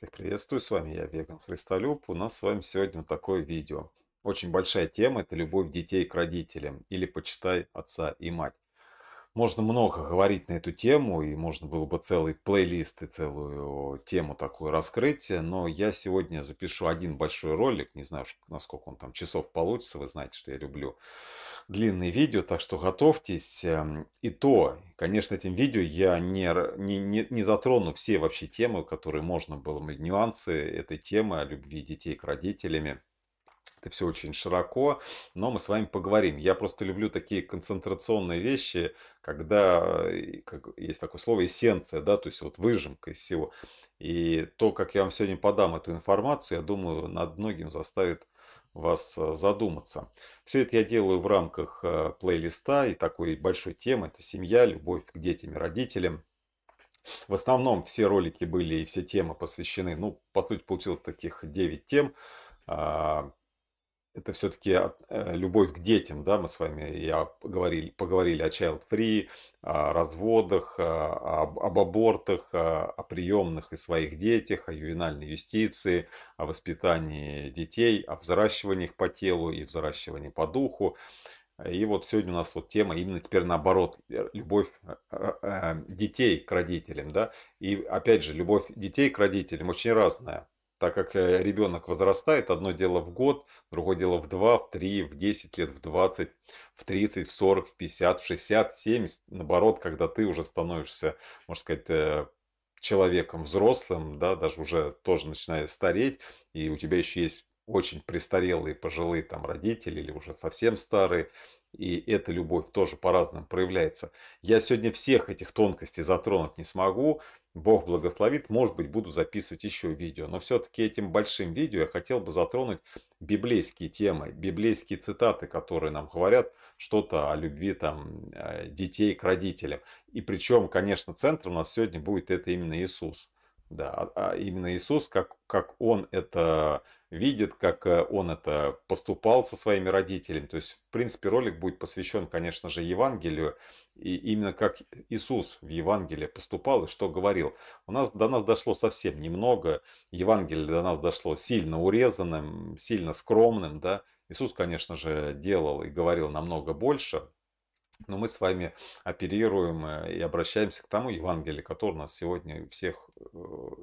Всех приветствую, с вами я, Веган Христолюб. У нас с вами сегодня такое видео. Очень большая тема – это любовь детей к родителям или почитай отца и мать. Можно много говорить на эту тему, и можно было бы целый плейлист и целую тему такую раскрыть, но я сегодня запишу один большой ролик, не знаю, насколько он там часов получится, вы знаете, что я люблю длинные видео, так что готовьтесь. Эм, и то, конечно, этим видео я не, не, не затрону все вообще темы, которые можно было, бы нюансы этой темы о любви детей к родителям. Это все очень широко, но мы с вами поговорим. Я просто люблю такие концентрационные вещи, когда э, как, есть такое слово эссенция, да, то есть вот выжимка из всего. И то, как я вам сегодня подам эту информацию, я думаю, над многим заставит вас э, задуматься. Все это я делаю в рамках э, плейлиста и такой большой темы. Это семья, любовь к детям и родителям. В основном все ролики были и все темы посвящены, ну, по сути, получилось таких 9 тем. А, это все-таки э, любовь к детям, да, мы с вами я говорили, поговорили о child free, о разводах, э, об, об абортах, э, о приемных и своих детях, о ювенальной юстиции, о воспитании детей, о взращивании их по телу и взращивании по духу. И вот сегодня у нас вот тема именно теперь наоборот, любовь детей к родителям, да, и опять же, любовь детей к родителям очень разная так как э, ребенок возрастает, одно дело в год, другое дело в 2, в 3, в 10 лет, в 20, в 30, в 40, в 50, в 60, в 70, наоборот, когда ты уже становишься, можно сказать, э, человеком взрослым, да, даже уже тоже начиная стареть, и у тебя еще есть очень престарелые, пожилые там родители или уже совсем старые. И эта любовь тоже по-разному проявляется. Я сегодня всех этих тонкостей затронуть не смогу. Бог благословит, может быть, буду записывать еще видео. Но все-таки этим большим видео я хотел бы затронуть библейские темы, библейские цитаты, которые нам говорят что-то о любви там, э, детей к родителям. И причем, конечно, центром у нас сегодня будет это именно Иисус. Да, а, а именно Иисус, как, как он это видит, как э, он это поступал со своими родителями. То есть, в принципе, ролик будет посвящен, конечно же, Евангелию. И именно как Иисус в Евангелии поступал и что говорил. У нас до нас дошло совсем немного. Евангелие до нас дошло сильно урезанным, сильно скромным. Да? Иисус, конечно же, делал и говорил намного больше. Но мы с вами оперируем э, и обращаемся к тому Евангелию, которое у нас сегодня у всех э,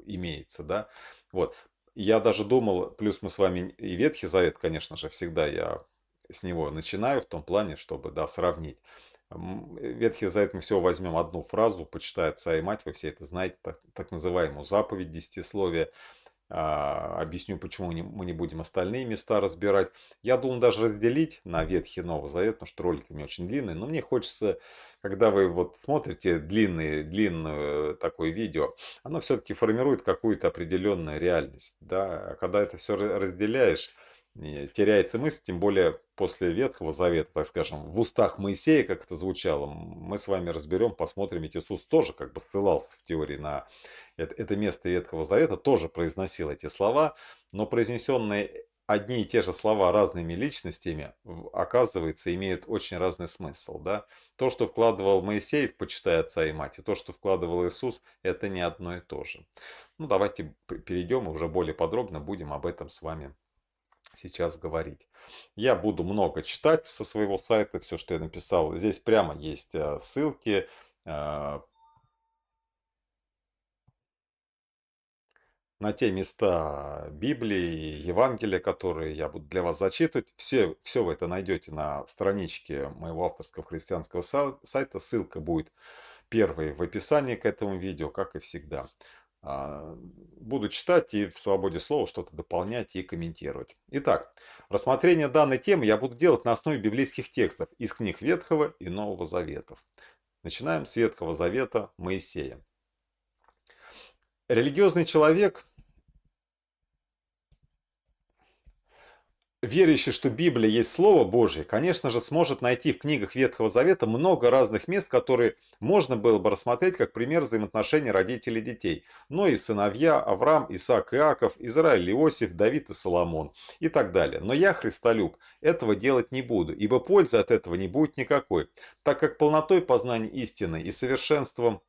имеется. Да? Вот. Я даже думал, плюс мы с вами и Ветхий Завет, конечно же, всегда я с него начинаю в том плане, чтобы да, сравнить. Э, Ветхий Завет мы всего возьмем одну фразу, почитай отца и мать, вы все это знаете, так, так называемую заповедь десятисловия. А, объясню, почему мы не будем остальные места разбирать. Я думал даже разделить на Ветхий и Новый Завет, потому что ролики у очень длинные. Но мне хочется, когда вы вот смотрите длинные, длинное э, такое видео, оно все-таки формирует какую-то определенную реальность. Да? А когда это все разделяешь, теряется мысль, тем более после Ветхого Завета, так скажем, в устах Моисея, как это звучало, мы с вами разберем, посмотрим, ведь Иисус тоже как бы ссылался в теории на это, это место Ветхого Завета, тоже произносил эти слова, но произнесенные одни и те же слова разными личностями, оказывается, имеют очень разный смысл. Да? То, что вкладывал Моисей в «Почитай отца и мать», и то, что вкладывал Иисус, это не одно и то же. Ну, давайте перейдем и уже более подробно будем об этом с вами сейчас говорить. Я буду много читать со своего сайта все, что я написал. Здесь прямо есть э, ссылки. А, на те места Библии, Евангелия, которые я буду для вас зачитывать. Все, все вы это найдете на страничке моего авторского христианского сайта. Ссылка будет первой в описании к этому видео, как и всегда. А, буду читать и в свободе слова что-то дополнять и комментировать. Итак, рассмотрение данной темы я буду делать на основе библейских текстов из книг Ветхого и Нового Заветов. Начинаем с Ветхого Завета Моисея. Религиозный человек Верящий, что Библия есть Слово Божье, конечно же, сможет найти в книгах Ветхого Завета много разных мест, которые можно было бы рассмотреть как пример взаимоотношений родителей и детей. Но ну и сыновья Авраам, Исаак, Иаков, Израиль, Иосиф, Давид и Соломон и так далее. Но я, христолюб, этого делать не буду, ибо пользы от этого не будет никакой, так как полнотой познания истины и совершенством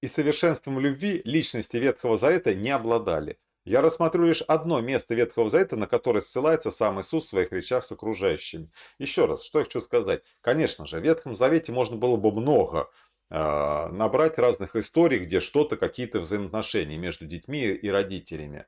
и совершенством любви личности Ветхого Завета не обладали. Я рассмотрю лишь одно место Ветхого Завета, на которое ссылается сам Иисус в своих речах с окружающими. Еще раз, что я хочу сказать. Конечно же, в Ветхом Завете можно было бы много э, набрать разных историй, где что-то, какие-то взаимоотношения между детьми и родителями.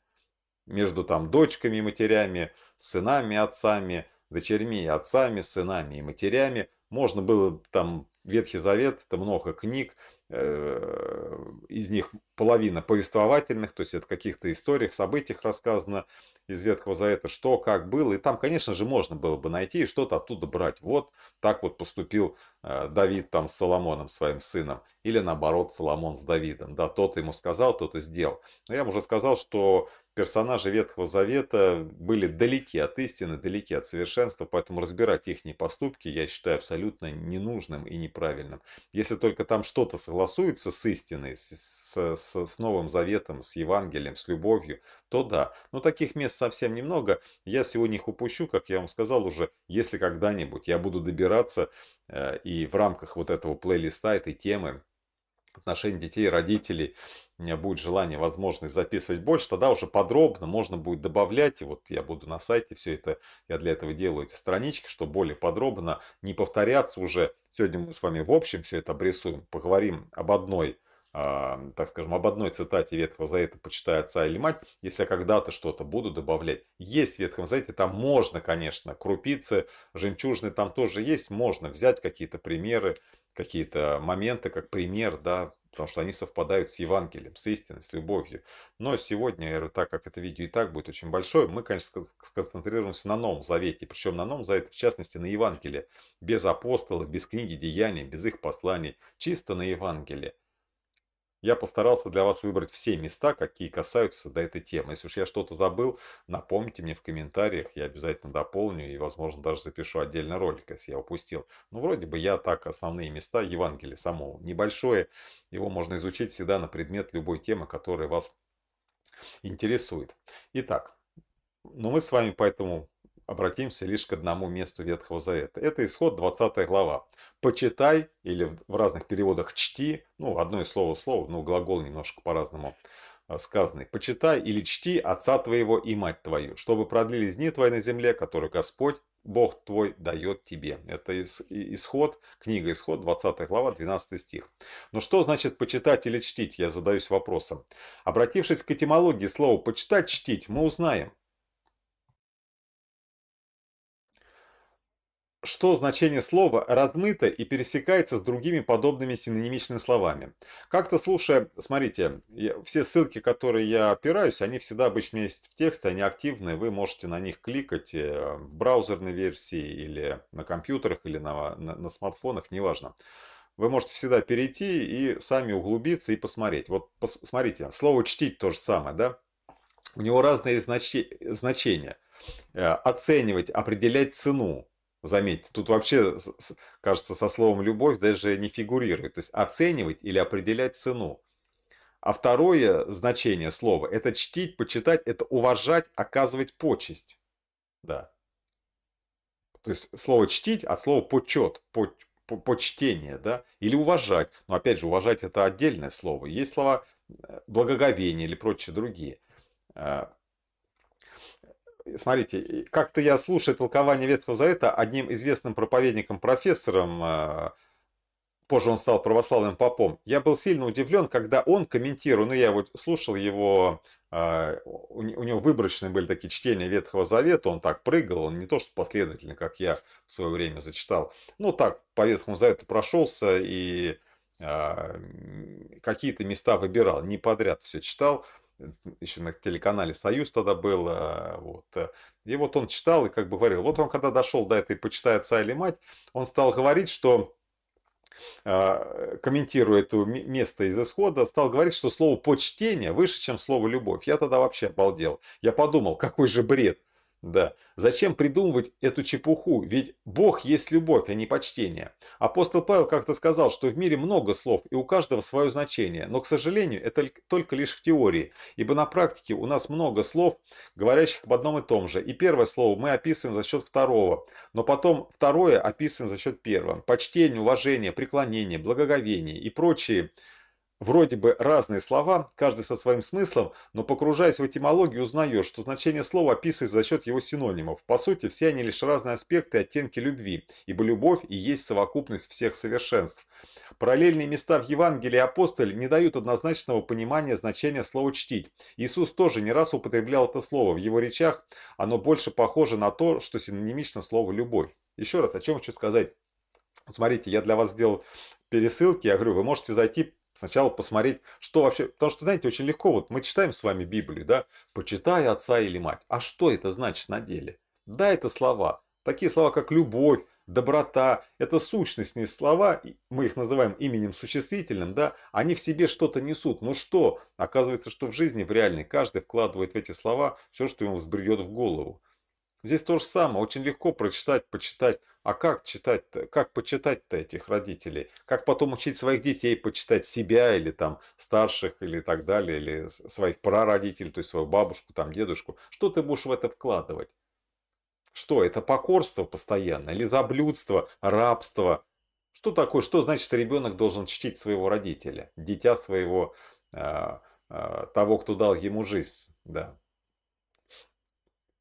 Между там дочками и матерями, сынами и отцами, дочерьми и отцами, сынами и матерями. Можно было там Ветхий Завет, это много книг, Э, из них половина повествовательных, то есть это каких-то историях, событиях рассказано из Ветхого Завета, что, как было. И там, конечно же, можно было бы найти и что-то оттуда брать. Вот так вот поступил э, Давид там с Соломоном, своим сыном. Или наоборот, Соломон с Давидом. Да, тот ему сказал, тот и сделал. Но я вам уже сказал, что персонажи Ветхого Завета были далеки от истины, далеки от совершенства, поэтому разбирать их поступки я считаю абсолютно ненужным и неправильным. Если только там что-то согласуется с истиной, с, с, с Новым Заветом, с Евангелием, с любовью, то да. Но таких мест совсем немного. Я сегодня их упущу, как я вам сказал уже, если когда-нибудь я буду добираться э, и в рамках вот этого плейлиста, этой темы, отношений детей, родителей у меня будет желание, возможность записывать больше, тогда уже подробно можно будет добавлять, и вот я буду на сайте все это, я для этого делаю эти странички, чтобы более подробно не повторяться уже. Сегодня мы с вами в общем все это обрисуем, поговорим об одной а, так скажем, об одной цитате Ветхого Завета «Почитай отца или мать», если я когда-то что-то буду добавлять. Есть в Ветхом Завете, там можно, конечно, крупицы, жемчужины там тоже есть, можно взять какие-то примеры, какие-то моменты, как пример, да, потому что они совпадают с Евангелием, с истиной, с любовью. Но сегодня, я говорю, так как это видео и так будет очень большое, мы, конечно, сконцентрируемся на Новом Завете, причем на Новом Завете, в частности, на Евангелии, без апостолов, без книги Деяний, без их посланий, чисто на Евангелии. Я постарался для вас выбрать все места, какие касаются до этой темы. Если уж я что-то забыл, напомните мне в комментариях, я обязательно дополню и, возможно, даже запишу отдельно ролик, если я упустил. Ну, вроде бы я так, основные места Евангелия самого небольшое. Его можно изучить всегда на предмет любой темы, которая вас интересует. Итак, ну мы с вами поэтому обратимся лишь к одному месту Ветхого Завета. Это исход 20 глава. «Почитай» или в разных переводах «чти», ну, одно из слово слово, ну, глагол немножко по-разному а, сказанный. «Почитай или чти отца твоего и мать твою, чтобы продлились дни твои на земле, которую Господь, Бог твой, дает тебе». Это исход, книга Исход, 20 глава, 12 стих. Но что значит «почитать» или «чтить»? Я задаюсь вопросом. Обратившись к этимологии слова «почитать», «чтить», мы узнаем, что значение слова размыто и пересекается с другими подобными синонимичными словами. Как-то слушая, смотрите, я, все ссылки, которые я опираюсь, они всегда обычно есть в тексте, они активны, вы можете на них кликать э, в браузерной версии или на компьютерах, или на, на, на смартфонах, неважно. Вы можете всегда перейти и сами углубиться и посмотреть. Вот пос, смотрите, слово «чтить» то же самое, да? У него разные значи, значения. Э, оценивать, определять цену Заметьте, тут вообще, кажется, со словом «любовь» даже не фигурирует. То есть оценивать или определять цену. А второе значение слова – это чтить, почитать, это уважать, оказывать почесть. Да. То есть слово «чтить» от слова «почет», «почтение», да, или «уважать». Но опять же, «уважать» – это отдельное слово. Есть слова э, «благоговение» или прочие другие. А, смотрите, как-то я, слушаю толкование Ветхого Завета, одним известным проповедником-профессором, э, позже он стал православным попом, я был сильно удивлен, когда он, комментируя, ну я вот слушал его, э, у него выборочные были такие чтения Ветхого Завета, он так прыгал, он не то что последовательно, как я в свое время зачитал, ну так по Ветхому Завету прошелся и э, какие-то места выбирал, не подряд все читал, Э, еще на телеканале «Союз» тогда был, а, вот. Э, и вот он читал и как бы говорил, вот он когда дошел до этой «Почитай отца или мать», он стал говорить, что а, комментируя это место из исхода, стал говорить, что слово «почтение» выше, чем слово «любовь». Я тогда вообще обалдел. Я подумал, какой же бред. Да. Зачем придумывать эту чепуху? Ведь Бог есть любовь, а не почтение. Апостол Павел как-то сказал, что в мире много слов, и у каждого свое значение. Но, к сожалению, это только лишь в теории, ибо на практике у нас много слов, говорящих об одном и том же. И первое слово мы описываем за счет второго, но потом второе описываем за счет первого. Почтение, уважение, преклонение, благоговение и прочие Вроде бы разные слова, каждый со своим смыслом, но погружаясь в этимологию, узнаешь, что значение слова описывает за счет его синонимов. По сути, все они лишь разные аспекты и оттенки любви, ибо любовь и есть совокупность всех совершенств. Параллельные места в Евангелии апостоль не дают однозначного понимания значения слова «чтить». Иисус тоже не раз употреблял это слово. В его речах оно больше похоже на то, что синонимично слову «любовь». Еще раз, о чем хочу сказать. смотрите, я для вас сделал пересылки, я говорю, вы можете зайти Сначала посмотреть, что вообще... Потому что, знаете, очень легко, вот мы читаем с вами Библию, да, «почитай отца или мать». А что это значит на деле? Да, это слова. Такие слова, как «любовь», доброта, это сущностные слова, мы их называем именем существительным, да, они в себе что-то несут. Ну что? Оказывается, что в жизни, в реальной, каждый вкладывает в эти слова все, что ему взбредет в голову. Здесь то же самое, очень легко прочитать, почитать а как читать, как почитать-то этих родителей? Как потом учить своих детей почитать себя или там старших или так далее, или своих прародителей, то есть свою бабушку, там дедушку? Что ты будешь в это вкладывать? Что, это покорство постоянно или заблюдство, рабство? Что такое, что значит, ребенок должен чтить своего родителя, дитя своего, э, э, того, кто дал ему жизнь, да?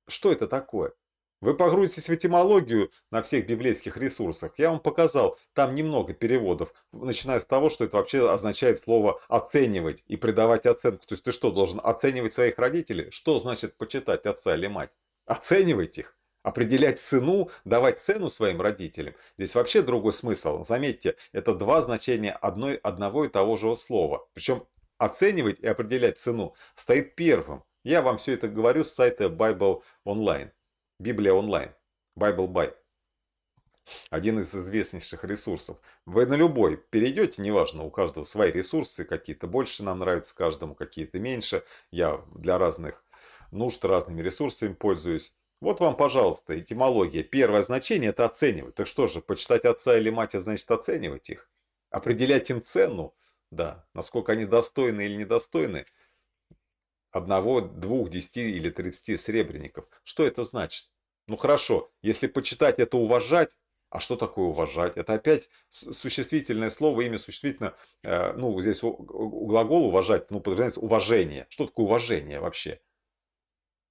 Что это такое? Вы погрузитесь в этимологию на всех библейских ресурсах. Я вам показал, там немного переводов, начиная с того, что это вообще означает слово «оценивать» и «придавать оценку». То есть ты что, должен оценивать своих родителей? Что значит почитать отца или мать? Оценивать их определять цену, давать цену своим родителям. Здесь вообще другой смысл. Заметьте, это два значения одной, одного и того же слова. Причем оценивать и определять цену стоит первым. Я вам все это говорю с сайта Bible Online. Библия онлайн, Bible Buy. Один из известнейших ресурсов. Вы на любой перейдете, неважно, у каждого свои ресурсы, какие-то больше нам нравятся, каждому какие-то меньше. Я для разных нужд разными ресурсами пользуюсь. Вот вам, пожалуйста, этимология. Первое значение – это оценивать. Так что же, почитать отца или мать, а значит оценивать их? Определять им цену, да, насколько они достойны или недостойны – одного, двух, десяти или тридцати сребреников. Что это значит? Ну хорошо, если почитать это уважать, а что такое уважать? Это опять существительное слово, имя существительно, э, ну здесь глагол уважать, ну подразумевается уважение. Что такое уважение вообще?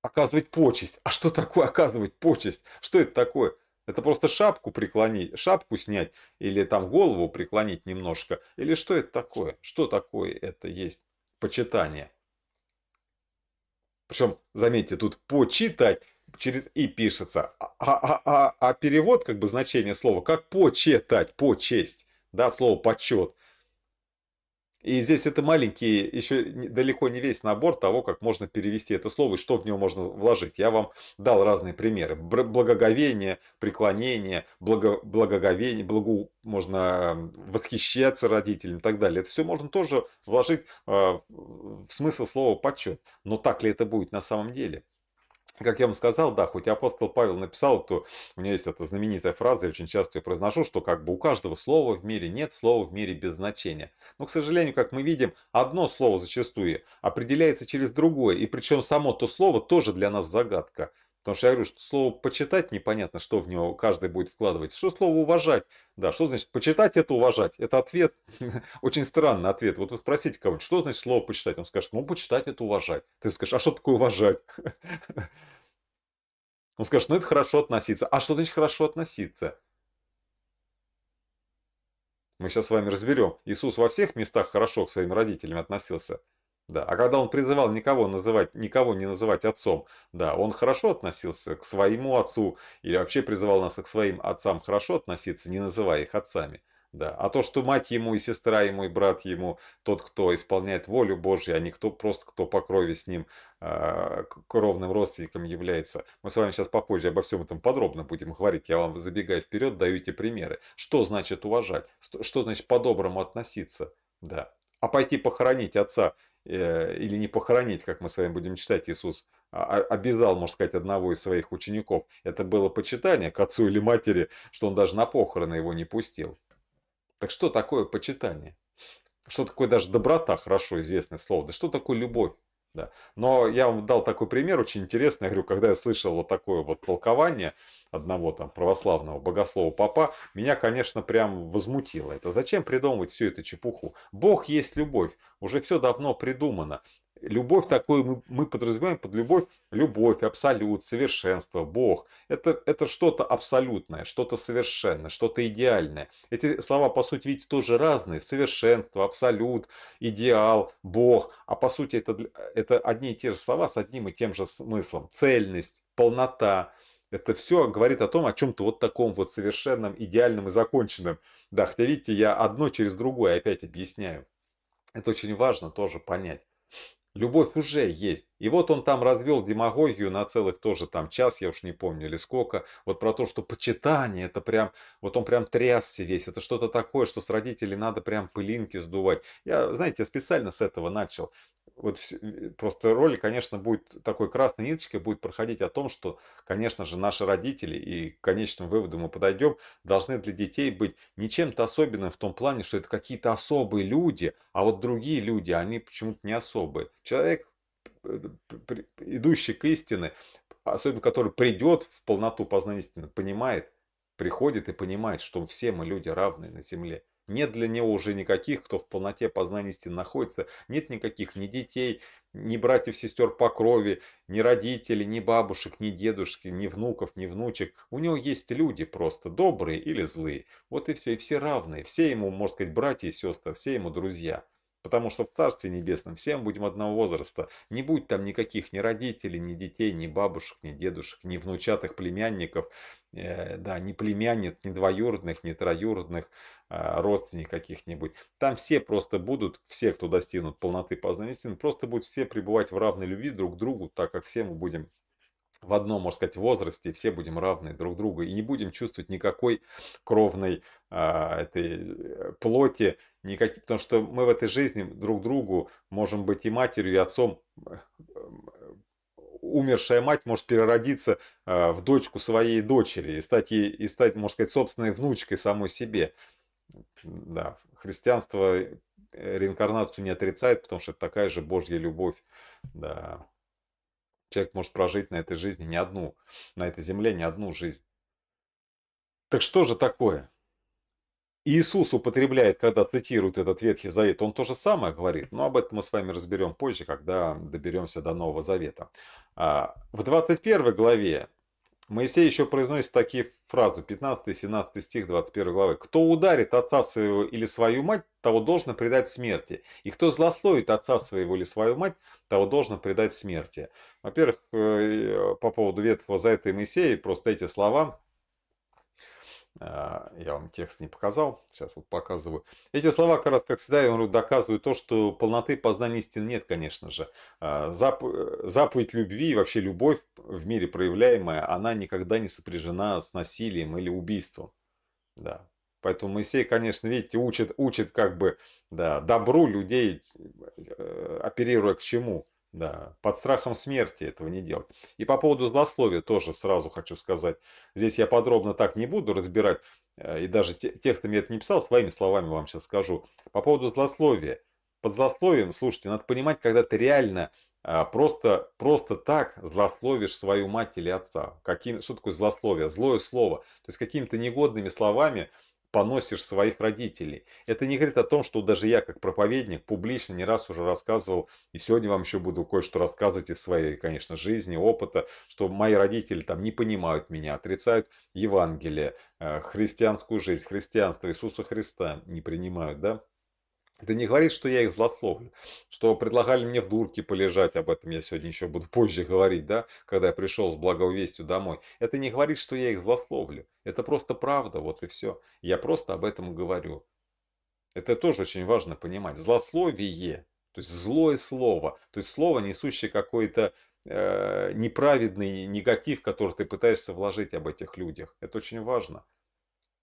Оказывать почесть. А что такое оказывать почесть? Что это такое? Это просто шапку преклонить, шапку снять или там голову преклонить немножко. Или что это такое? Что такое это есть почитание? Причем, заметьте, тут почитать через и пишется, а, а, а, а перевод как бы значение слова как почитать, почесть, да, слово почет – и здесь это маленький, еще далеко не весь набор того, как можно перевести это слово и что в него можно вложить. Я вам дал разные примеры. Благоговение, преклонение, благо, благоговение, благо, можно восхищаться родителям и так далее. Это все можно тоже вложить а, в смысл слова «почет». Но так ли это будет на самом деле? Как я вам сказал, да, хоть апостол Павел написал, то у меня есть эта знаменитая фраза, я очень часто ее произношу, что как бы у каждого слова в мире нет слова в мире без значения. Но, к сожалению, как мы видим, одно слово зачастую определяется через другое, и причем само то слово тоже для нас загадка. Потому что я говорю, что слово «почитать» непонятно, что в него каждый будет вкладывать. Что слово «уважать»? Да, что значит «почитать» — это «уважать». Это ответ, очень странный ответ. Вот вы спросите кого-нибудь, что значит слово «почитать»? Он скажет, ну, «почитать» — это «уважать». Ты скажешь, а что такое «уважать»? Он скажет, ну, это «хорошо относиться». А что значит «хорошо относиться»? Мы сейчас с вами разберем. Иисус во всех местах хорошо к своим родителям относился – да, а когда он призывал никого называть, никого не называть отцом, да, он хорошо относился к своему отцу или вообще призывал нас к своим отцам хорошо относиться, не называя их отцами. Да. А то, что мать ему и сестра ему и брат ему, тот, кто исполняет волю Божью, а не кто просто, кто по крови с ним э, а, кровным родственником является. Мы с вами сейчас попозже обо всем этом подробно будем говорить. Я вам забегая вперед, даю эти примеры. Что значит уважать? Что значит по-доброму относиться? Да. А пойти похоронить отца Э, или не похоронить, как мы с вами будем читать, Иисус а, а, обязал, можно сказать, одного из своих учеников. Это было почитание к отцу или матери, что он даже на похороны его не пустил. Так что такое почитание? Что такое даже доброта, хорошо известное слово? Да что такое любовь? Да. Но я вам дал такой пример очень интересный. Я говорю, когда я слышал вот такое вот толкование одного там православного богослова папа, меня, конечно, прям возмутило. Это зачем придумывать всю эту чепуху? Бог есть любовь. Уже все давно придумано. Любовь такую мы, мы подразумеваем под любовь. Любовь, абсолют, совершенство, Бог. Это, это что-то абсолютное, что-то совершенное, что-то идеальное. Эти слова, по сути, видите, тоже разные. Совершенство, абсолют, идеал, Бог. А по сути, это, это одни и те же слова с одним и тем же смыслом. Цельность, полнота. Это все говорит о том, о чем-то вот таком вот совершенном, идеальном и законченном. Да, хотя, видите, я одно через другое опять объясняю. Это очень важно тоже понять. Любовь уже есть. И вот он там развел демагогию на целых тоже там час, я уж не помню или сколько, вот про то, что почитание, это прям, вот он прям трясся весь, это что-то такое, что с родителей надо прям пылинки сдувать. Я, знаете, я специально с этого начал. Вот просто ролик, конечно, будет такой красной ниточкой, будет проходить о том, что, конечно же, наши родители, и к конечному выводу мы подойдем, должны для детей быть не чем-то особенным в том плане, что это какие-то особые люди, а вот другие люди, они почему-то не особые человек, э, идущий к истине, особенно который придет в полноту познания истины, понимает, приходит и понимает, что все мы люди равные на земле. Нет для него уже никаких, кто в полноте познания истины находится. Нет никаких ни детей, ни братьев, сестер по крови, ни родителей, ни бабушек, ни дедушки, ни внуков, ни внучек. У него есть люди просто, добрые или злые. Вот и все, и все равные. Все ему, можно сказать, братья и сестры, все ему друзья потому что в Царстве Небесном всем будем одного возраста. Не будет там никаких ни родителей, ни детей, ни бабушек, ни дедушек, ни внучатых племянников, э, да, ни племянниц, ни двоюродных, ни троюродных э, родственников каких-нибудь. Там все просто будут, все, кто достигнут полноты познания истины, просто будут все пребывать в равной любви друг к другу, так как все мы будем в одном, можно сказать, возрасте все будем равны друг другу и не будем чувствовать никакой кровной а, этой э, плоти, никаких, потому что мы в этой жизни друг другу можем быть и матерью, и отцом. Э, э, умершая мать может переродиться а, в дочку своей дочери и стать, ей, и стать, можно сказать, собственной внучкой самой себе. Да, христианство реинкарнацию не отрицает, потому что это такая же Божья любовь. Да. Человек может прожить на этой жизни не одну, на этой земле не одну жизнь. Так что же такое? Иисус употребляет, когда цитирует этот Ветхий Завет, он то же самое говорит, но об этом мы с вами разберем позже, когда доберемся до Нового Завета. А, в 21 главе Моисей еще произносит такие фразы, 15-17 стих 21 главы. «Кто ударит отца своего или свою мать, того должно предать смерти. И кто злословит отца своего или свою мать, того должно предать смерти». Во-первых, э, по поводу Ветхого Завета и Моисея, просто эти слова а, я вам текст не показал, сейчас вот показываю. Эти слова, как раз, как всегда, я говорю, доказывают то, что полноты познания истин нет, конечно же. А, зап... Э, заповедь любви и вообще любовь в мире проявляемая, она никогда не сопряжена с насилием или убийством. Да. Поэтому Моисей, конечно, видите, учит, учит как бы да, добру людей, э, оперируя к чему? Да, под страхом смерти этого не делать. И по поводу злословия тоже сразу хочу сказать. Здесь я подробно так не буду разбирать, э, и даже текстами я это не писал, своими словами вам сейчас скажу. По поводу злословия. Под злословием, слушайте, надо понимать, когда ты реально а, просто, просто так злословишь свою мать или отца. Каким, что такое злословие? Злое слово. То есть какими-то негодными словами поносишь своих родителей. Это не говорит о том, что даже я, как проповедник, публично не раз уже рассказывал, и сегодня вам еще буду кое-что рассказывать из своей, конечно, жизни, опыта, что мои родители там не понимают меня, отрицают Евангелие, э, христианскую жизнь, христианство, Иисуса Христа не принимают, да? Это не говорит, что я их злословлю, что предлагали мне в дурке полежать, об этом я сегодня еще буду позже говорить, да, когда я пришел с благовестью домой. Это не говорит, что я их злословлю. Это просто правда, вот и все. Я просто об этом говорю. Это тоже очень важно понимать. Злословие, то есть злое слово, то есть слово, несущее какой-то э, неправедный негатив, который ты пытаешься вложить об этих людях. Это очень важно.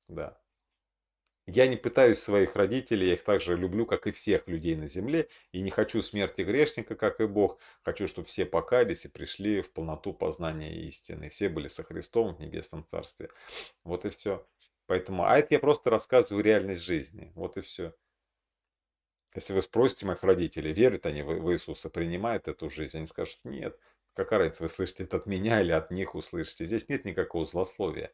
Да. Я не пытаюсь своих родителей, я их так же люблю, как и всех людей на земле, и не хочу смерти грешника, как и Бог. Хочу, чтобы все покаялись и пришли в полноту познания истины. Все были со Христом в небесном царстве. Вот и все. Поэтому, а это я просто рассказываю реальность жизни. Вот и все. Если вы спросите моих родителей, верят они в Иисуса, принимают эту жизнь, они скажут, нет. Какая разница, вы слышите это от меня или от них услышите. Здесь нет никакого злословия.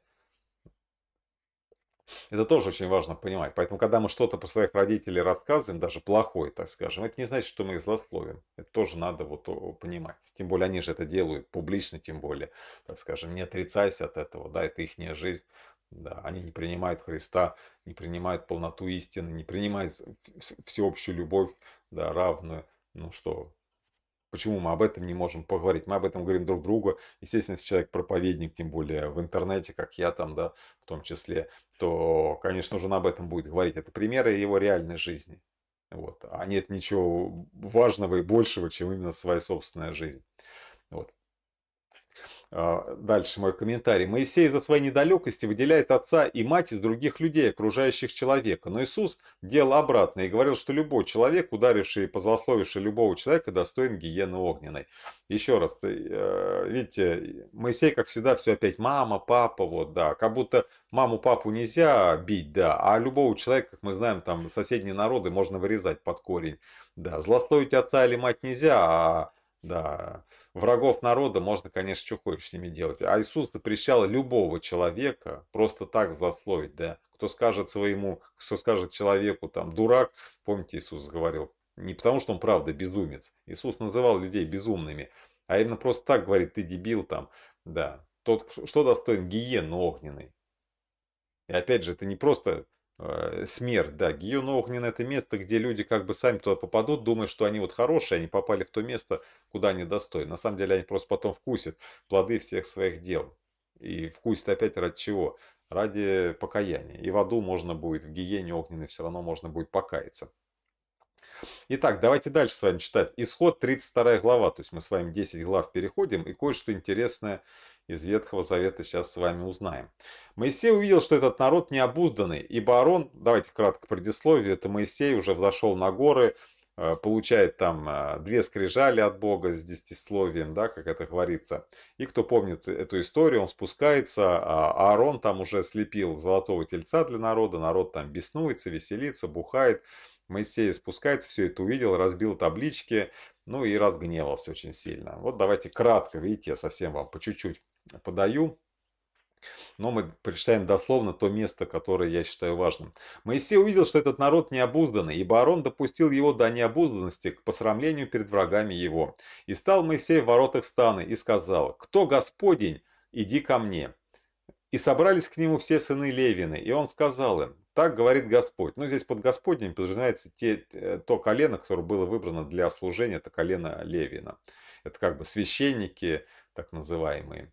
Это тоже очень важно понимать. Поэтому, когда мы что-то про своих родителей рассказываем, даже плохое, так скажем, это не значит, что мы их злословим. Это тоже надо вот понимать. Тем более, они же это делают публично, тем более, так скажем, не отрицайся от этого, да, это их жизнь. Да, они не принимают Христа, не принимают полноту истины, не принимают всеобщую любовь, да, равную. Ну что, Почему мы об этом не можем поговорить? Мы об этом говорим друг другу. Естественно, если человек проповедник, тем более в интернете, как я там, да, в том числе, то, конечно же, он об этом будет говорить. Это примеры его реальной жизни. Вот. А нет ничего важного и большего, чем именно своя собственная жизнь. Вот. А, дальше мой комментарий. Моисей из-за своей недалекости выделяет отца и мать из других людей, окружающих человека. Но Иисус делал обратное и говорил, что любой человек, ударивший и позлословивший любого человека, достоин гиены огненной. Еще раз, э, видите, Моисей, как всегда, все опять мама, папа, вот, да. Как будто маму, папу нельзя бить, да, а любого человека, как мы знаем, там соседние народы можно вырезать под корень. Да, злословить отца или мать нельзя, а да, врагов народа можно, конечно, что хочешь с ними делать. А Иисус запрещал любого человека просто так засловить, да. Кто скажет своему, кто скажет человеку, там, дурак, помните, Иисус говорил, не потому что он правда безумец. Иисус называл людей безумными, а именно просто так говорит, ты дебил там, да. Тот, что достоин гиены огненной. И опять же, это не просто Э, смерть, да. Гион Огнен это место, где люди как бы сами туда попадут, думая, что они вот хорошие, они попали в то место, куда они достойны. На самом деле они просто потом вкусят плоды всех своих дел. И вкусят опять ради чего? Ради покаяния. И в аду можно будет, в гиене огненной все равно можно будет покаяться. Итак, давайте дальше с вами читать. Исход 32 глава, то есть мы с вами 10 глав переходим и кое-что интересное из Ветхого Завета сейчас с вами узнаем. Моисей увидел, что этот народ необузданный, и Барон, давайте кратко предисловие, это Моисей уже взошел на горы, э, получает там э, две скрижали от Бога с десятисловием, да, как это говорится. И кто помнит эту историю, он спускается, а Аарон там уже слепил золотого тельца для народа, народ там беснуется, веселится, бухает. Моисей спускается, все это увидел, разбил таблички, ну и разгневался очень сильно. Вот давайте кратко, видите, я совсем вам по чуть-чуть подаю. Но мы прочитаем дословно то место, которое я считаю важным. Моисей увидел, что этот народ необузданный, ибо барон допустил его до необузданности к посрамлению перед врагами его. И стал Моисей в воротах станы и сказал, «Кто Господень, иди ко мне». И собрались к нему все сыны Левины, и он сказал им, «Так говорит Господь». Ну, здесь под Господним подразумевается те, э, то колено, которое было выбрано для служения, это колено Левина. Это как бы священники, так называемые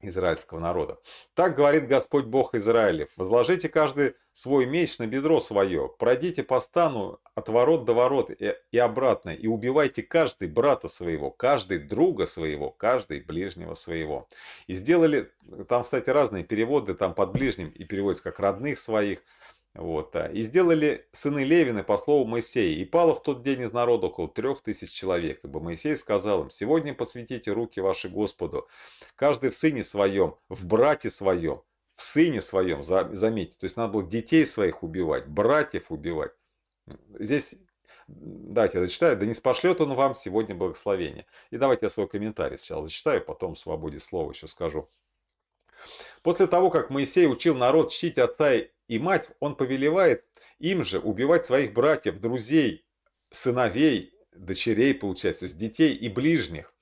израильского народа. Так говорит Господь Бог Израилев, возложите каждый свой меч на бедро свое, пройдите по стану от ворот до ворот и, и обратно, и убивайте каждый брата своего, каждый друга своего, каждый ближнего своего. И сделали, там, кстати, разные переводы, там под ближним и переводится как родных своих, вот. Э, и сделали сыны Левины по слову Моисея, и пало в тот день из народа около трех тысяч человек, ибо Моисей сказал им, «Сегодня посвятите руки ваши Господу, каждый в сыне своем, в брате своем, в сыне своем, заметьте, то есть надо было детей своих убивать, братьев убивать». Здесь, давайте я зачитаю, «Да не спошлет он вам сегодня благословение». И давайте я свой комментарий сначала зачитаю, потом в свободе слова еще скажу. После того, как Моисей учил народ чтить отца и мать, он повелевает им же убивать своих братьев, друзей, сыновей, дочерей, получается, то есть детей и ближних.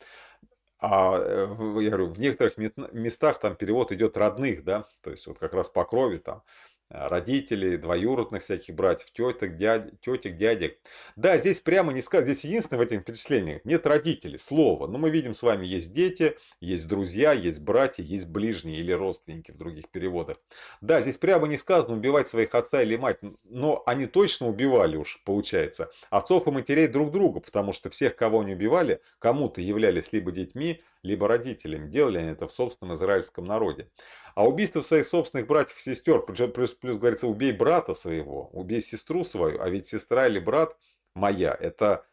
А э, я говорю, в некоторых местах там перевод идет родных, да, то есть вот как раз по крови там, а, родителей, двоюродных всяких братьев, теток, дядь, тетек, дядек. Да, здесь прямо не сказано, здесь единственное в этих перечислениях нет родителей, Слово. Но мы видим с вами есть дети, есть друзья, есть братья, есть ближние или родственники в других переводах. Да, здесь прямо не сказано убивать своих отца или мать, но они точно убивали уж, получается, отцов и матерей друг друга, потому что всех, кого они убивали, кому-то являлись либо детьми, либо родителям. Делали они это в собственном израильском народе. А убийство своих собственных братьев и сестер, плюс, плюс говорится, убей брата своего, убей сестру свою, а ведь сестра или брат моя, это,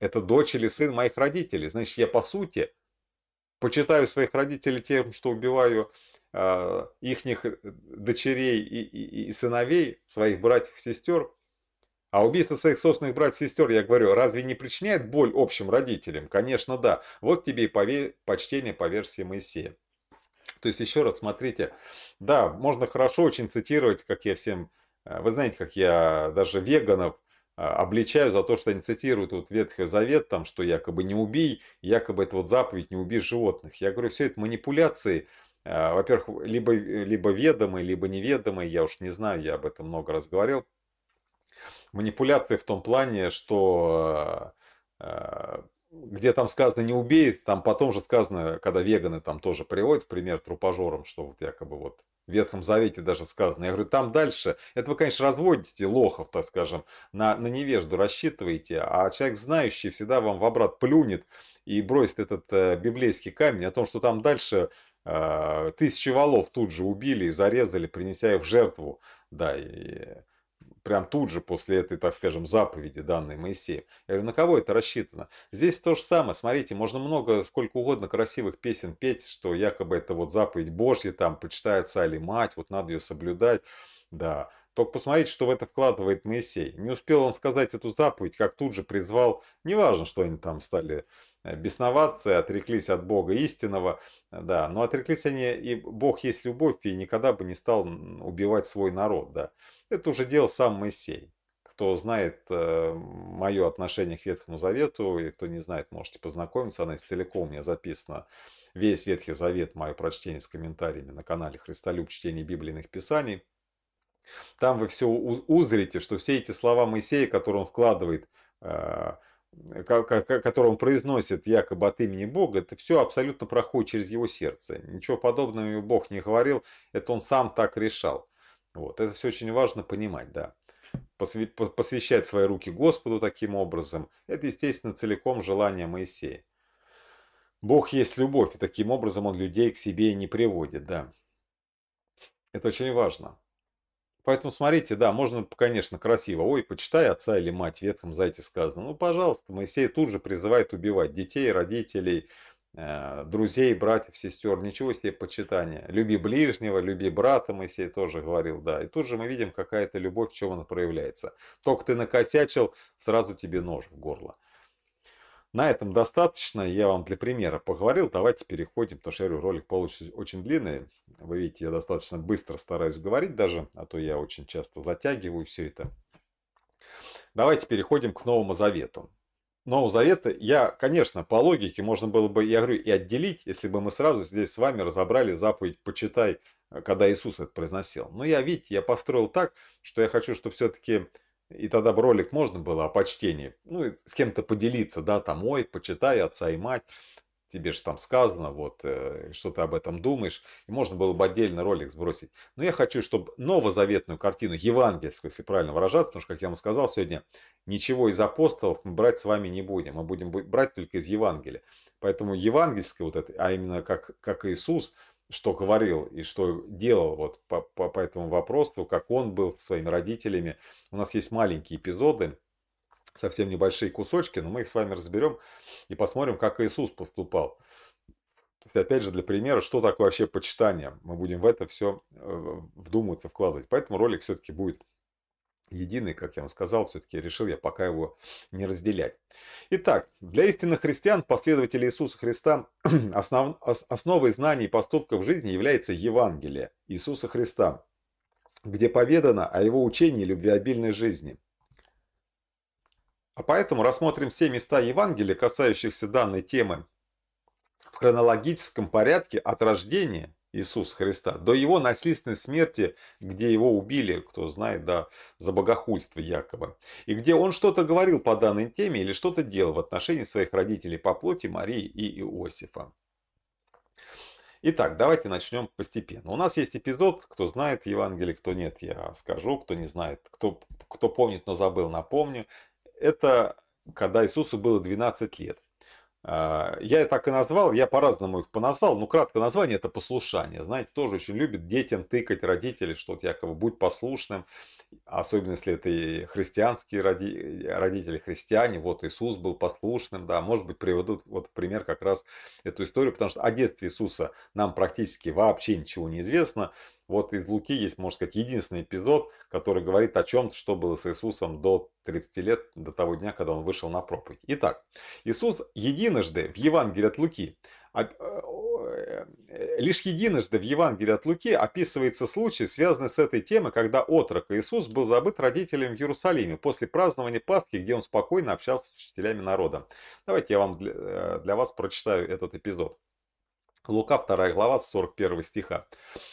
это дочь или сын моих родителей. Значит, я по сути почитаю своих родителей тем, что убиваю а, э, ихних дочерей и, и, и сыновей, своих братьев и сестер, а убийство своих собственных братьев и сестер, я говорю, разве не причиняет боль общим родителям? Конечно, да. Вот тебе и поверь, почтение по версии Моисея. То есть, еще раз, смотрите, да, можно хорошо очень цитировать, как я всем, э, вы знаете, как я даже веганов э, обличаю за то, что они цитируют вот Ветхий Завет, там, что якобы не убей, якобы это вот заповедь не убей животных. Я говорю, все это манипуляции, э, во-первых, либо, либо ведомые, либо неведомые, я уж не знаю, я об этом много раз говорил, манипуляции в том плане, что э, э, где там сказано не убей, там потом же сказано, когда веганы там тоже приводят в пример трупожором, что вот якобы вот в Ветхом Завете даже сказано. Я говорю, там дальше, это вы, конечно, разводите лохов, так скажем, на, на невежду рассчитываете, а человек знающий всегда вам в обрат плюнет и бросит этот э, библейский камень о том, что там дальше э, тысячи валов тут же убили и зарезали, принеся их в жертву. Да, и, прям тут же после этой, так скажем, заповеди, данной Моисеем. Я говорю, на кого это рассчитано? Здесь то же самое, смотрите, можно много, сколько угодно красивых песен петь, что якобы это вот заповедь Божья, там, почитается или мать, вот надо ее соблюдать. Да, только посмотрите, что в это вкладывает Моисей. Не успел он сказать эту заповедь, как тут же призвал, неважно, что они там стали э, бесноваться, отреклись от Бога истинного, э, да, но отреклись они, и Бог есть любовь, и никогда бы не стал убивать свой народ, да. Это уже делал сам Моисей. Кто знает э, мое отношение к Ветхому Завету, и кто не знает, можете познакомиться, она целиком у меня записана весь Ветхий Завет, мое прочтение с комментариями на канале «Христолюб. Чтение Библийных Писаний». Там вы все узрите, что все эти слова Моисея, которые он вкладывает, а, э, которые он произносит якобы от имени Бога, это все абсолютно проходит через его сердце. Ничего подобного ему Бог не говорил, это он сам так решал. Вот, это все очень важно понимать, да. Посвящать свои руки Господу таким образом, это, естественно, целиком желание Моисея. Бог есть любовь, и таким образом он людей к себе не приводит, да. Это очень важно. Поэтому смотрите, да, можно, конечно, красиво, ой, почитай отца или мать, в Ветхом Зайте сказано. Ну, пожалуйста, Моисей тут же призывает убивать детей, родителей, э, друзей, братьев, сестер, ничего себе почитание. Люби ближнего, люби брата, Моисей тоже говорил, да. И тут же мы видим, какая-то любовь, в чем она проявляется. Только ты накосячил, сразу тебе нож в горло. На этом достаточно. Я вам для примера поговорил. Давайте переходим, потому что я говорю, ролик получится очень длинный. Вы видите, я достаточно быстро стараюсь говорить даже, а то я очень часто затягиваю все это. Давайте переходим к Новому Завету. Нового Завета я, конечно, по логике можно было бы, я говорю, и отделить, если бы мы сразу здесь с вами разобрали заповедь «Почитай», э, когда Иисус это произносил. Но я, видите, я построил так, что я хочу, чтобы все-таки и тогда бы ролик можно было о почтении, ну, с кем-то поделиться, да, там, ой, почитай отца и мать, тебе же там сказано, вот, э, что ты об этом думаешь. И можно было бы отдельно ролик сбросить. Но я хочу, чтобы новозаветную картину, евангельскую, если правильно выражаться, потому что, как я вам сказал сегодня, ничего из апостолов мы брать с вами не будем. Мы будем брать только из Евангелия. Поэтому евангельское вот это, а именно как, как Иисус – что говорил и что делал вот по, по, по этому вопросу, как он был со своими родителями. У нас есть маленькие эпизоды, совсем небольшие кусочки, но мы их с вами разберем и посмотрим, как Иисус поступал. То есть, опять же, для примера, что такое вообще почитание. Мы будем в это все э, вдумываться, вкладывать. Поэтому ролик все-таки будет единый, как я вам сказал, все-таки решил я пока его не разделять. Итак, для истинных христиан, последователей Иисуса Христа, основ, основой знаний и поступков в жизни является Евангелие Иисуса Христа, где поведано о его учении и любвеобильной жизни. А поэтому рассмотрим все места Евангелия, касающихся данной темы, в хронологическом порядке от рождения Иисуса Христа, до его насильственной смерти, где его убили, кто знает, да, за богохульство якобы, и где он что-то говорил по данной теме или что-то делал в отношении своих родителей по плоти Марии и Иосифа. Итак, давайте начнем постепенно. У нас есть эпизод, кто знает Евангелие, кто нет, я скажу, кто не знает, кто, кто помнит, но забыл, напомню. Это когда Иисусу было 12 лет. А, я так и назвал, я по-разному их поназвал, но краткое название это послушание. Знаете, тоже очень любят детям тыкать родители, что вот якобы будь послушным, особенно если это и христианские роди, родители, христиане, вот Иисус был послушным, да, может быть, приведут вот пример как раз эту историю, потому что о детстве Иисуса нам практически вообще ничего не известно. Вот из Луки есть, можно сказать, единственный эпизод, который говорит о чем-то, что было с Иисусом до 30 лет, до того дня, когда он вышел на проповедь. Итак, Иисус единожды в Евангелии от Луки э, Э, лишь единожды в Евангелии от Луки описывается случай, связанный с этой темой, когда отрок Иисус был забыт родителями в Иерусалиме после празднования Пасхи, где он спокойно общался с учителями народа. Давайте я вам для, э, для вас прочитаю этот эпизод. Лука 2 глава 41 стиха.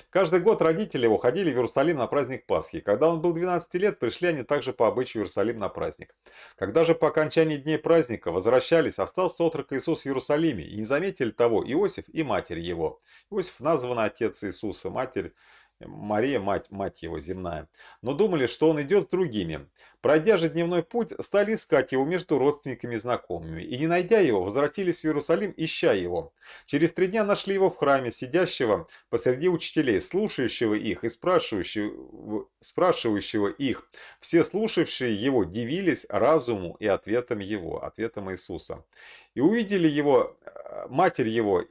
«Каждый год родители его ходили в Иерусалим на праздник Пасхи. Когда он был 12 лет, пришли они также по обычаю в Иерусалим на праздник. Когда же по окончании дней праздника возвращались, остался отрок Иисус в Иерусалиме, и не заметили того Иосиф и матерь его. Иосиф назван отец Иисуса, матерь Мария, мать, мать его земная, но думали, что он идет с другими. Пройдя же дневной путь, стали искать его между родственниками и знакомыми, и не найдя его, возвратились в Иерусалим, ища его. Через три дня нашли его в храме, сидящего посреди учителей, слушающего их и спрашивающего, спрашивающего их. Все слушавшие его дивились разуму и ответам его, ответам Иисуса. И увидели его, э, матерь его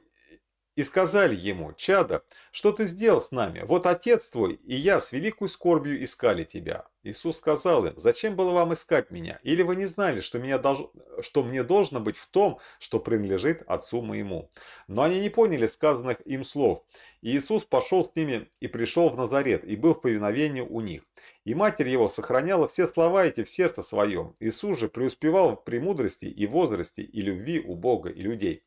и сказали ему, «Чадо, что ты сделал с нами? Вот отец твой и я с великой скорбью искали тебя». Иисус сказал им, «Зачем было вам искать меня? Или вы не знали, что, меня долж... что мне должно быть в том, что принадлежит отцу моему?» Но они не поняли сказанных им слов. И Иисус пошел с ними и пришел в Назарет, и был в повиновении у них. И матерь его сохраняла все слова эти в сердце своем. Иисус же преуспевал в премудрости и возрасте, и любви у Бога и людей.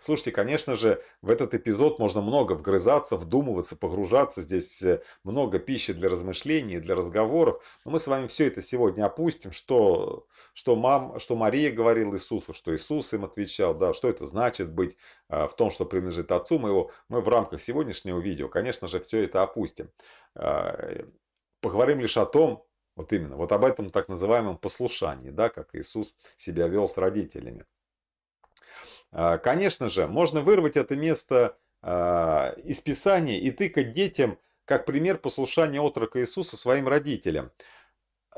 Слушайте, конечно же, в этот эпизод можно много вгрызаться, вдумываться, погружаться. Здесь э, много пищи для размышлений, для разговоров. Но мы с вами все это сегодня опустим, что, что, мам, что Мария говорила Иисусу, что Иисус им отвечал, да, что это значит быть а, в том, что принадлежит Отцу моего. Мы в рамках сегодняшнего видео, конечно же, все это опустим. А, поговорим лишь о том, вот именно, вот об этом так называемом послушании, да, как Иисус себя вел с родителями. А, конечно же, можно вырвать это место а, из Писания и тыкать детям как пример послушания отрока Иисуса своим родителям.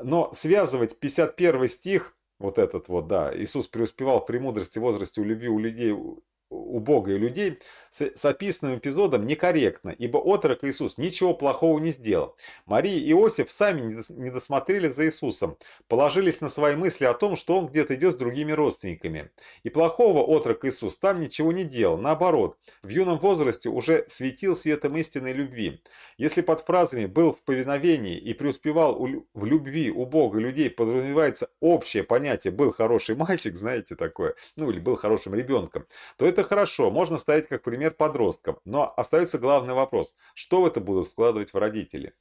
Но связывать 51 стих, вот этот вот, да, Иисус преуспевал в премудрости, возрасте, у любви, у людей убогой людей, с, с описанным эпизодом некорректно, ибо отрок Иисус ничего плохого не сделал. Мария и Иосиф сами не досмотрели за Иисусом, положились на свои мысли о том, что он где-то идет с другими родственниками. И плохого отрок Иисус там ничего не делал, наоборот, в юном возрасте уже светил светом истинной любви. Если под фразами «был в повиновении» и «преуспевал в любви у Бога людей» подразумевается общее понятие «был хороший мальчик», знаете такое, ну или «был хорошим ребенком», то это это хорошо, можно ставить как пример подросткам, но остается главный вопрос, что в это будут вкладывать в родители?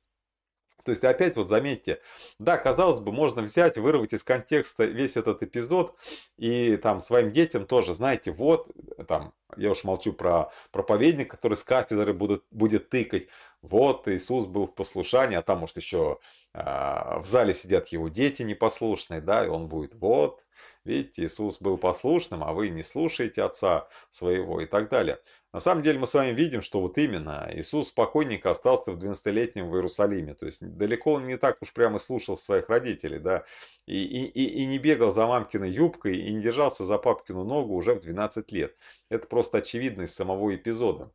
То есть опять вот заметьте, да, казалось бы, можно взять, вырвать из контекста весь этот эпизод и там своим детям тоже, знаете, вот э, там, я уж молчу про проповедник, который с кафедры будет, будет тыкать, вот Иисус был в послушании, а там может еще а, в зале сидят его дети непослушные, да, и он будет, вот, видите, Иисус был послушным, а вы не слушаете отца своего и так далее. На самом деле мы с вами видим, что вот именно Иисус спокойненько остался в 12-летнем в Иерусалиме, то есть далеко он не так уж прямо слушал своих родителей, да, и, и, и, не бегал за мамкиной юбкой, и не держался за папкину ногу уже в 12 лет. Это просто очевидно из самого эпизода.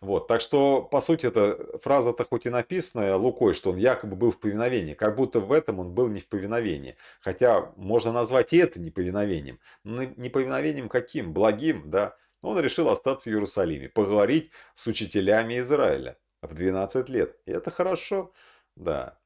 Вот, так что, по сути, эта фраза-то хоть и написанная Лукой, что он якобы был в повиновении, как будто в этом он был не в повиновении. Хотя можно назвать и это неповиновением. Но неповиновением каким? Благим, да? он решил остаться в Иерусалиме, поговорить с учителями Израиля в 12 лет. И это хорошо, да.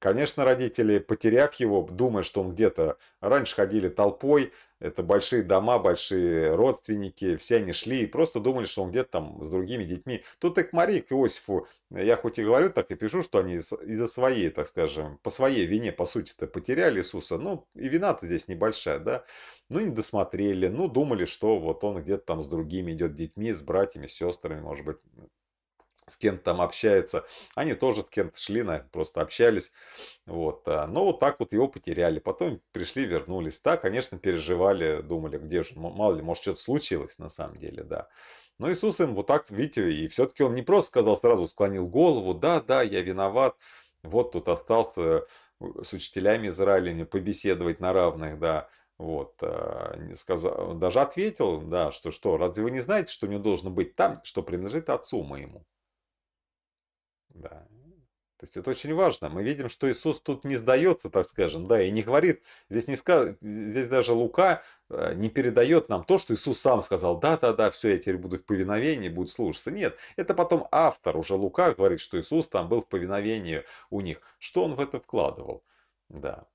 Конечно, родители, потеряв его, думая, что он где-то... Раньше ходили толпой, это большие дома, большие родственники, все они шли и просто думали, что он где-то там с другими детьми. Тут и к Марии, к Иосифу, э, я хоть и говорю, так и пишу, что они из-за своей, так скажем, по своей вине, по сути-то, потеряли Иисуса. Ну, и вина-то здесь небольшая, да. Ну, не досмотрели, ну, думали, что вот он где-то там с другими идет, детьми, с братьями, с сестрами, может быть, с кем-то там общается. Они тоже с кем-то шли, наверное, просто общались. Вот. А, но вот так вот его потеряли. Потом пришли, вернулись. Да, конечно, переживали, думали, где же, мало ли, может, что-то случилось на самом деле, да. Но Иисус им вот так, видите, и все-таки он не просто сказал, сразу склонил голову, да, да, я виноват, вот тут остался э, с учителями Израиля побеседовать на равных, да, вот, а, сказал, даже ответил, да, что что, разве вы не знаете, что мне должно быть там, что принадлежит отцу моему? Да. То есть это очень важно. Мы видим, что Иисус тут не сдается, так скажем, да, и не говорит, здесь не сказ... здесь даже Лука э, не передает нам то, что Иисус сам сказал, да-да-да, все, я теперь буду в повиновении, будет слушаться. Нет, это потом автор, уже Лука говорит, что Иисус там был в повиновении у них. Что он в это вкладывал? Да.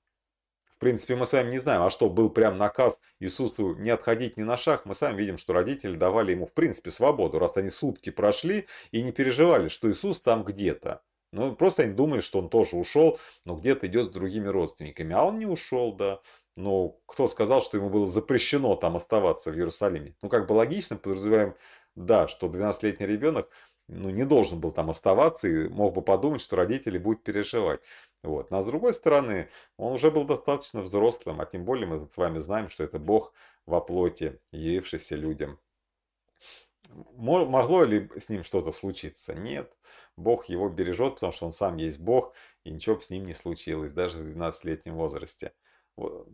В принципе, мы с вами не знаем, а что, был прям наказ Иисусу не отходить ни на шаг? Мы сами видим, что родители давали ему, в принципе, свободу, раз они сутки прошли и не переживали, что Иисус там где-то. Ну, просто они думали, что он тоже ушел, но где-то идет с другими родственниками. А он не ушел, да. Но кто сказал, что ему было запрещено там оставаться в Иерусалиме? Ну, как бы логично, подразумеваем, да, что 12-летний ребенок ну, не должен был там оставаться и мог бы подумать, что родители будут переживать. Вот. Но с другой стороны, он уже был достаточно взрослым, а тем более мы с вами знаем, что это Бог во плоти, явившийся людям. Могло ли с ним что-то случиться? Нет. Бог его бережет, потому что он сам есть Бог, и ничего бы с ним не случилось, даже в 12-летнем возрасте. Вот.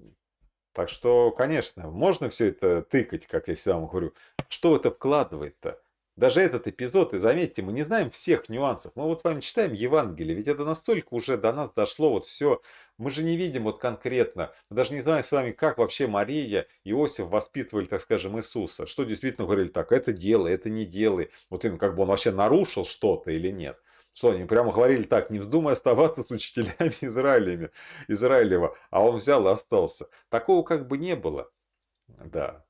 Так что, конечно, можно все это тыкать, как я всегда вам говорю. Что это вкладывает-то? Даже этот эпизод, и заметьте, мы не знаем всех нюансов. Мы вот с вами читаем Евангелие, ведь это настолько уже до нас дошло вот все. Мы же не видим вот конкретно, мы даже не знаем с вами, как вообще Мария и Иосиф воспитывали, так скажем, Иисуса. Что действительно говорили, так, это делай, это не делай. Вот им как бы он вообще нарушил что-то или нет. Что они прямо говорили так, не вздумай оставаться с учителями Израилями, Израилева, а он взял и остался. Такого как бы не было. Да,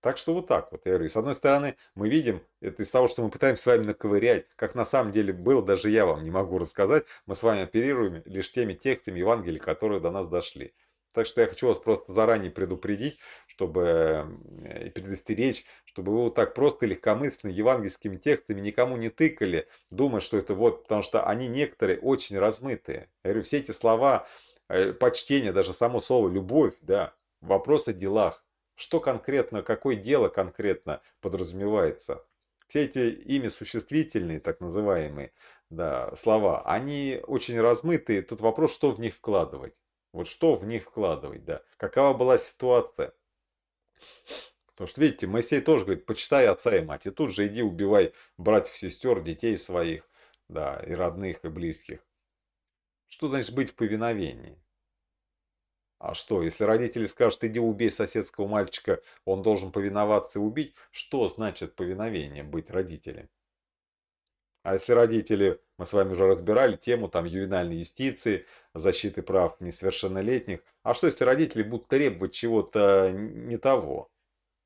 так что вот так вот, я говорю. с одной стороны, мы видим, это из того, что мы пытаемся с вами наковырять, как на самом деле было, даже я вам не могу рассказать, мы с вами оперируем лишь теми текстами Евангелия, которые до нас дошли. Так что я хочу вас просто заранее предупредить, чтобы э, и предостеречь, чтобы вы вот так просто легкомысленно евангельскими текстами никому не тыкали, думая, что это вот, потому что они некоторые очень размытые. Я говорю, все эти слова, э, почтение, даже само слово любовь, да, вопрос о делах что конкретно, какое дело конкретно подразумевается. Все эти имя существительные, так называемые, да, слова, они очень размытые. Тут вопрос, что в них вкладывать. Вот что в них вкладывать, да. Какова была ситуация? Потому что, видите, Моисей тоже говорит, почитай отца и мать, и тут же иди убивай братьев, сестер, детей своих, да, и родных, и близких. Что значит быть в повиновении? А что, если родители скажут, иди убей соседского мальчика, он должен повиноваться и убить, что значит повиновение быть родителем? А если родители, мы с вами уже разбирали тему там ювенальной юстиции, защиты прав несовершеннолетних, а что если родители будут требовать чего-то не того?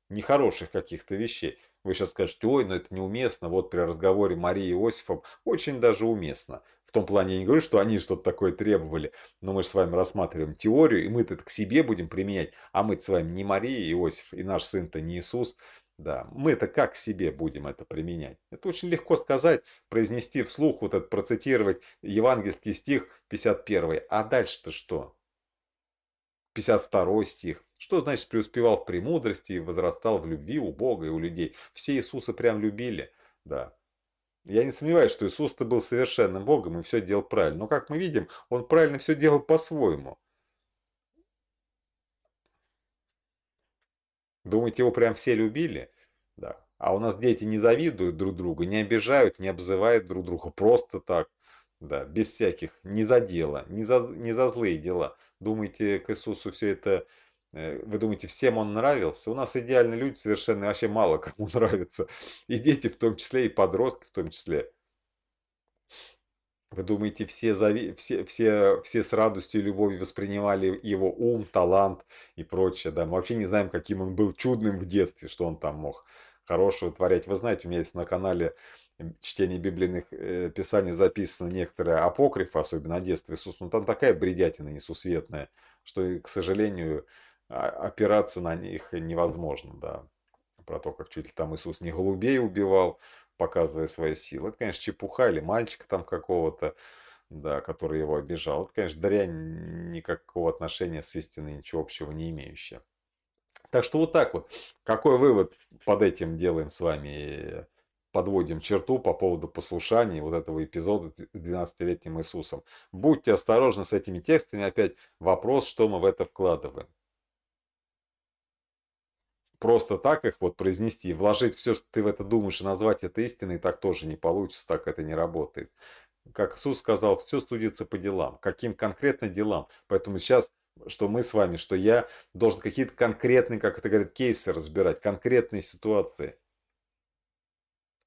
нехороших каких-то вещей. Вы сейчас скажете, ой, но это неуместно, вот при разговоре Марии и Иосифом очень даже уместно. В том плане я не говорю, что они что-то такое требовали, но мы же с вами рассматриваем теорию, и мы это к себе будем применять, а мы с вами не Мария и Иосиф, и наш сын-то не Иисус. Да, мы это как к себе будем это применять? Это очень легко сказать, произнести вслух, вот этот процитировать евангельский стих 51, а дальше-то что? 52 стих, что значит преуспевал в премудрости и возрастал в любви у Бога и у людей? Все Иисуса прям любили, да. Я не сомневаюсь, что Иисус-то был совершенным Богом и все делал правильно. Но, как мы видим, он правильно все делал по-своему. Думаете, его прям все любили? Да. А у нас дети не завидуют друг другу, не обижают, не обзывают друг друга просто так. Да, без всяких, не за дело, не за, не за злые дела. Думаете, к Иисусу все это Э, вы думаете, всем он нравился? У нас идеальные люди совершенно вообще мало кому нравятся. И дети в том числе, и подростки в том числе. Вы думаете, все, зави... все, все, все с радостью и любовью воспринимали его ум, талант и прочее. Да? Мы вообще не знаем, каким он был чудным в детстве, что он там мог хорошего творять. Вы знаете, у меня есть на канале чтение библейных э, писаний записано некоторые апокрифы, особенно о детстве Иисуса. Но ну, там такая бредятина несусветная, что, к сожалению, а, опираться на них невозможно, да. Про то, как чуть ли там Иисус не голубей убивал, показывая свои силы. Это, конечно, чепуха или мальчика там какого-то, да, который его обижал. Это, конечно, дрянь никакого отношения с истиной ничего общего не имеющая. Так что вот так вот. Какой вывод под этим делаем с вами? Подводим черту по поводу послушания вот этого эпизода с 12-летним Иисусом. Будьте осторожны с этими текстами. Опять вопрос, что мы в это вкладываем просто так их вот произнести, вложить все, что ты в это думаешь, и назвать это истиной, так тоже не получится, так это не работает. Как Иисус сказал, все судится по делам. Каким конкретно делам? Поэтому сейчас что мы с вами, что я должен какие-то конкретные, как это говорит, кейсы разбирать, конкретные ситуации.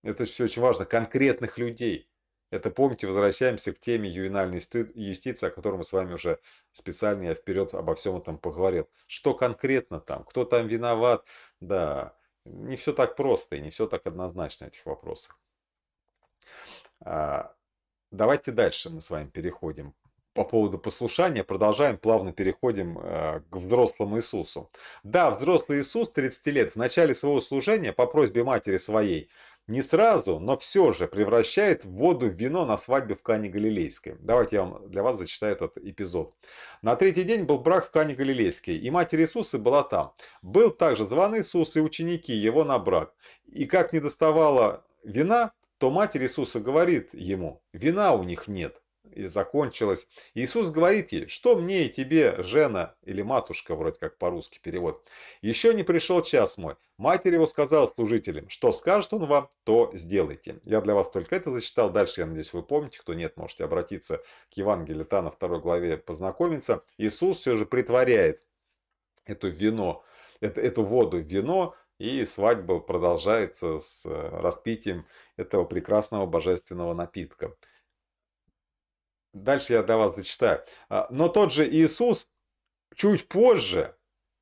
Это все очень важно, конкретных людей. Это, помните, возвращаемся к теме ювенальной юстиции, о которой мы с вами уже специально я вперед обо всем этом поговорил. Что конкретно там, кто там виноват, да, не все так просто и не все так однозначно в этих вопросах. А, давайте дальше мы с вами переходим по поводу послушания, продолжаем, плавно переходим а, к взрослому Иисусу. Да, взрослый Иисус 30 лет в начале своего служения по просьбе матери своей не сразу, но все же превращает воду в вино на свадьбе в Кане Галилейской. Давайте я вам, для вас зачитаю этот эпизод. На третий день был брак в Кане Галилейской, и Матерь Иисуса была там. Был также зван Иисус и ученики его на брак. И как не доставала вина, то Матерь Иисуса говорит ему, вина у них нет и закончилось. Иисус говорит ей, что мне и тебе, жена или матушка, вроде как по-русски перевод. Еще не пришел час мой. Матерь его сказала служителям, что скажет он вам, то сделайте. Я для вас только это зачитал. Дальше, я надеюсь, вы помните. Кто нет, можете обратиться к Евангелию Тана, второй главе, познакомиться. Иисус все же притворяет эту вино, это, эту воду в вино, и свадьба продолжается с э, распитием этого прекрасного божественного напитка. Дальше я до вас зачитаю. А, Но тот же Иисус чуть позже,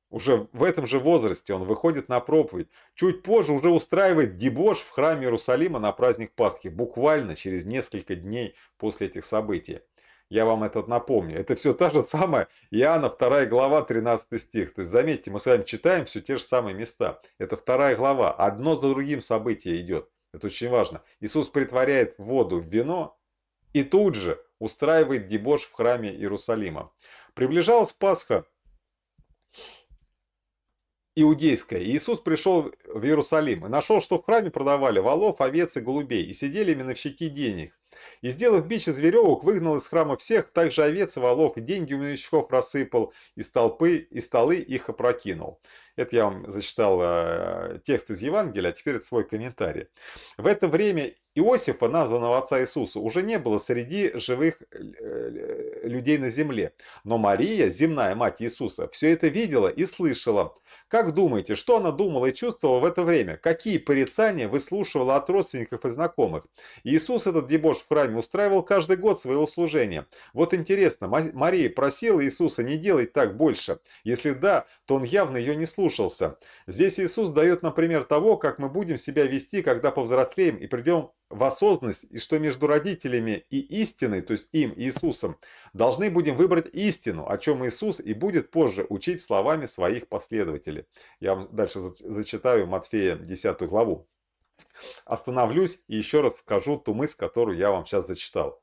уже в этом же возрасте, он выходит на проповедь, чуть позже уже устраивает дебош в храме Иерусалима на праздник Пасхи, буквально через несколько дней после этих событий. Я вам это напомню. Это все та же самая Иоанна 2 глава 13 стих. То есть заметьте, мы с вами читаем все те же самые места. Это вторая глава. Одно за другим событие идет. Это очень важно. Иисус притворяет воду в вино, и тут же устраивает дебош в храме Иерусалима. Приближалась Пасха иудейская. И Иисус пришел в Иерусалим и нашел, что в храме продавали волов, овец и голубей, и сидели миновщики денег. И, сделав бич из веревок, выгнал из храма всех, также овец и волов, и деньги у миновщиков рассыпал, и столпы, и столы их опрокинул. Это я вам зачитал э, текст из Евангелия, а теперь это свой комментарий. В это время Иосифа, названного отца Иисуса, уже не было среди живых э, людей на земле. Но Мария, земная мать Иисуса, все это видела и слышала. Как думаете, что она думала и чувствовала в это время? Какие порицания выслушивала от родственников и знакомых? Иисус этот дебош в храме устраивал каждый год свое служение. Вот интересно, Мария просила Иисуса не делать так больше. Если да, то он явно ее не слушал слушался. Здесь Иисус дает, например, того, как мы будем себя вести, когда повзрослеем и придем в осознанность, и что между родителями и истиной, то есть им, Иисусом, должны будем выбрать истину, о чем Иисус и будет позже учить словами своих последователей. Я вам дальше зачитаю Матфея 10 главу. Остановлюсь и еще раз скажу ту мысль, которую я вам сейчас зачитал.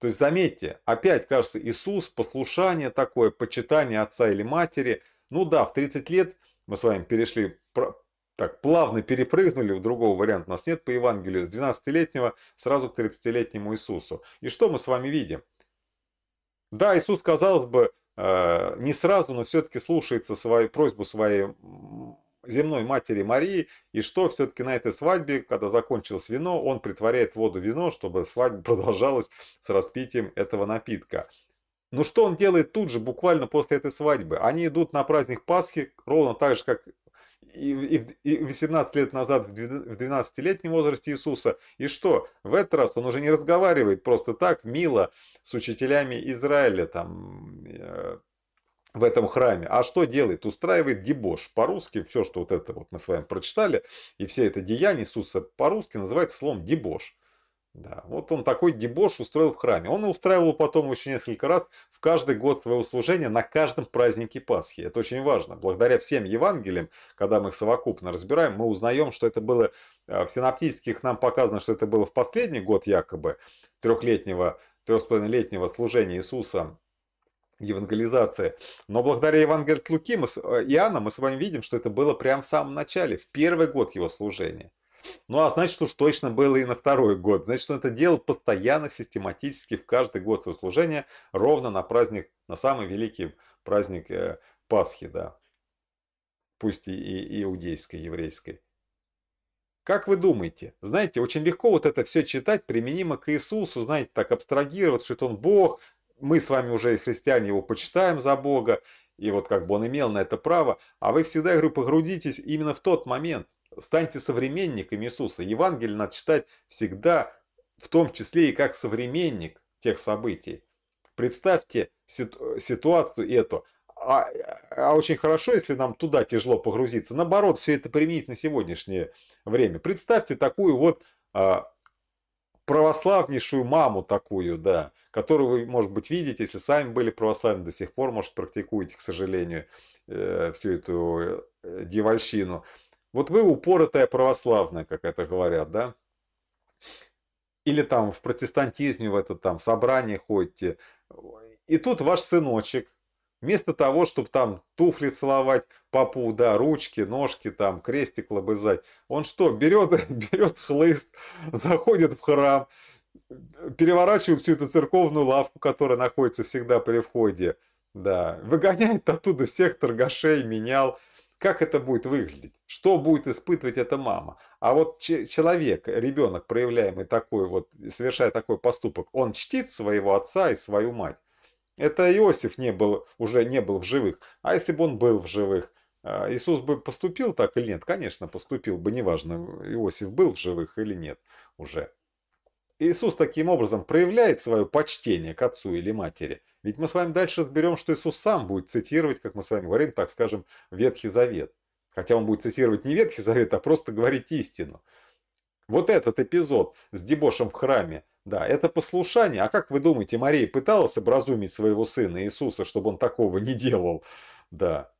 То есть заметьте, опять кажется Иисус, послушание такое, почитание отца или матери. Ну да, в 30 лет мы с вами перешли, так, плавно перепрыгнули, другого варианта у нас нет по Евангелию, 12-летнего сразу к 30-летнему Иисусу. И что мы с вами видим? Да, Иисус, казалось бы, э, не сразу, но все-таки слушается свою просьбу своей земной матери Марии, и что все-таки на этой свадьбе, когда закончилось вино, он притворяет воду в вино, чтобы свадьба продолжалась с распитием этого напитка. Но ну, что он делает тут же, буквально после этой свадьбы? Они идут на праздник Пасхи, ровно так же, как и, и, 18 лет назад, в 12-летнем возрасте Иисуса. И что? В этот раз он уже не разговаривает просто так, мило, с учителями Израиля, там, э, в этом храме. А что делает? Устраивает дебош. По-русски все, что вот это вот мы с вами прочитали, и все это деяния Иисуса по-русски называется словом дебош. Да, вот он такой дебош устроил в храме. Он устраивал потом еще несколько раз в каждый год своего служения на каждом празднике Пасхи. Это очень важно. Благодаря всем Евангелиям, когда мы их совокупно разбираем, мы узнаем, что это было э, в синаптических нам показано, что это было в последний год якобы трехлетнего, трех служения Иисуса евангелизации. Но благодаря Евангелию от Луки мы с, э, Иоанна мы с вами видим, что это было прямо в самом начале, в первый год его служения. Ну, а значит, уж точно было и на второй год. Значит, он это делал постоянно, систематически, в каждый год своего служения, ровно на праздник, на самый великий праздник э, Пасхи, да. Пусть и, и иудейской, еврейской. Как вы думаете? Знаете, очень легко вот это все читать применимо к Иисусу, знаете, так абстрагировать, что он Бог, мы с вами уже, христиане, его почитаем за Бога, и вот как бы он имел на это право, а вы всегда, я говорю, погрудитесь именно в тот момент станьте современниками Иисуса. Евангелие надо читать всегда, в том числе и как современник тех событий. Представьте э, ситуацию эту. А, а очень хорошо, если нам туда тяжело погрузиться. Наоборот, все это применить на сегодняшнее время. Представьте такую вот а, православнейшую маму такую, да, которую вы, может быть, видите, если сами были православны до сих пор, может, практикуете, к сожалению, э, всю эту э, вот вы упоротая православная, как это говорят, да? Или там в протестантизме, в это там собрание ходите. И тут ваш сыночек, вместо того, чтобы там туфли целовать попу да, ручки, ножки, там, крестик лобызать, он что, берет, берет хлыст, заходит в храм, переворачивает всю эту церковную лавку, которая находится всегда при входе, да, выгоняет оттуда всех торгашей, менял, как это будет выглядеть, что будет испытывать эта мама. А вот человек, ребенок, проявляемый такой вот, совершая такой поступок, он чтит своего отца и свою мать. Это Иосиф не был, уже не был в живых. А если бы он был в живых, а, Иисус бы поступил так или нет? Конечно, поступил бы, неважно, Иосиф был в живых или нет уже. Иисус таким образом проявляет свое почтение к отцу или матери. Ведь мы с вами дальше разберем, что Иисус сам будет цитировать, как мы с вами говорим, так скажем, Ветхий Завет. Хотя он будет цитировать не Ветхий Завет, а просто говорить истину. Вот этот эпизод с дебошем в храме, да, это послушание. А как вы думаете, Мария пыталась образумить своего сына Иисуса, чтобы он такого не делал? Да,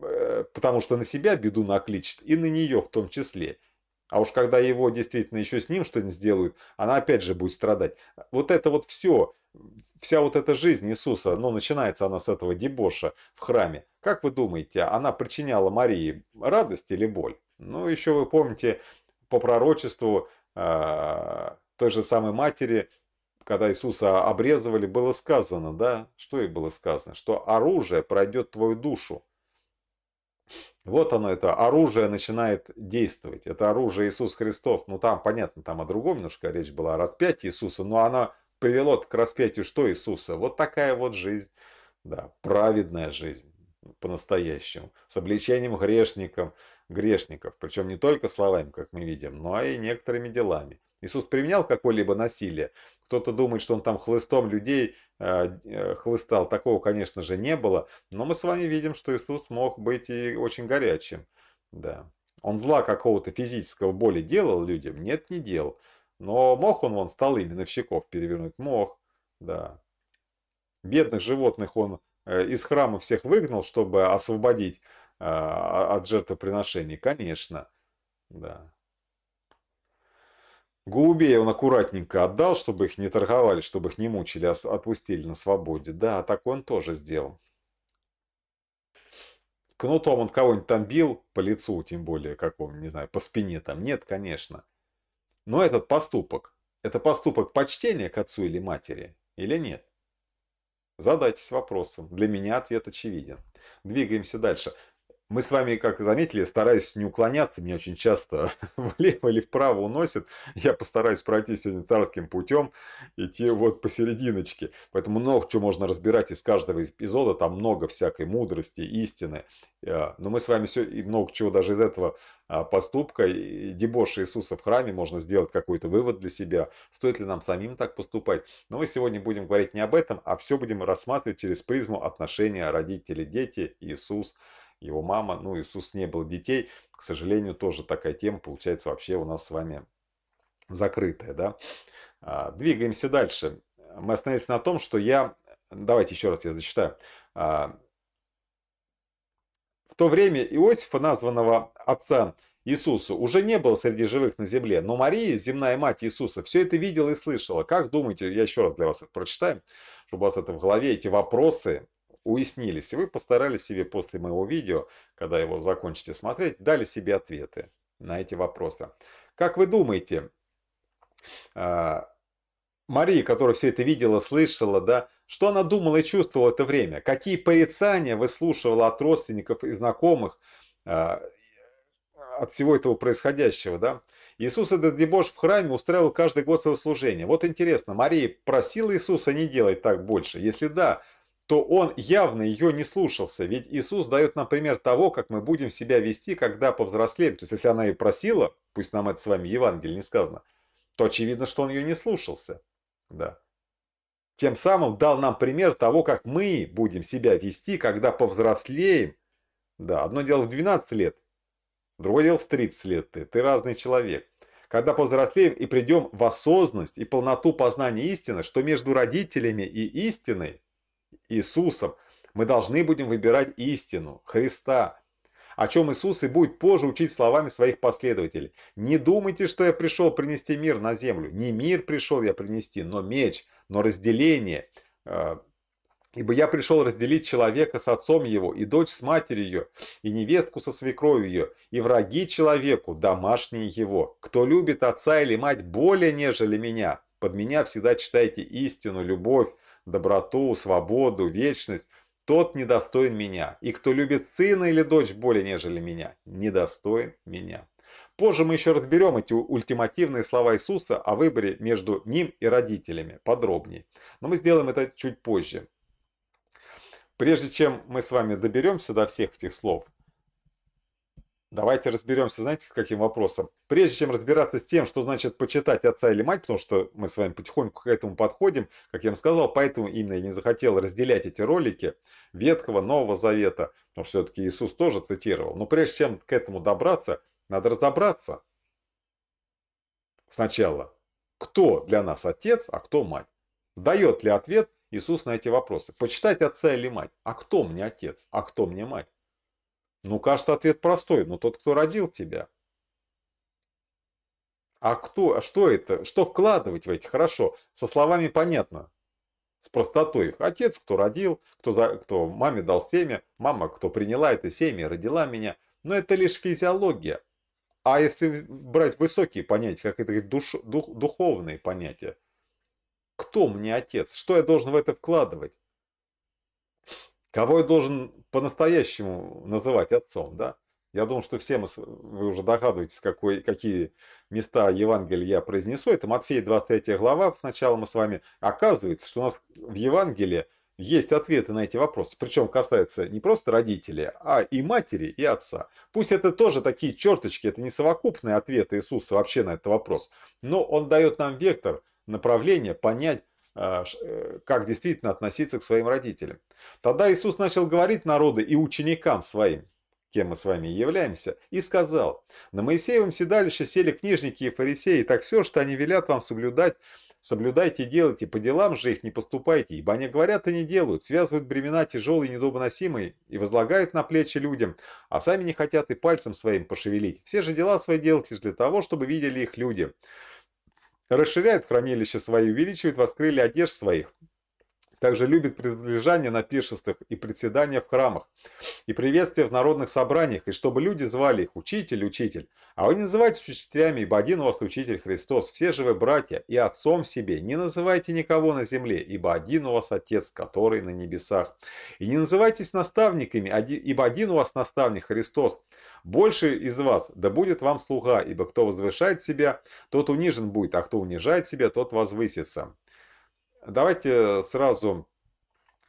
э, потому что на себя беду накличет, и на нее в том числе. А уж когда его действительно еще с ним что-нибудь сделают, она опять же будет страдать. Вот это вот все, вся вот эта жизнь Иисуса, ну, начинается она с этого дебоша в храме. Как вы думаете, она причиняла Марии радость или боль? Ну, еще вы помните по пророчеству э, той же самой матери, когда Иисуса обрезывали, было сказано, да, что ей было сказано, что оружие пройдет твою душу. Вот оно, это оружие начинает действовать. Это оружие Иисус Христос. Ну там, понятно, там о другом немножко речь была, о распятии Иисуса. Но она привело к распятию что Иисуса? Вот такая вот жизнь. Да, праведная жизнь по-настоящему, с обличением грешников, грешников, причем не только словами, как мы видим, но и некоторыми делами. Иисус применял какое-либо насилие? Кто-то думает, что он там хлыстом людей э, э, хлыстал. Такого, конечно же, не было. Но мы с вами видим, что Иисус мог быть и очень горячим. Да. Он зла какого-то физического боли делал людям? Нет, не делал. Но мог он он вон столы миновщиков перевернуть? Мог, да. Бедных животных он э, из храма всех выгнал, чтобы освободить от жертвоприношений? Конечно, да. Голубей он аккуратненько отдал, чтобы их не торговали, чтобы их не мучили, а отпустили на свободе. Да, так он тоже сделал. Кнутом он кого-нибудь там бил, по лицу тем более, какому, не знаю, по спине там. Нет, конечно. Но этот поступок, это поступок почтения к отцу или матери или нет? Задайтесь вопросом. Для меня ответ очевиден. Двигаемся дальше мы с вами, как заметили, стараюсь не уклоняться, меня очень часто влево или вправо уносит. Я постараюсь пройти сегодня царским путем, идти вот посерединочке. Поэтому много чего можно разбирать из каждого эпизода, там много всякой мудрости, истины. Э, но мы с вами все, и много чего даже из этого а, поступка, дебоша Иисуса в храме, можно сделать какой-то вывод для себя, стоит ли нам самим так поступать. Но мы сегодня будем говорить не об этом, а все будем рассматривать через призму отношения родители-дети, Иисус, Иисус его мама, ну, Иисус не был детей. К сожалению, тоже такая тема получается вообще у нас с вами закрытая, да. А, двигаемся дальше. Мы остановились на том, что я... Давайте еще раз я зачитаю. А, в то время Иосифа, названного отца Иисусу, уже не было среди живых на земле, но Мария, земная мать Иисуса, все это видела и слышала. Как думаете, я еще раз для вас это прочитаю, чтобы у вас это в голове, эти вопросы, уяснились, и вы постарались себе после моего видео, когда его закончите смотреть, дали себе ответы на эти вопросы. Как вы думаете, а, Мария, которая все это видела, слышала, да, что она думала и чувствовала в это время? Какие порицания выслушивала от родственников и знакомых а, от всего этого происходящего, да? Иисус этот дебош в храме устраивал каждый год свое служение. Вот интересно, Мария просила Иисуса не делать так больше? Если да, то он явно ее не слушался. Ведь Иисус дает нам пример того, как мы будем себя вести, когда повзрослеем. То есть, если она и просила, пусть нам это с вами Евангелие не сказано, то очевидно, что он ее не слушался. Да. Тем самым дал нам пример того, как мы будем себя вести, когда повзрослеем. Да, одно дело в 12 лет, другое дело в 30 лет ты. Ты разный человек. Когда повзрослеем и придем в осознанность и полноту познания истины, что между родителями и истиной – Иисусом, мы должны будем выбирать истину, Христа, о чем Иисус и будет позже учить словами своих последователей. «Не думайте, что я пришел принести мир на землю. Не мир пришел я принести, но меч, но разделение. Э, Ибо я пришел разделить человека с отцом его, и дочь с матерью ее, и невестку со свекровью ее, и враги человеку, домашние его. Кто любит отца или мать более, нежели меня, под меня всегда читайте истину, любовь, доброту, свободу, вечность, тот недостоин меня. И кто любит сына или дочь более, нежели меня, недостоин меня. Позже мы еще разберем эти ультимативные слова Иисуса о выборе между ним и родителями подробнее, Но мы сделаем это чуть позже. Прежде чем мы с вами доберемся до всех этих слов, Давайте разберемся, знаете, с каким вопросом. Прежде чем разбираться с тем, что значит почитать отца или мать, потому что мы с вами потихоньку к этому подходим, как я вам сказал, поэтому именно я не захотел разделять эти ролики Ветхого, Нового Завета, потому что все-таки Иисус тоже цитировал. Но прежде чем к этому добраться, надо разобраться сначала, кто для нас отец, а кто мать. Дает ли ответ Иисус на эти вопросы? Почитать отца или мать? А кто мне отец, а кто мне мать? Ну, кажется, ответ простой, но тот, кто родил тебя. А кто, а что это, что вкладывать в эти? Хорошо, со словами понятно, с простотой. Отец, кто родил, кто, за, кто маме дал семя, мама, кто приняла это семя, родила меня. Но это лишь физиология. А если брать высокие понятия, как это душ, дух, духовные понятия, кто мне отец, что я должен в это вкладывать? Кого я должен по-настоящему называть отцом, да? Я думаю, что все мы, вы уже догадываетесь, какой, какие места Евангелия я произнесу. Это Матфея 23 глава. Сначала мы с вами... Оказывается, что у нас в Евангелии есть ответы на эти вопросы. Причем касается не просто родителей, а и матери, и отца. Пусть это тоже такие черточки, это не совокупные ответы Иисуса вообще на этот вопрос. Но он дает нам вектор, направление, понять, а, э, как действительно относиться к своим родителям. Тогда Иисус начал говорить народу и ученикам своим, кем мы с вами являемся, и сказал, «На Моисеевом седалище сели книжники и фарисеи, так все, что они велят вам соблюдать, соблюдайте и делайте, по делам же их не поступайте, ибо они говорят и не делают, связывают бремена тяжелые и недобносимые, и возлагают на плечи людям, а сами не хотят и пальцем своим пошевелить. Все же дела свои делайте для того, чтобы видели их люди». Расширяет хранилище свои, увеличивает воскрыли одежд своих. Также любит предлежание на пиршествах и председания в храмах, и приветствие в народных собраниях, и чтобы люди звали их «учитель, учитель». А вы не называйтесь учителями, ибо один у вас учитель Христос, все же вы братья, и отцом себе. Не называйте никого на земле, ибо один у вас Отец, который на небесах. И не называйтесь наставниками, ибо один у вас наставник Христос. Больше из вас, да будет вам слуга, ибо кто возвышает себя, тот унижен будет, а кто унижает себя, тот возвысится. Давайте сразу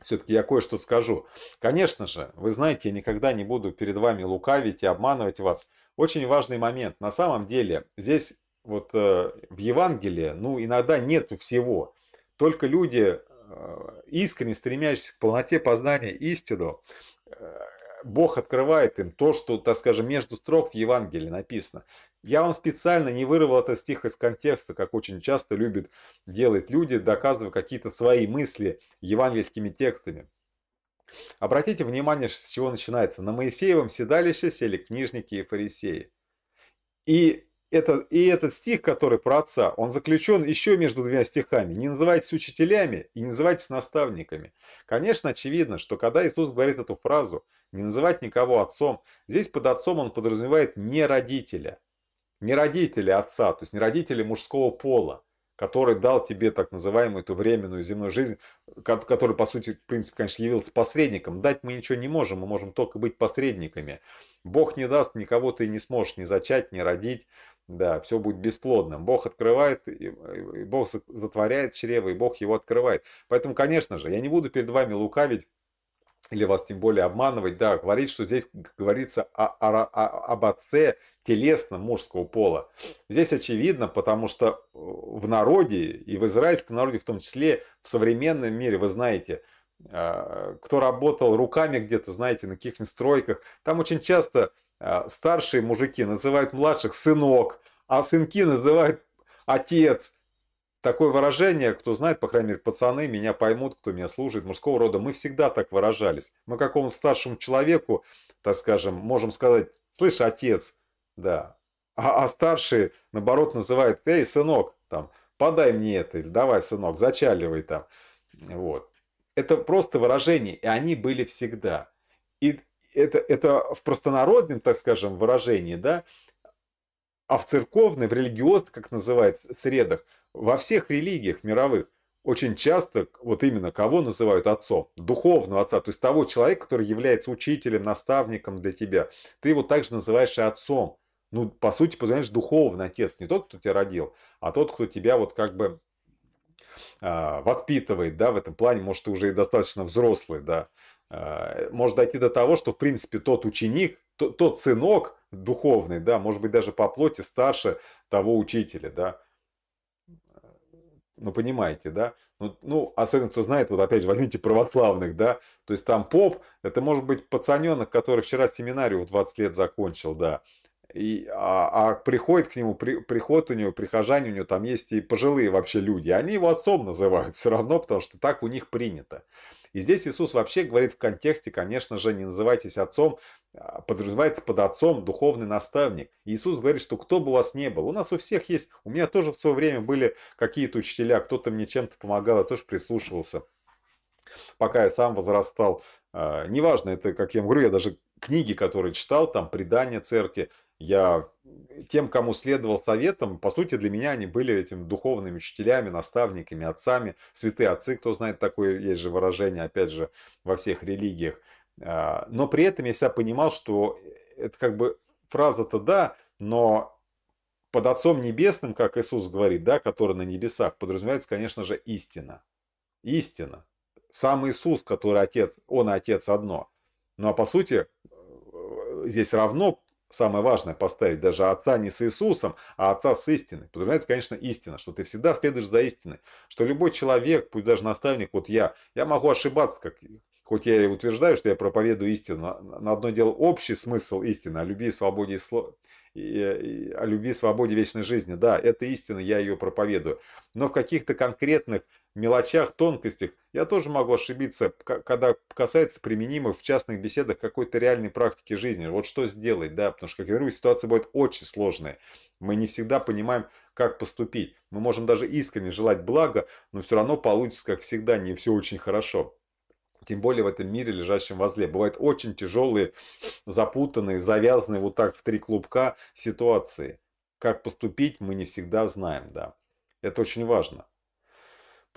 все-таки я кое-что скажу. Конечно же, вы знаете, я никогда не буду перед вами лукавить и обманывать вас. Очень важный момент. На самом деле, здесь вот э, в Евангелии, ну, иногда нету всего. Только люди, э, искренне стремящиеся к полноте познания истину, э, Бог открывает им то, что, так скажем, между строк в Евангелии написано. Я вам специально не вырвал этот стих из контекста, как очень часто любят делать люди, доказывая какие-то свои мысли евангельскими текстами. Обратите внимание, с чего начинается. На Моисеевом седалище сели книжники и фарисеи. И это, и этот стих, который про отца, он заключен еще между двумя стихами. Не называйтесь учителями и не называйтесь наставниками. Конечно, очевидно, что когда Иисус говорит эту фразу «не называть никого отцом», здесь под отцом он подразумевает не родителя, не родителя отца, то есть не родителя мужского пола, который дал тебе так называемую эту временную земную жизнь, который, по сути, в принципе, конечно, явился посредником. Дать мы ничего не можем, мы можем только быть посредниками. Бог не даст никого, ты не сможешь ни зачать, ни родить, да, все будет бесплодным. Бог открывает, и Бог затворяет чрево, и Бог его открывает. Поэтому, конечно же, я не буду перед вами лукавить или вас тем более обманывать, да, говорить, что здесь говорится о, о, о, об отце телесном мужского пола. Здесь очевидно, потому что э, в народе и в израильском народе в том числе, в современном мире, вы знаете – а, кто работал руками где-то, знаете, на каких-нибудь стройках. Там очень часто а, старшие мужики называют младших сынок, а сынки называют отец. Такое выражение, кто знает, по крайней мере, пацаны меня поймут, кто меня служит, мужского рода, мы всегда так выражались. Мы какому старшему человеку, так скажем, можем сказать, слышь, отец, да. А, а старшие, наоборот, называют, эй, сынок, там, подай мне это, или давай, сынок, зачаливай там. Вот это просто выражение, и они были всегда. И это, это в простонародном, так скажем, выражении, да, а в церковной, в религиозной, как называется, в средах, во всех религиях мировых, очень часто вот именно кого называют отцом? Духовного отца, то есть того человека, который является учителем, наставником для тебя. Ты его также называешь и отцом. Ну, по сути, позволяешь духовный отец, не тот, кто тебя родил, а тот, кто тебя вот как бы а, воспитывает, да, в этом плане, может, ты уже и достаточно взрослый, да, а, может дойти до того, что, в принципе, тот ученик, тот сынок духовный, да, может быть, даже по плоти старше того учителя, да, ну, понимаете, да? Ну, ну, особенно, кто знает, вот опять же, возьмите православных, да? То есть там поп, это может быть пацаненок, который вчера семинарию в 20 лет закончил, да? и, а, а приходит к нему, при, приход у него, прихожане у него, там есть и пожилые вообще люди, они его отцом называют все равно, потому что так у них принято. И здесь Иисус вообще говорит в контексте, конечно же, не называйтесь отцом, а, подразумевается под отцом духовный наставник. И Иисус говорит, что кто бы у вас не был, у нас у всех есть, у меня тоже в свое время были какие-то учителя, кто-то мне чем-то помогал, я тоже прислушивался пока я сам возрастал. А, неважно, это, как я говорю, я даже книги, которые читал, там, предания церкви, я тем, кому следовал советам, по сути, для меня они были этими духовными учителями, наставниками, отцами, святые отцы, кто знает такое, есть же выражение, опять же, во всех религиях. А, но при этом я себя понимал, что э, это как бы фраза-то да, но под Отцом Небесным, как Иисус говорит, да, который на небесах, подразумевается, конечно же, истина. Истина. Сам Иисус, который Отец, Он и Отец одно. Ну а по сути, э, здесь равно Самое важное поставить даже отца не с Иисусом, а отца с истиной. Подразумевается, конечно, истина, что ты всегда следуешь за истиной. Что любой человек, пусть даже наставник, вот я, я могу ошибаться, как, хоть я и утверждаю, что я проповедую истину, на одно дело общий смысл истины, о любви, свободе и, сло... и, и о любви, свободе, вечной жизни. Да, это истина, я ее проповедую. Но в каких-то конкретных мелочах, тонкостях я тоже могу ошибиться, когда касается применимых в частных беседах какой-то реальной практики жизни. Вот что сделать, да, потому что, как я говорю, ситуация будет очень сложная. Мы не всегда понимаем, как поступить. Мы можем даже искренне желать блага, но все равно получится, как всегда, не все очень хорошо. Тем более в этом мире, лежащем возле. Бывают очень тяжелые, запутанные, завязанные вот так в три клубка ситуации. Как поступить, мы не всегда знаем, да. Это очень важно.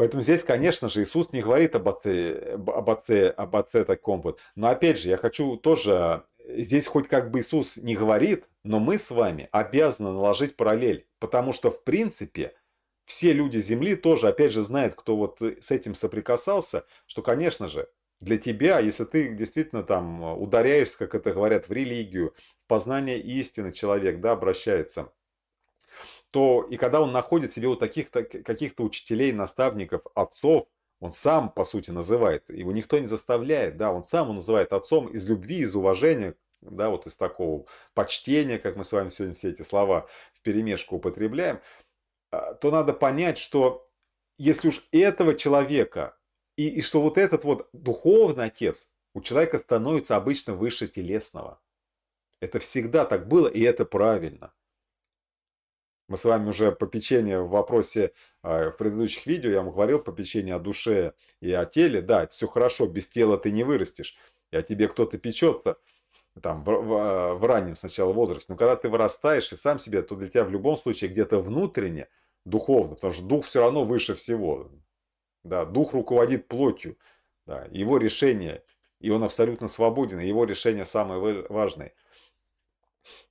Поэтому здесь, конечно же, Иисус не говорит об отце, об отце, об отце таком вот. Но опять же, я хочу тоже, здесь хоть как бы Иисус не говорит, но мы с вами обязаны наложить параллель. Потому что, в принципе, все люди Земли тоже, опять же, знают, кто вот с этим соприкасался, что, конечно же, для тебя, если ты действительно там ударяешься, как это говорят, в религию, в познание истины человек, да, обращается – то и когда он находит себе вот таких-то каких-то учителей, наставников, отцов, он сам, по сути, называет, его никто не заставляет, да, он сам он называет отцом из любви, из уважения, да, вот из такого почтения, как мы с вами сегодня все эти слова в перемешку употребляем, а, то надо понять, что если уж этого человека, и, и что вот этот вот духовный отец у человека становится обычно выше телесного. Это всегда так было, и это правильно. Мы с вами уже по печенью в вопросе э, в предыдущих видео, я вам говорил по печенью о душе и о теле. Да, все хорошо, без тела ты не вырастешь. И о тебе кто-то печется там, в, в, э, в раннем сначала возраст, Но когда ты вырастаешь и сам себе, то для тебя в любом случае где-то внутренне, духовно, потому что дух все равно выше всего. Да, дух руководит плотью. Да, его решение, и он абсолютно свободен, и его решение самое важное.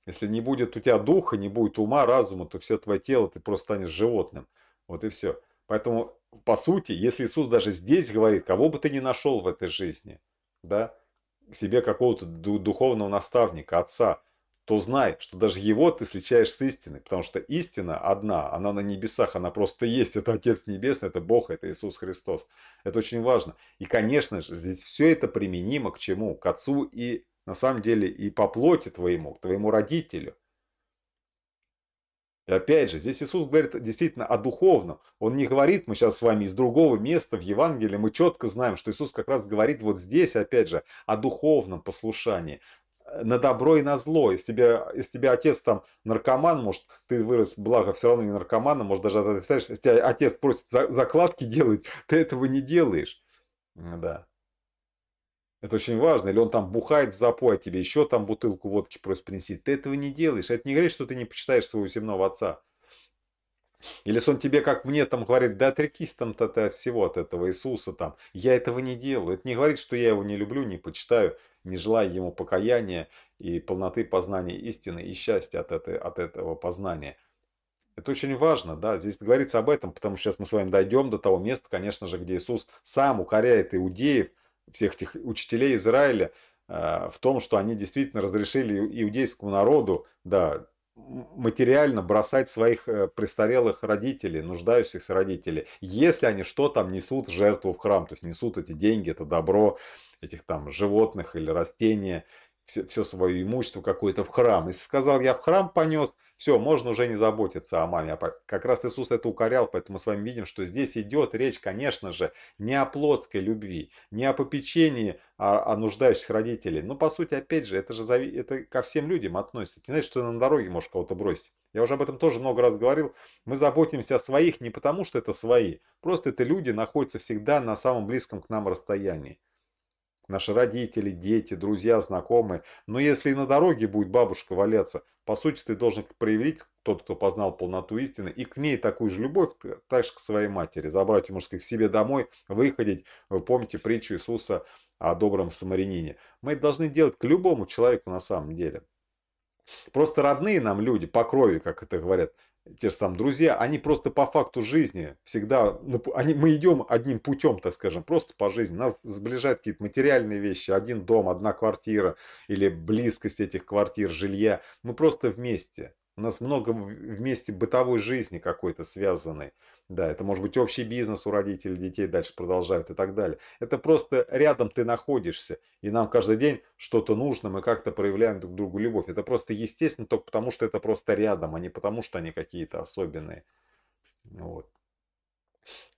Если не будет у тебя духа, не будет ума, разума, то все твое тело, ты просто станешь животным. Вот и все. Поэтому, по сути, если Иисус даже здесь говорит, кого бы ты ни нашел в этой жизни, да, себе какого-то духовного наставника, отца, то знай, что даже его ты сличаешь с истиной, потому что истина одна, она на небесах, она просто есть, это Отец Небесный, это Бог, это Иисус Христос. Это очень важно. И, конечно же, здесь все это применимо к чему? К Отцу и на самом деле и по плоти твоему, к твоему родителю. И опять же, здесь Иисус говорит действительно о духовном. Он не говорит, мы сейчас с вами из другого места в Евангелии, мы четко знаем, что Иисус как раз говорит вот здесь, опять же, о духовном послушании. Э, на добро и на зло. Если тебя, если тебя отец там наркоман, может, ты вырос, благо, все равно не наркоманом, может, даже, если тебя отец просит закладки делать, ты этого не делаешь. Да. Это очень важно. Или он там бухает в запой, а тебе еще там бутылку водки просит принести. Ты этого не делаешь. Это не говорит, что ты не почитаешь своего земного отца. Или если он тебе, как мне, там говорит, да отрекись там -то от всего, от этого Иисуса там. Я этого не делаю. Это не говорит, что я его не люблю, не почитаю, не желаю ему покаяния и полноты познания истины и счастья от, этой, от этого познания. Это очень важно, да, здесь говорится об этом, потому что сейчас мы с вами дойдем до того места, конечно же, где Иисус сам укоряет иудеев всех этих учителей Израиля а, в том, что они действительно разрешили иудейскому народу, да, материально бросать своих э, престарелых родителей, нуждающихся родителей, если они что там несут жертву в храм, то есть несут эти деньги, это добро этих там животных или растения, все, все свое имущество какое-то в храм. и сказал, я в храм понес – все, можно уже не заботиться о маме. А как раз Иисус это укорял, поэтому мы с вами видим, что здесь идет речь, конечно же, не о плотской любви, не о попечении о, о нуждающихся родителей. Но, по сути, опять же, это же зави... это ко всем людям относится. Не значит, что ты на дороге можешь кого-то бросить. Я уже об этом тоже много раз говорил. Мы заботимся о своих не потому, что это свои. Просто это люди находятся всегда на самом близком к нам расстоянии наши родители, дети, друзья, знакомые. Но если и на дороге будет бабушка валяться, по сути, ты должен проявить тот, кто познал полноту истины, и к ней такую же любовь, так же к своей матери, забрать ее, может, к себе домой, выходить. Вы помните притчу Иисуса о добром самарянине. Мы это должны делать к любому человеку на самом деле. Просто родные нам люди, по крови, как это говорят, те же самые друзья, они просто по факту жизни всегда, они, мы идем одним путем, так скажем, просто по жизни. Нас сближают какие-то материальные вещи, один дом, одна квартира или близкость этих квартир, жилья. Мы просто вместе. У нас много вместе бытовой жизни какой-то связанной. Да, это может быть общий бизнес у родителей, детей дальше продолжают и так далее. Это просто рядом ты находишься, и нам каждый день что-то нужно, мы как-то проявляем друг другу любовь. Это просто естественно только потому, что это просто рядом, а не потому, что они какие-то особенные. Вот.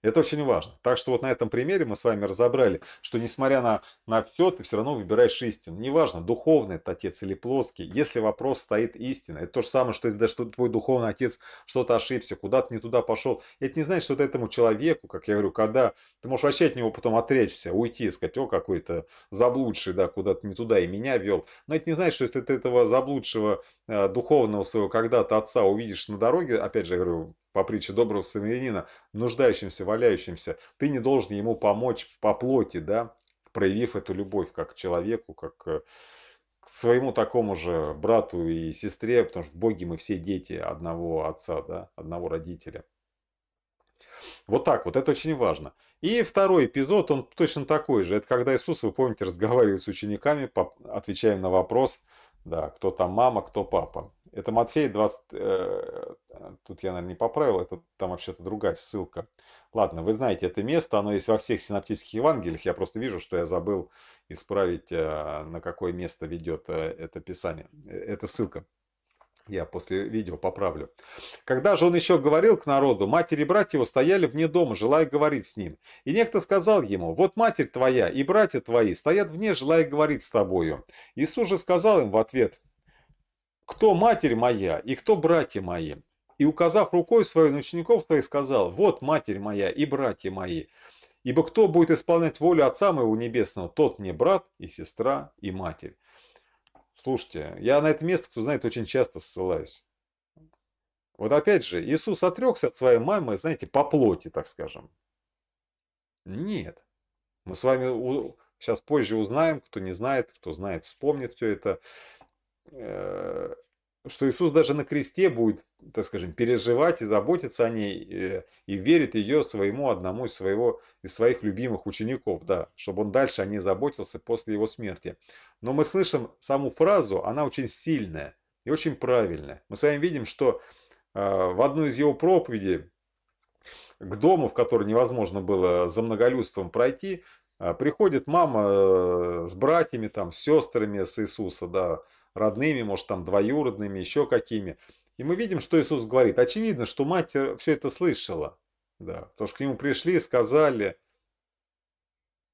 Это очень важно. Так что вот на этом примере мы с вами разобрали, что несмотря на, на все, ты все равно выбираешь истину. Неважно, духовный это отец или плоский. Если вопрос стоит истина, это то же самое, что если даже твой духовный отец что-то ошибся, куда-то не туда пошел. Это не значит, что ты этому человеку, как я говорю, когда ты можешь вообще от него потом отречься, уйти, сказать, о, какой-то заблудший, да, куда-то не туда и меня вел. Но это не значит, что если ты этого заблудшего э, духовного своего когда-то отца увидишь на дороге, опять же, я говорю, по притче доброго самарянина, нуждающимся, валяющимся, ты не должен ему помочь по плоти, да, проявив эту любовь как к человеку, как к своему такому же брату и сестре, потому что в Боге мы все дети одного отца, да, одного родителя. Вот так вот, это очень важно. И второй эпизод, он точно такой же. Это когда Иисус, вы помните, разговаривает с учениками, отвечая на вопрос, да, кто там мама, кто папа. Это Матфей 20... Э, тут я, наверное, не поправил, это там вообще-то другая ссылка. Ладно, вы знаете это место, оно есть во всех синаптических Евангелиях. Я просто вижу, что я забыл исправить, э, на какое место ведет э, это писание, э, эта ссылка. Я после видео поправлю. Когда же он еще говорил к народу, матери и братья его стояли вне дома, желая говорить с ним. И некто сказал ему, вот матерь твоя и братья твои стоят вне, желая говорить с тобою. Иисус же сказал им в ответ, кто матерь моя и кто братья мои? И указав рукой своих учеников своих, сказал, вот матерь моя и братья мои. Ибо кто будет исполнять волю Отца моего Небесного, тот мне брат и сестра и матерь. Слушайте, я на это место, кто знает, очень часто ссылаюсь. Вот опять же, Иисус отрекся от своей мамы, знаете, по плоти, так скажем. Нет. Мы с вами сейчас позже узнаем, кто не знает, кто знает, вспомнит все это. Э, что Иисус даже на кресте будет, так скажем, переживать и заботиться о ней, и, э, и верит ее своему одному из, своего, из своих любимых учеников, да, чтобы он дальше о ней заботился после его смерти. Но мы слышим саму фразу, она очень сильная и очень правильная. Мы с вами видим, что э, в одну из его проповедей к дому, в который невозможно было за многолюдством пройти, э, приходит мама э, с братьями, там, с сестрами с Иисуса, да, родными, может там двоюродными, еще какими. И мы видим, что Иисус говорит. Очевидно, что мать э, все это слышала. Да, потому что к нему пришли и сказали.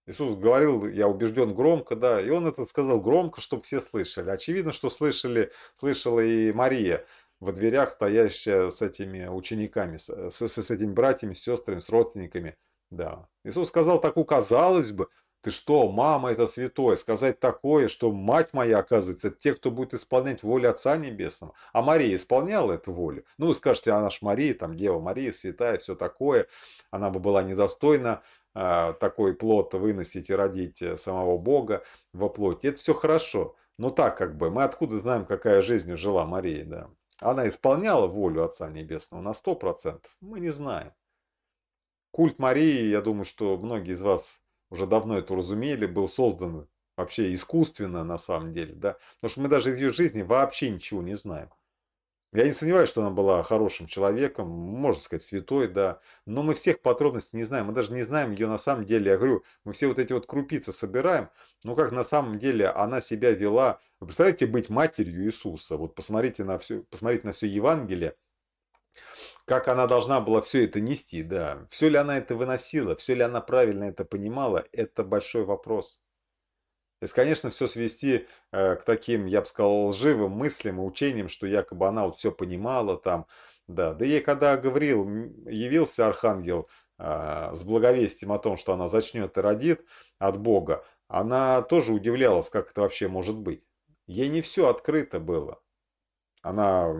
Иисус говорил, я убежден, громко, да, и он это сказал громко, чтобы все слышали. Очевидно, что слышали, слышала и Мария во дверях, стоящая с этими учениками, с, э, с, с этими братьями, сестрами, с родственниками. Да. Иисус сказал, так казалось бы, ты что, мама это святое, сказать такое, что мать моя, оказывается, те, кто будет исполнять волю Отца Небесного. А Мария исполняла эту волю. Ну, вы скажете, она ж Мария, там, Дева Мария, святая, все такое. Она бы была недостойна э, такой плод выносить и родить э, самого Бога во плоти. Это все хорошо. Но так как бы, мы откуда знаем, какая жизнью жила Мария, да? Она исполняла волю Отца Небесного на 100%? Мы не знаем. Культ Марии, я думаю, что многие из вас уже давно это разумели, был создан вообще искусственно на самом деле, да, потому что мы даже из ее жизни вообще ничего не знаем. Я не сомневаюсь, что она была хорошим человеком, можно сказать, святой, да. Но мы всех подробностей не знаем. Мы даже не знаем ее на самом деле. Я говорю, мы все вот эти вот крупицы собираем. Но как на самом деле она себя вела. Вы представляете, быть матерью Иисуса. Вот посмотрите на все, посмотрите на все Евангелие. Как она должна была все это нести, да. Все ли она это выносила, все ли она правильно это понимала, это большой вопрос. Если, конечно, все свести э, к таким, я бы сказал, лживым мыслям и учениям, что якобы она вот все понимала там, да. Да ей когда говорил, явился архангел э, с благовестием о том, что она зачнет и родит от Бога, она тоже удивлялась, как это вообще может быть. Ей не все открыто было она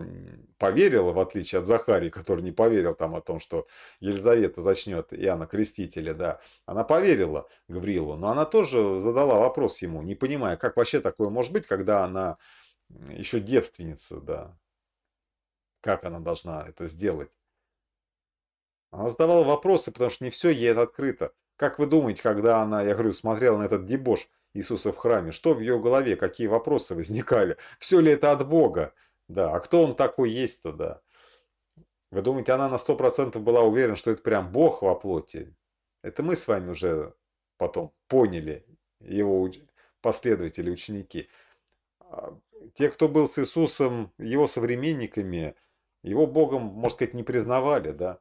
поверила, в отличие от Захарии, который не поверил там о том, что Елизавета зачнет Иоанна Крестителя, да, она поверила Гаврилу, но она тоже задала вопрос ему, не понимая, как вообще такое может быть, когда она еще девственница, да, как она должна это сделать. Она задавала вопросы, потому что не все ей это открыто. Как вы думаете, когда она, я говорю, смотрела на этот дебош Иисуса в храме, что в ее голове, какие вопросы возникали, все ли это от Бога? Да, а кто он такой есть-то, да? Вы думаете, она на 100% была уверена, что это прям Бог во плоти? Это мы с вами уже потом поняли, его последователи, ученики. А, те, кто был с Иисусом, его современниками, его Богом, можно сказать, не признавали, да?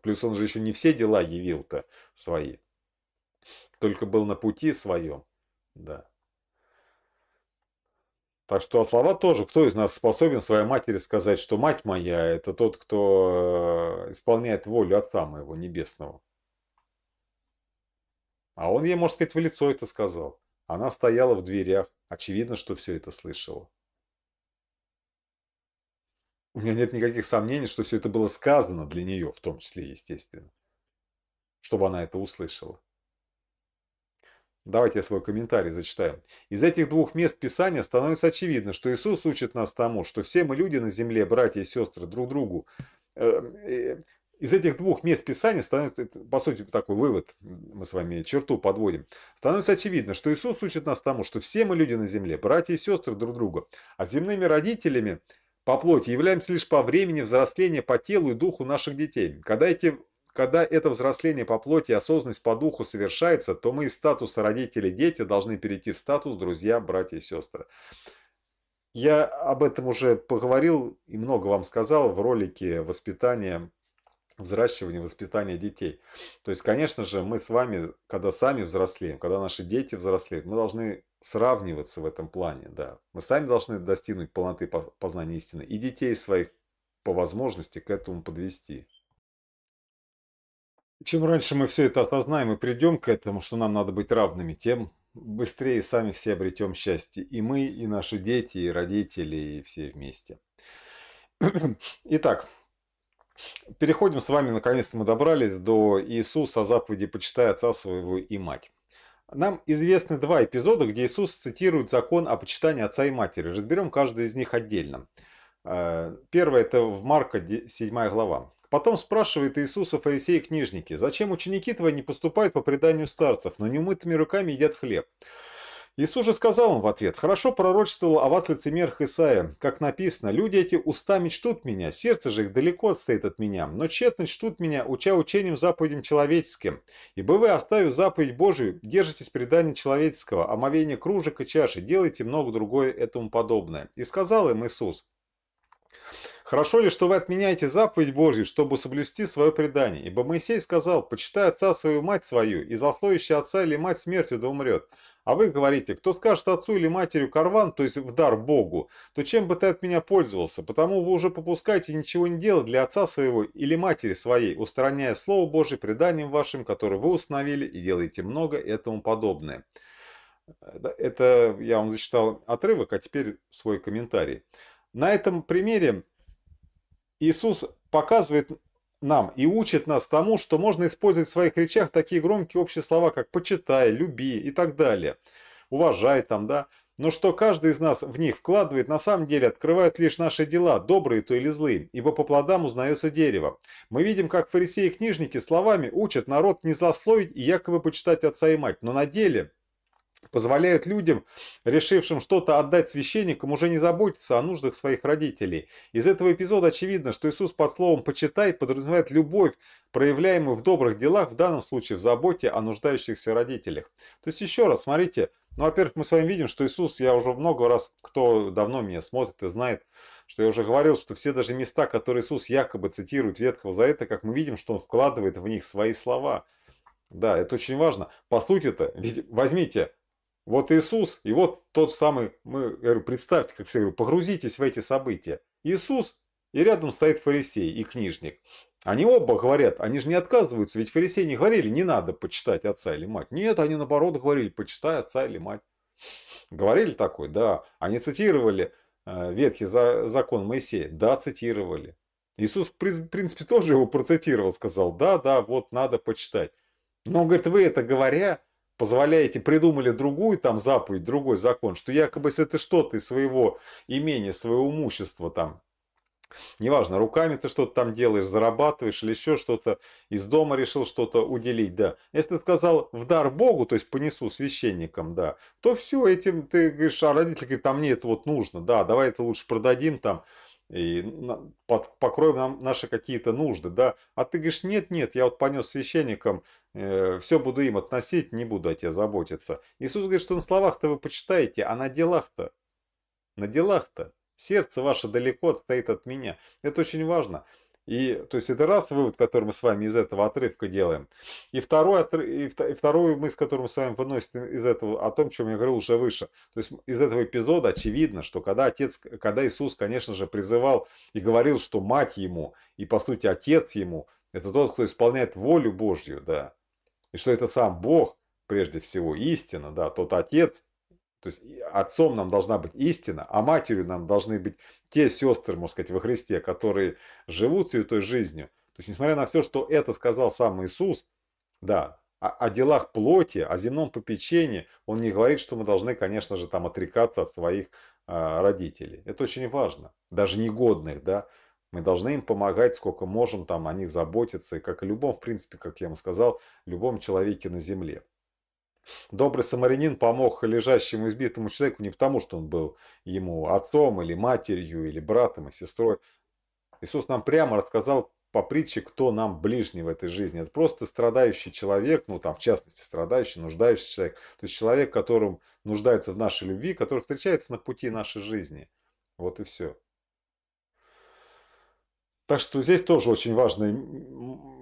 Плюс он же еще не все дела явил-то свои, только был на пути своем, да. Так что а слова тоже. Кто из нас способен своей матери сказать, что мать моя – это тот, кто э, исполняет волю Отца моего небесного? А он ей, может сказать, в лицо это сказал. Она стояла в дверях. Очевидно, что все это слышала. У меня нет никаких сомнений, что все это было сказано для нее, в том числе, естественно, чтобы она это услышала. Давайте я свой комментарий зачитаю. Из этих двух мест Писания становится очевидно, что Иисус учит нас тому, что все мы люди на земле, братья и сестры, друг другу. Эм, э, из этих двух мест Писания становится, по сути, такой вывод, мы с вами черту подводим, становится очевидно, что Иисус учит нас тому, что все мы люди на земле, братья и сестры друг друга, а земными родителями по плоти являемся лишь по времени взросления по телу и духу наших детей. Когда эти когда это взросление по плоти и осознанность по духу совершается, то мы из статуса родители-дети должны перейти в статус друзья, братья и сестры. Я об этом уже поговорил и много вам сказал в ролике «Воспитание взращивания, воспитания детей. То есть, конечно же, мы с вами, когда сами взрослеем, когда наши дети взрослеют, мы должны сравниваться в этом плане, да. Мы сами должны достигнуть полноты познания истины и детей своих по возможности к этому подвести. Чем раньше мы все это осознаем и придем к этому, что нам надо быть равными, тем быстрее сами все обретем счастье. И мы, и наши дети, и родители, и все вместе. Итак, переходим с вами, наконец-то мы добрались до Иисуса заповеди «Почитай отца своего и мать». Нам известны два эпизода, где Иисус цитирует закон о почитании отца и матери. Разберем каждый из них отдельно. Э, первое – это в Марка 7 глава. Потом спрашивает Иисуса фарисеи-книжники, зачем ученики твои не поступают по преданию старцев, но неумытыми руками едят хлеб? Иисус же сказал им в ответ, «Хорошо пророчествовал о вас лицемерх Исаия, как написано, люди эти устами чтут меня, сердце же их далеко отстоит от меня, но тщетно чтут меня, уча учением заповедям человеческим. Ибо вы, оставив заповедь Божию, держитесь предания человеческого, омовения кружек и чаши, делайте много другое этому подобное». И сказал им Иисус, Хорошо ли, что вы отменяете заповедь Божью, чтобы соблюсти свое предание? Ибо Моисей сказал, почитай отца свою, мать свою, и злословящий отца или мать смертью да умрет. А вы говорите, кто скажет отцу или матерью карван, то есть в дар Богу, то чем бы ты от меня пользовался? Потому вы уже попускаете ничего не делать для отца своего или матери своей, устраняя Слово Божие преданием вашим, которое вы установили, и делаете много и этому подобное. Это я вам зачитал отрывок, а теперь свой комментарий. На этом примере Иисус показывает нам и учит нас тому, что можно использовать в своих речах такие громкие общие слова, как «почитай», «люби» и так далее, «уважай» там, да, но что каждый из нас в них вкладывает, на самом деле открывают лишь наши дела, добрые то или злые, ибо по плодам узнается дерево. Мы видим, как фарисеи и книжники словами учат народ не злословить и якобы почитать отца и мать, но на деле позволяют людям, решившим что-то отдать священникам, уже не заботиться о нуждах своих родителей. Из этого эпизода очевидно, что Иисус под словом «почитай» подразумевает любовь, проявляемую в добрых делах, в данном случае в заботе о нуждающихся родителях. То есть еще раз, смотрите, ну, во-первых, мы с вами видим, что Иисус, я уже много раз, кто давно меня смотрит и знает, что я уже говорил, что все даже места, которые Иисус якобы цитирует Ветхого Завета, как мы видим, что Он вкладывает в них свои слова. Да, это очень важно. Послушайте-то, возьмите вот Иисус, и вот тот самый, мы, говорю, представьте, как все говорю, погрузитесь в эти события. Иисус, и рядом стоит фарисей и книжник. Они оба говорят, они же не отказываются, ведь фарисеи не говорили, не надо почитать отца или мать. Нет, они наоборот говорили, почитай отца или мать. Говорили такой, да. Они цитировали э, Ветхий закон Моисея, да, цитировали. Иисус, в принципе, тоже его процитировал, сказал, да, да, вот надо почитать. Но он говорит, вы это говоря, позволяете, придумали другую там заповедь, другой закон, что якобы если ты что-то из своего имения, своего имущества там, неважно, руками ты что-то там делаешь, зарабатываешь или еще что-то, из дома решил что-то уделить, да. Если ты сказал в дар Богу, то есть понесу священникам, да, то все, этим ты говоришь, а родители говорит, а мне это вот нужно, да, давай это лучше продадим там, и под, покроем нам наши какие-то нужды, да. А ты говоришь, нет, нет, я вот понес священникам, э, все буду им относить, не буду о тебе заботиться. Иисус говорит, что на словах-то вы почитаете, а на делах-то, на делах-то. Сердце ваше далеко отстоит от меня. Это очень важно. И, то есть это раз вывод, который мы с вами из этого отрывка делаем. И второй, отрыв, и, второй вторую мысль, которую мы с вами выносим из этого, о том, о чем я говорил уже выше. То есть из этого эпизода очевидно, что когда, отец, когда Иисус, конечно же, призывал и говорил, что мать ему и, по сути, отец ему, это тот, кто исполняет волю Божью, да. И что это сам Бог, прежде всего, истина, да, тот отец, то есть отцом нам должна быть истина, а матерью нам должны быть те сестры, можно сказать, во Христе, которые живут святой жизнью. То есть, несмотря на все, что это сказал сам Иисус, да, о, о делах плоти, о земном попечении, он не говорит, что мы должны, конечно же, там отрекаться от своих э, родителей. Это очень важно. Даже негодных, да. Мы должны им помогать, сколько можем, там, о них заботиться. И как и любом, в принципе, как я вам сказал, любом человеке на земле. Добрый самарянин помог лежащему избитому человеку не потому, что он был ему отцом или матерью, или братом и сестрой. Иисус нам прямо рассказал по притче, кто нам ближний в этой жизни. Это просто страдающий человек, ну там в частности страдающий, нуждающийся человек. То есть человек, которым нуждается в нашей любви, который встречается на пути нашей жизни. Вот и все. Так что здесь тоже очень важно,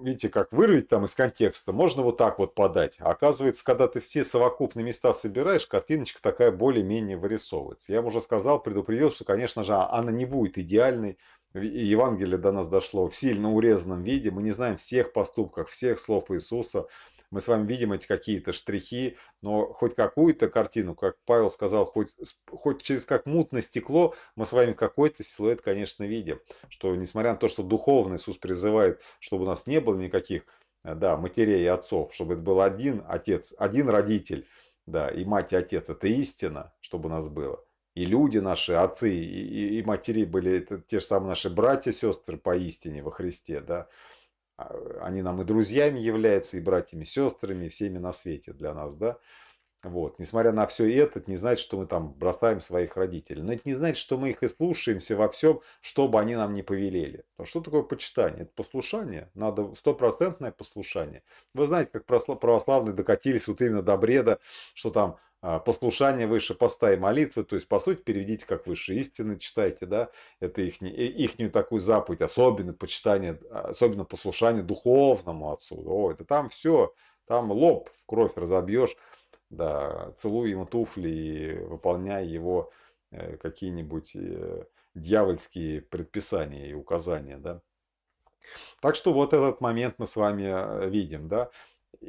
видите, как вырвать там из контекста, можно вот так вот подать. А оказывается, когда ты все совокупные места собираешь, картиночка такая более-менее вырисовывается. Я уже сказал, предупредил, что, конечно же, а, она не будет идеальной. И Евангелие до нас дошло в сильно урезанном виде. Мы не знаем всех поступков, всех слов Иисуса мы с вами видим эти какие-то штрихи, но хоть какую-то картину, как Павел сказал, хоть, хоть через как мутное стекло, мы с вами какой-то силуэт, конечно, видим. Что несмотря на то, что духовный Иисус призывает, чтобы у нас не было никаких э, да, матерей и отцов, чтобы это был один отец, один родитель, да, и мать и отец, это истина, чтобы у нас было. И люди наши, отцы и, и, и матери были это те же самые наши братья сестры по истине во Христе, да. А, они нам и друзьями являются, и братьями, и сестрами, и всеми на свете для нас, да. Вот. Несмотря на все это, это не значит, что мы там бросаем своих родителей. Но это не значит, что мы их и слушаемся во всем, что бы они нам не повелели. Но что такое почитание? Это послушание. Надо стопроцентное послушание. Вы знаете, как православные докатились вот именно до бреда, что там а, послушание выше поста и молитвы, то есть, по сути, переведите как выше истины, читайте, да, это их, ихнюю такую заповедь, особенно почитание, а, особенно послушание духовному отцу, о, это там все, там лоб в кровь разобьешь, да, целуй ему туфли и выполняй его э, какие-нибудь э, дьявольские предписания и указания, да. Так что вот этот момент мы с вами э, видим, да.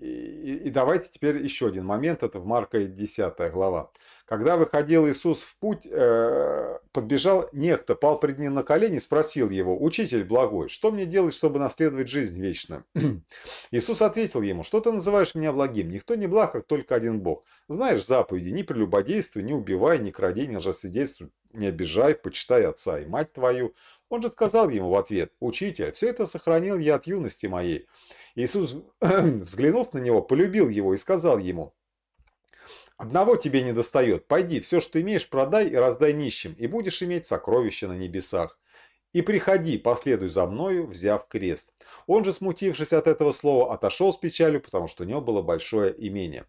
И, и давайте теперь еще один момент, это в Марка 10 глава. Когда выходил Иисус в путь, э, подбежал некто, пал пред ним на колени, спросил его, «Учитель благой, что мне делать, чтобы наследовать жизнь вечную?» Иисус ответил ему, «Что ты называешь меня благим? Никто не благ, как только один Бог. Знаешь заповеди, не прелюбодействуй, не убивай, не кради, не лжесвидетельствуй, не обижай, почитай отца и мать твою». Он же сказал ему в ответ, «Учитель, все это сохранил я от юности моей». Иисус, взглянув на него, полюбил его и сказал ему, «Одного тебе не достает. Пойди, все, что имеешь, продай и раздай нищим, и будешь иметь сокровища на небесах. И приходи, последуй за мною, взяв крест». Он же, смутившись от этого слова, отошел с печалью, потому что у него было большое имение.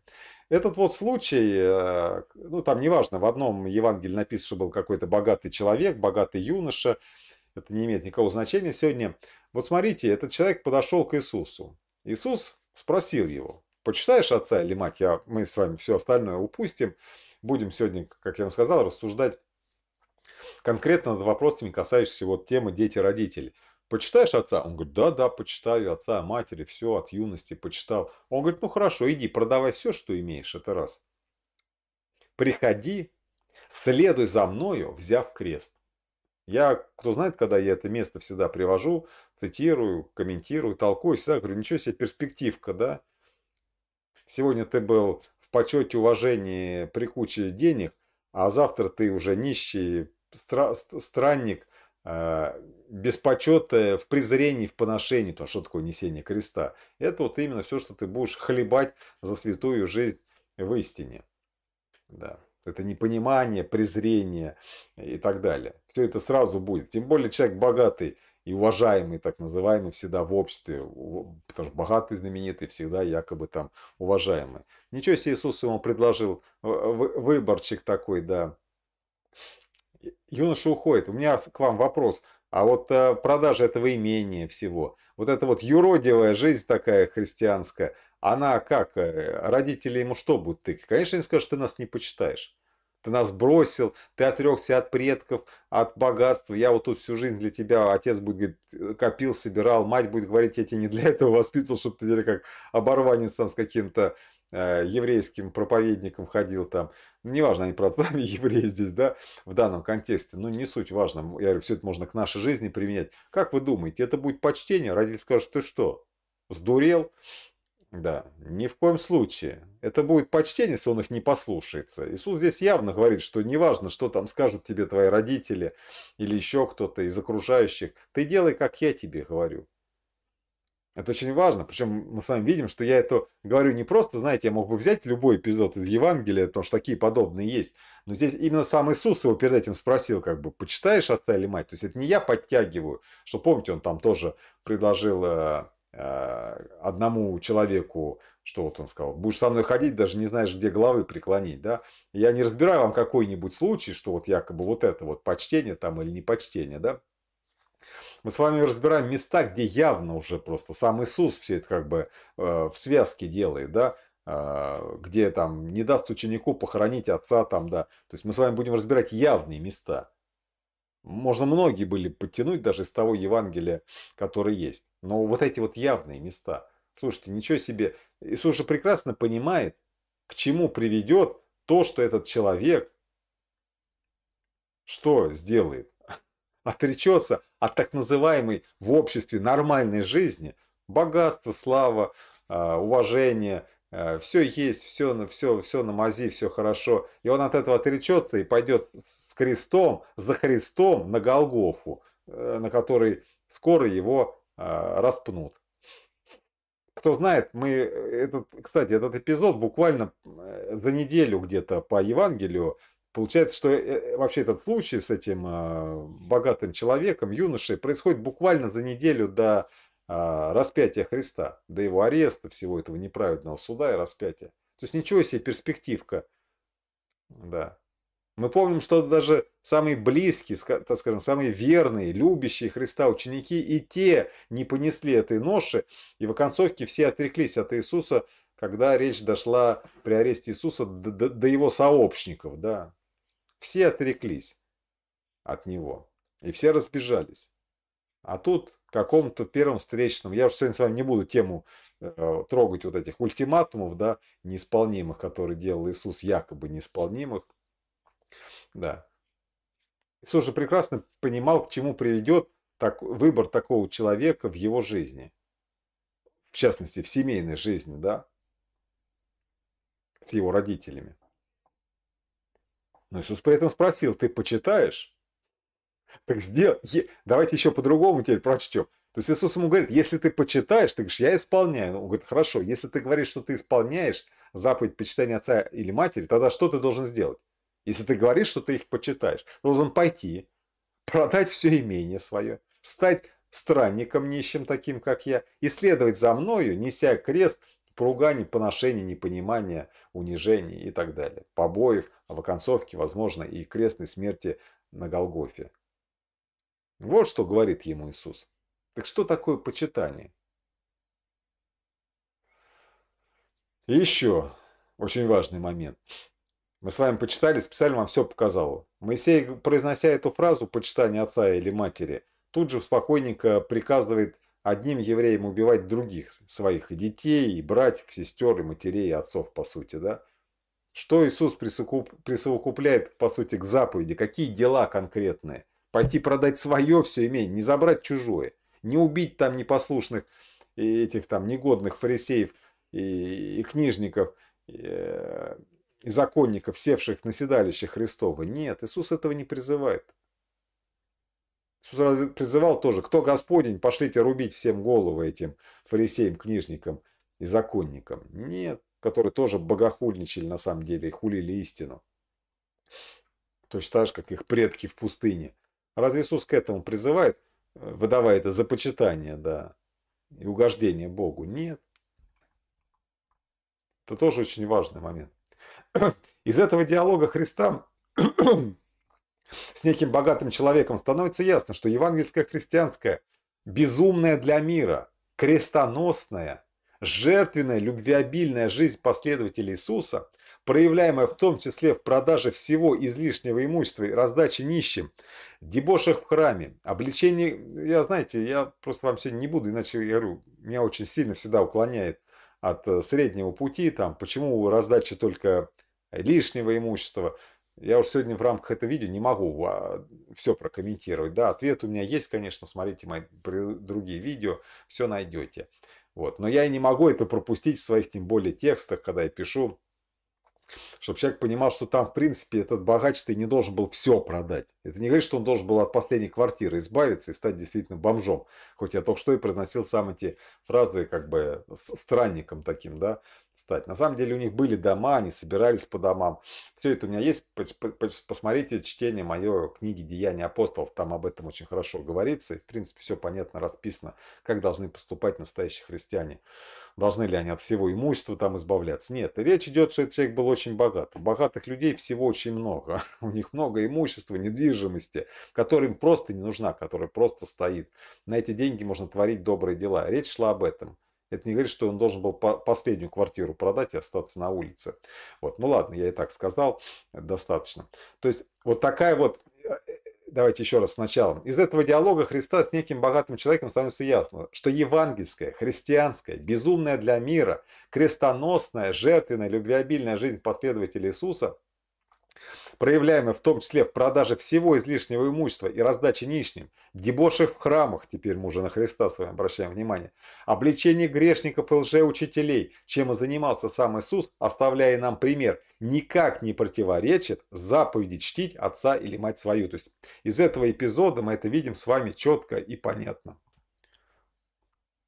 Этот вот случай, э, ну там неважно, в одном Евангелии написано, что был какой-то богатый человек, богатый юноша, это не имеет никакого значения сегодня. Вот смотрите, этот человек подошел к Иисусу. Иисус спросил его, почитаешь отца или мать, я, мы с вами все остальное упустим, будем сегодня, как я вам сказал, рассуждать конкретно над вопросами, касающимися вот темы дети-родители почитаешь отца? Он говорит, да-да, почитаю отца, матери, все, от юности почитал. Он говорит, ну хорошо, иди, продавай все, что имеешь, это раз. Приходи, следуй за мною, взяв крест. Я, кто знает, когда я это место всегда привожу, цитирую, комментирую, толкую, всегда говорю, ничего себе перспективка, да? Сегодня ты был в почете, уважении при куче денег, а завтра ты уже нищий стра странник, а, без почета, э, в презрении, в поношении, то что такое несение креста. Это вот именно все, что ты будешь хлебать за святую жизнь в истине. Да. Это непонимание, презрение и так далее. Все это сразу будет. Тем более человек богатый и уважаемый, так называемый, всегда в обществе. Потому что богатый, знаменитый, всегда якобы там уважаемый. Ничего себе Иисус ему предложил э, выборчик такой, да. Юноша уходит. У меня к вам вопрос. А вот э, продажа этого имения всего, вот эта вот юродивая жизнь такая христианская, она как? Э, родители ему что будут тыкать? Конечно, они скажут, ты нас не почитаешь. Ты нас бросил, ты отрекся от предков, от богатства. Я вот тут всю жизнь для тебя, отец будет говорить, э, копил, собирал, мать будет говорить, я тебя не для этого воспитывал, чтобы ты как оборванец там с каким-то Э, еврейским проповедником ходил там. Ну, неважно, они, правда, там евреи здесь, да, в данном контексте. но не суть важно. Я говорю, все это можно к нашей жизни применять. Как вы думаете, это будет почтение? Родитель скажет, ты что, сдурел? Да, ни в коем случае. Это будет почтение, если он их не послушается. Иисус здесь явно говорит, что неважно, что там скажут тебе твои родители или еще кто-то из окружающих, ты делай, как я тебе говорю. Это очень важно. Причем мы с вами видим, что я это говорю не просто, знаете, я мог бы взять любой эпизод из Евангелия, потому что такие подобные есть. Но здесь именно сам Иисус его перед этим спросил, как бы, почитаешь отца или мать? То есть это не я подтягиваю, что помните, он там тоже предложил э, э, одному человеку, что вот он сказал, будешь со мной ходить, даже не знаешь, где головы преклонить, да, я не разбираю вам какой-нибудь случай, что вот якобы вот это вот почтение там или не почтение, да, мы с вами разбираем места, где явно уже просто сам Иисус все это как бы э, в связке делает, да, э, где там не даст ученику похоронить отца там, да. То есть мы с вами будем разбирать явные места. Можно многие были подтянуть даже из того Евангелия, которое есть. Но вот эти вот явные места. Слушайте, ничего себе. Иисус же прекрасно понимает, к чему приведет то, что этот человек что сделает? отречется от так называемой в обществе нормальной жизни. Богатство, слава, а, уважение, а, все есть, все, все, все на мази, все хорошо. И он от этого отречется и пойдет с крестом, за Христом на Голгофу, э, на которой скоро его а, распнут. Кто знает, мы э, этот, кстати, этот эпизод буквально э, за неделю где-то по Евангелию Получается, что э, вообще этот случай с этим а, богатым человеком, юношей, происходит буквально за неделю до а, распятия Христа, до его ареста, всего этого неправедного суда и распятия. То есть ничего себе перспективка. Да. Мы помним, что даже самые близкие, так скажем, самые верные, любящие Христа ученики, и те не понесли этой ноши, и в оконцовке все отреклись от Иисуса, когда речь дошла при аресте Иисуса до, до, до его сообщников, да, все отреклись от него. И все разбежались. А тут какому-то первому встречному, я уже сегодня с вами не буду тему э, трогать вот этих ультиматумов, да, неисполнимых, которые делал Иисус, якобы неисполнимых. Да. Иисус же прекрасно понимал, к чему приведет так, выбор такого человека в его жизни. В частности, в семейной жизни, да, с его родителями. Но Иисус при этом спросил, ты почитаешь? Так сделай. Давайте еще по-другому теперь прочтем. То есть Иисус ему говорит, если ты почитаешь, ты говоришь, я исполняю. Он говорит, хорошо, если ты говоришь, что ты исполняешь заповедь почитания отца или матери, тогда что ты должен сделать? Если ты говоришь, что ты их почитаешь, должен пойти, продать все имение свое, стать странником нищим таким, как я, и следовать за мною, неся крест поруганий, поношений, непонимания, унижений и так далее, побоев, а в оконцовке, возможно, и крестной смерти на Голгофе. Вот что говорит ему Иисус. Так что такое почитание? И еще очень важный момент. Мы с вами почитали, специально вам все показало. Моисей, произнося эту фразу «почитание отца или матери», тут же спокойненько приказывает одним евреям убивать других, своих и детей, и братьев, сестер, и матерей, и отцов, по сути, да? Что Иисус присовокупляет, по сути, к заповеди? Какие дела конкретные? Пойти продать свое все имение, не забрать чужое, не убить там непослушных э, этих там негодных фарисеев и, и книжников, и, э, и законников, севших на седалище Христова. Нет, Иисус этого не призывает призывал тоже, кто Господень, пошлите рубить всем головы этим фарисеям, книжникам и законникам. Нет, которые тоже богохульничали на самом деле и хулили истину. Точно так же, как их предки в пустыне. Разве Иисус к этому призывает, э, выдавая это за почитание, да, и угождение Богу? Нет. Это тоже очень важный момент. Из этого диалога Христа с неким богатым человеком становится ясно, что евангельское христианское, безумное для мира, крестоносная жертвенная, любвеобильная жизнь последователей Иисуса, проявляемая в том числе в продаже всего излишнего имущества и раздаче нищим, дебошах в храме, обличении... Я, знаете, я просто вам сегодня не буду, иначе я говорю, меня очень сильно всегда уклоняет от э, среднего пути, там, почему раздача только лишнего имущества, я уже сегодня в рамках этого видео не могу а, все прокомментировать. Да, ответ у меня есть, конечно, смотрите мои другие видео, все найдете. Вот. Но я и не могу это пропустить в своих, тем более, текстах, когда я пишу, чтобы человек понимал, что там, в принципе, этот богач ты не должен был все продать. Это не говорит, что он должен был от последней квартиры избавиться и стать действительно бомжом. Хоть я только что и произносил сам эти фразы, как бы странником таким, да стать. На самом деле у них были дома, они собирались по домам. Все это у меня есть. Посмотрите чтение моей книги «Деяния апостолов». Там об этом очень хорошо говорится. И, в принципе, все понятно расписано, как должны поступать настоящие христиане. Должны ли они от всего имущества там избавляться? Нет. речь идет, что этот человек был очень богат. богатых людей всего очень много. У них много имущества, недвижимости, которая им просто не нужна, которая просто стоит. На эти деньги можно творить добрые дела. Речь шла об этом. Это не говорит, что он должен был последнюю квартиру продать и остаться на улице. Вот. Ну ладно, я и так сказал, э, достаточно. То есть вот такая вот, э, э, давайте еще раз сначала. Из этого диалога Христа с неким богатым человеком становится ясно, что евангельская, христианская, безумная для мира, крестоносная, жертвенная, любвеобильная жизнь последователя Иисуса проявляемое в том числе в продаже всего излишнего имущества и раздаче нищим, дебоши в храмах, теперь мы уже на Христа с вами обращаем внимание, обличение грешников и лжеучителей, чем и занимался сам Иисус, оставляя нам пример, никак не противоречит заповеди чтить отца или мать свою. То есть из этого эпизода мы это видим с вами четко и понятно.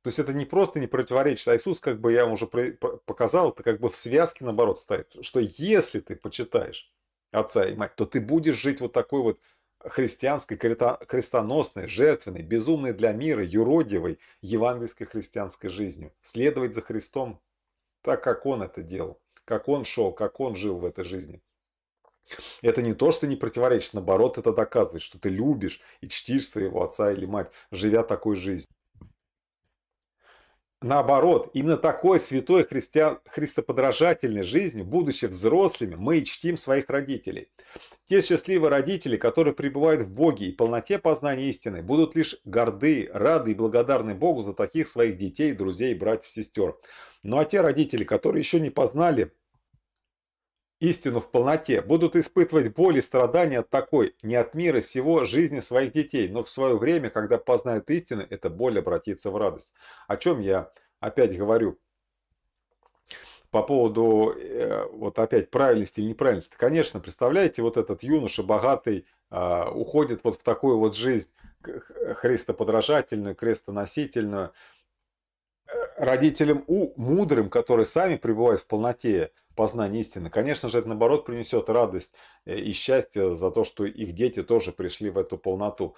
То есть это не просто не противоречит, а Иисус, как бы я вам уже показал, это как бы в связке наоборот ставит, что если ты почитаешь отца и мать, то ты будешь жить вот такой вот христианской, крестоносной, жертвенной, безумной для мира, юродивой евангельской христианской жизнью. Следовать за Христом так, как Он это делал, как Он шел, как Он жил в этой жизни. Это не то, что не противоречит, наоборот, это доказывает, что ты любишь и чтишь своего отца или мать, живя такой жизнью. Наоборот, именно такой святой христиан, христоподражательной жизнью, будучи взрослыми, мы и чтим своих родителей. Те счастливые родители, которые пребывают в Боге и полноте познания истины, будут лишь горды, рады и благодарны Богу за таких своих детей, друзей, братьев, сестер. Ну а те родители, которые еще не познали истину в полноте, будут испытывать боль и страдания от такой, не от мира сего, жизни своих детей, но в свое время, когда познают истину, эта боль обратится в радость. О чем я опять говорю по поводу, э, вот опять, правильности или неправильности. Конечно, представляете, вот этот юноша богатый а, уходит вот в такую вот жизнь христоподражательную, крестоносительную, родителям у мудрым, которые сами пребывают в полноте познания истины, конечно же, это наоборот принесет радость э, и счастье за то, что их дети тоже пришли в эту полноту.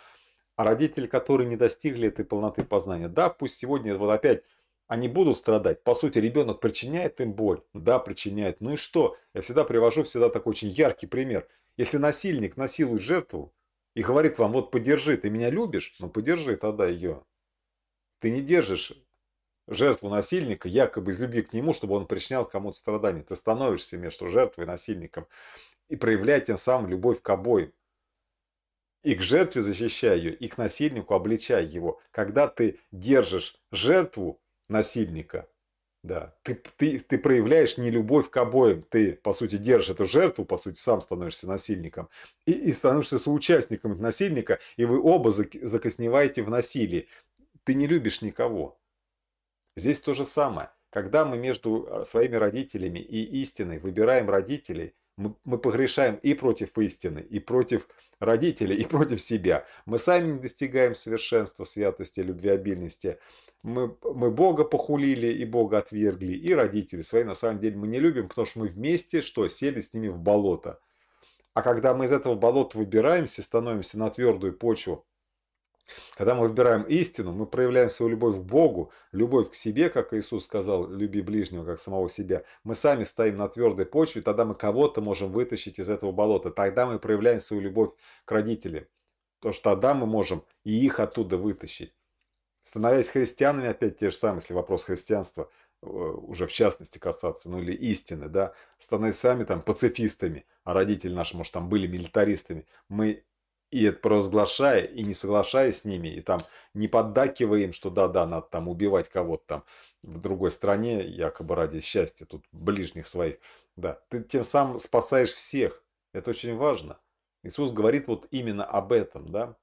А родители, которые не достигли этой полноты познания, да, пусть сегодня вот опять они будут страдать. По сути, ребенок причиняет им боль. Да, причиняет. Ну и что? Я всегда привожу всегда такой очень яркий пример. Если насильник насилует жертву и говорит вам, вот подержи, ты меня любишь, ну подержи тогда ее. Ты не держишь жертву насильника, якобы из любви к нему, чтобы он причинял кому-то страдания. Ты становишься между жертвой и насильником и проявляя тем самым любовь к обоим. И к жертве защищая ее, и к насильнику обличая его. Когда ты держишь жертву насильника, да, ты, ты, ты проявляешь не любовь к обоим, ты, по сути, держишь эту жертву, по сути, сам становишься насильником, и, и становишься соучастником насильника, и вы оба закосневаете в насилии. Ты не любишь никого, Здесь то же самое. Когда мы между э, своими родителями и истиной выбираем родителей, мы, погрешаем и против истины, и против родителей, и против себя. Мы сами не достигаем совершенства, святости, любвеобильности. Мы, мы Бога похулили и Бога отвергли, и родители свои на самом деле мы не любим, потому что мы вместе что, сели с ними в болото. А когда мы из этого болота выбираемся, становимся на твердую почву, когда мы выбираем истину, мы проявляем свою любовь к Богу, любовь к себе, как Иисус сказал, люби ближнего, как самого себя. Мы сами стоим на твердой почве, тогда мы кого-то можем вытащить из этого болота. Тогда мы проявляем свою любовь к родителям. Потому что тогда мы можем и их оттуда вытащить. Становясь христианами, опять те же самые, если вопрос христианства э, уже в частности касаться, ну или истины, да, становясь сами там пацифистами, а родители наши, может, там были милитаристами, мы и это провозглашая, и не соглашаясь с ними, и там не поддакивая им, что да-да, надо там убивать кого-то там в другой стране, якобы ради счастья, тут ближних своих, да, ты тем самым спасаешь всех, это очень важно. Иисус говорит вот именно об этом, да,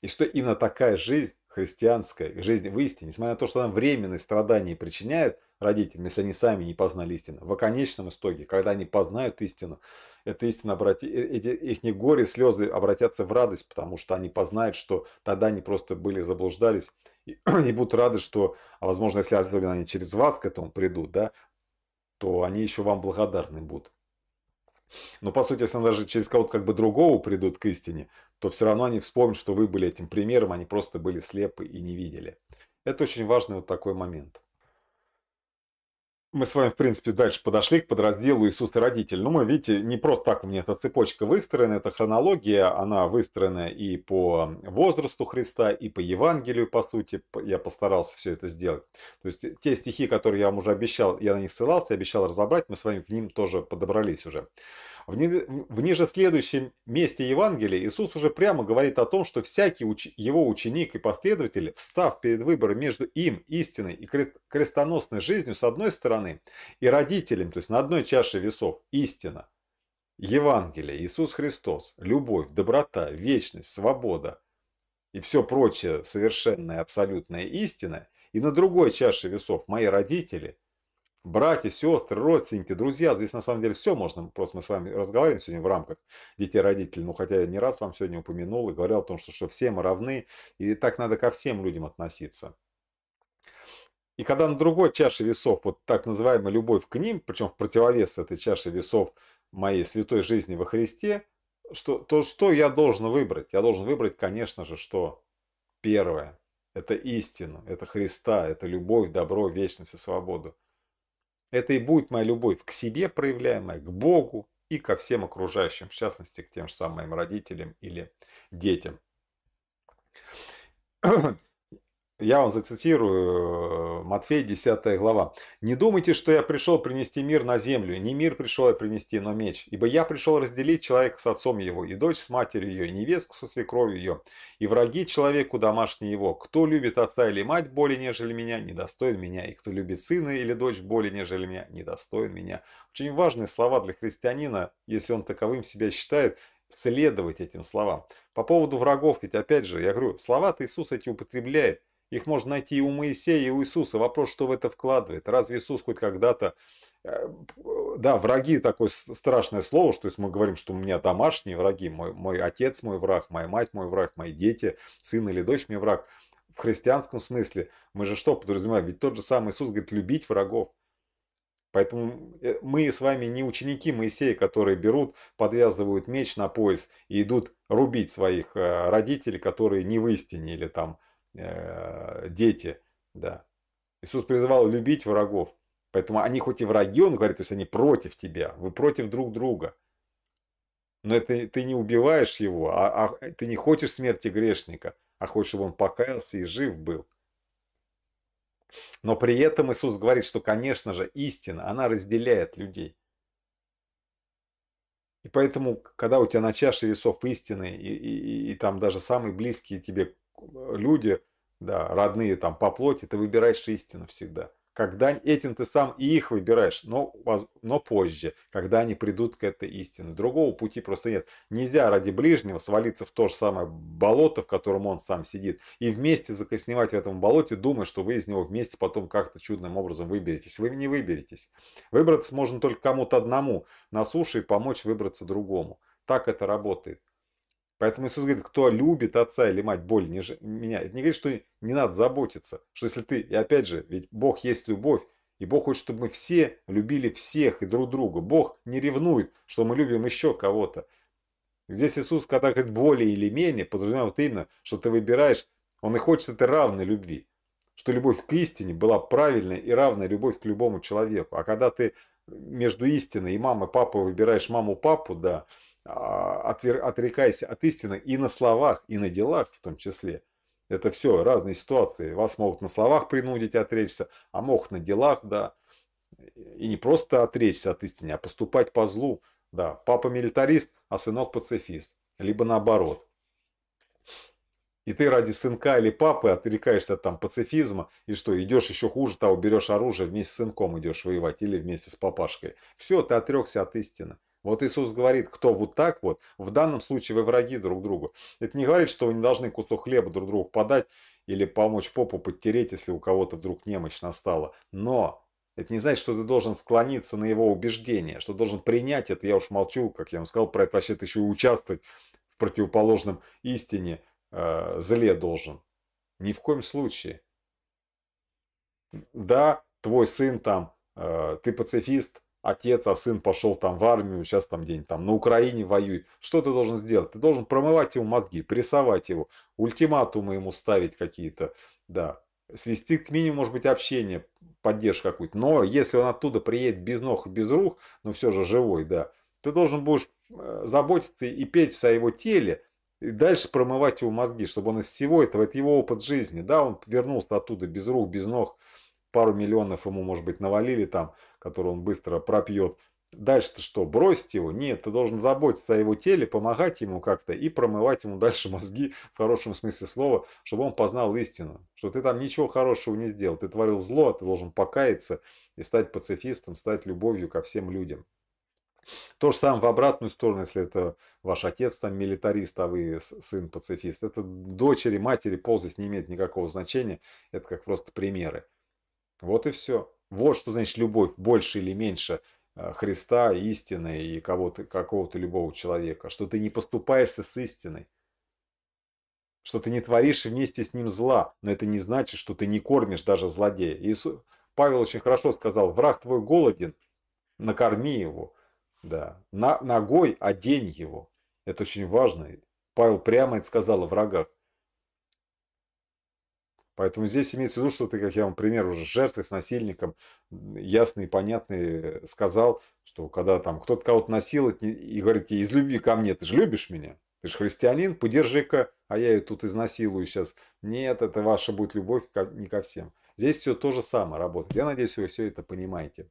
и что именно такая жизнь христианская, жизнь в истине, несмотря на то, что она временные страдания причиняет, родителям, если они сами не познали истину. В конечном итоге, когда они познают истину, эта истина обрати... Э, эти, их не горе, слезы обратятся в радость, потому что они познают, что тогда они просто были заблуждались и, будут рады, что, а возможно, если особенно они через вас к этому придут, да, то они еще вам благодарны будут. Но по сути, если они даже через кого-то как бы другого придут к истине, то все равно они вспомнят, что вы были этим примером, они просто были слепы и не видели. Это очень важный вот такой момент мы с вами, в принципе, дальше подошли к подразделу «Иисус и родитель». Ну, мы, видите, не просто так у меня эта цепочка выстроена, эта хронология, она выстроена и по возрасту Христа, и по Евангелию, по сути. Я постарался все это сделать. То есть те стихи, которые я вам уже обещал, я на них ссылался, я обещал разобрать, мы с вами к ним тоже подобрались уже. В, не, в ниже следующем месте Евангелия Иисус уже прямо говорит о том, что всякий уч, его ученик и последователь, встав перед выбором между им, истиной и крестоносной жизнью с одной стороны, и родителем, то есть на одной чаше весов, истина, Евангелие, Иисус Христос, любовь, доброта, вечность, свобода и все прочее совершенная абсолютная истина, и на другой чаше весов мои родители – братья, сестры, родственники, друзья. Здесь на самом деле все можно. Просто мы с вами разговариваем сегодня в рамках детей родителей. Ну, хотя я не раз вам сегодня упомянул и говорил о том, что, что все мы равны. И так надо ко всем людям относиться. И когда на другой чаше весов, вот так называемая любовь к ним, причем в противовес этой чаше весов моей святой жизни во Христе, что, то что я должен выбрать? Я должен выбрать, конечно же, что первое – это истину, это Христа, это любовь, добро, вечность и свободу. Это и будет моя любовь к себе проявляемая, к Богу и ко всем окружающим, в частности, к тем же самым моим родителям или детям. Я вам зацитирую э, Матфея 10 глава. «Не думайте, что я пришел принести мир на землю. Не мир пришел я принести, но меч. Ибо я пришел разделить человека с отцом его, и дочь с матерью ее, и невестку со свекровью ее, и враги человеку домашний его. Кто любит отца или мать более, нежели меня, недостоин меня. И кто любит сына или дочь более, нежели меня, недостоин меня». Очень важные слова для христианина, если он таковым себя считает, следовать этим словам. По поводу врагов, ведь опять же, я говорю, слова-то Иисус эти употребляет – их можно найти и у Моисея, и у Иисуса. Вопрос, что в это вкладывает. Разве Иисус хоть когда-то... Э, да, враги – такое страшное слово, что если мы говорим, что у меня домашние враги, мой, мой отец – мой враг, моя мать – мой враг, мои дети, сын или дочь – мне враг. В христианском смысле мы же что подразумеваем? Ведь тот же самый Иисус говорит «любить врагов». Поэтому э, мы с вами не ученики Моисея, которые берут, подвязывают меч на пояс и идут рубить своих э, родителей, которые не в истине или там Э, дети, да. Иисус призывал любить врагов. Поэтому они хоть и враги, он говорит, то есть они против тебя, вы против друг друга. Но это ты не убиваешь его, а, а ты не хочешь смерти грешника, а хочешь, чтобы он покаялся и жив был. Но при этом Иисус говорит, что, конечно же, истина, она разделяет людей. И поэтому, когда у тебя на чаше весов истины, и, и, и, и там даже самые близкие тебе э, люди да, родные там по плоти, ты выбираешь истину всегда. Когда этим ты сам и их выбираешь, но, но позже, когда они придут к этой истине. Другого пути просто нет. Нельзя ради ближнего свалиться в то же самое болото, в котором он сам сидит, и вместе закосневать в этом болоте, думая, что вы из него вместе потом как-то чудным образом выберетесь. Вы не выберетесь. Выбраться можно только кому-то одному на суше и помочь выбраться другому. Так это работает. Поэтому Иисус говорит, кто любит отца или мать, боль не ж... меня. Это не говорит, что не надо заботиться. Что если ты, и опять же, ведь Бог есть любовь, и Бог хочет, чтобы мы все любили всех и друг друга. Бог не ревнует, что мы любим еще кого-то. Здесь Иисус, когда говорит более или менее, подразумевает именно, что ты выбираешь, Он и хочет этой равной любви. Что любовь к истине была правильная и равная любовь к любому человеку. А когда ты между истиной и мамой, папой выбираешь маму, папу, да, а, отрекайся от истины и на словах, и на делах в том числе. Это все разные ситуации. Вас могут на словах принудить отречься, а могут на делах, да. И не просто отречься от истины, а поступать по злу. Да, папа милитарист, а сынок пацифист. Либо наоборот. И ты ради сынка или папы отрекаешься от там пацифизма, и что, идешь еще хуже того, берешь оружие, вместе с сынком идешь воевать или вместе с папашкой. Все, ты отрекся от истины. Вот Иисус говорит, кто вот так вот, в данном случае вы враги друг другу. Это не говорит, что вы не должны кусок хлеба друг другу подать или помочь попу подтереть, если у кого-то вдруг немощь настала. Но это не значит, что ты должен склониться на его убеждение, что должен принять это. Я уж молчу, как я вам сказал, про это вообще-то еще участвовать в противоположном истине э, зле должен. Ни в коем случае. Да, твой сын там, э, ты пацифист, отец, а сын пошел там в армию, сейчас там день там на Украине воюет. Что ты должен сделать? Ты должен промывать ему мозги, прессовать его, ультиматумы ему ставить какие-то, да, свести к минимуму, может быть, общение, поддержку какую-то. Но если он оттуда приедет без ног и без рук, но ну, все же живой, да, ты должен будешь э, заботиться и петь о его теле, и дальше промывать его мозги, чтобы он из всего этого, это его опыт жизни, да, он вернулся оттуда без рук, без ног, пару миллионов ему, может быть, навалили там, который он быстро пропьет. Дальше-то что, бросить его? Нет, ты должен заботиться о его теле, помогать ему как-то и промывать ему дальше мозги, в хорошем смысле слова, чтобы он познал истину, что ты там ничего хорошего не сделал, ты творил зло, ты должен покаяться и стать пацифистом, стать любовью ко всем людям. То же самое в обратную сторону, если это ваш отец там милитарист, а вы сын пацифист. Это дочери, матери пол здесь не имеет никакого значения. Это как просто примеры. Вот и все. Вот что значит любовь больше или меньше э, Христа, истины и кого-то, какого-то любого человека. Что ты не поступаешься с истиной. Что ты не творишь вместе с ним зла. Но это не значит, что ты не кормишь даже злодея. Иисус, Павел очень хорошо сказал, враг твой голоден, накорми его. Да. На, ногой одень его. Это очень важно. Павел прямо это сказал о врагах. Поэтому здесь имеется в виду, что ты, как я вам пример уже с жертвой, с насильником, ясно и понятно э, сказал, что когда там кто-то кого-то насилует и говорит тебе, из любви ко мне, ты же любишь меня, ты же христианин, подержи-ка, а я ее тут изнасилую сейчас. Нет, это ваша будет любовь не ко всем. Здесь все то же самое работает. Я надеюсь, вы все это понимаете.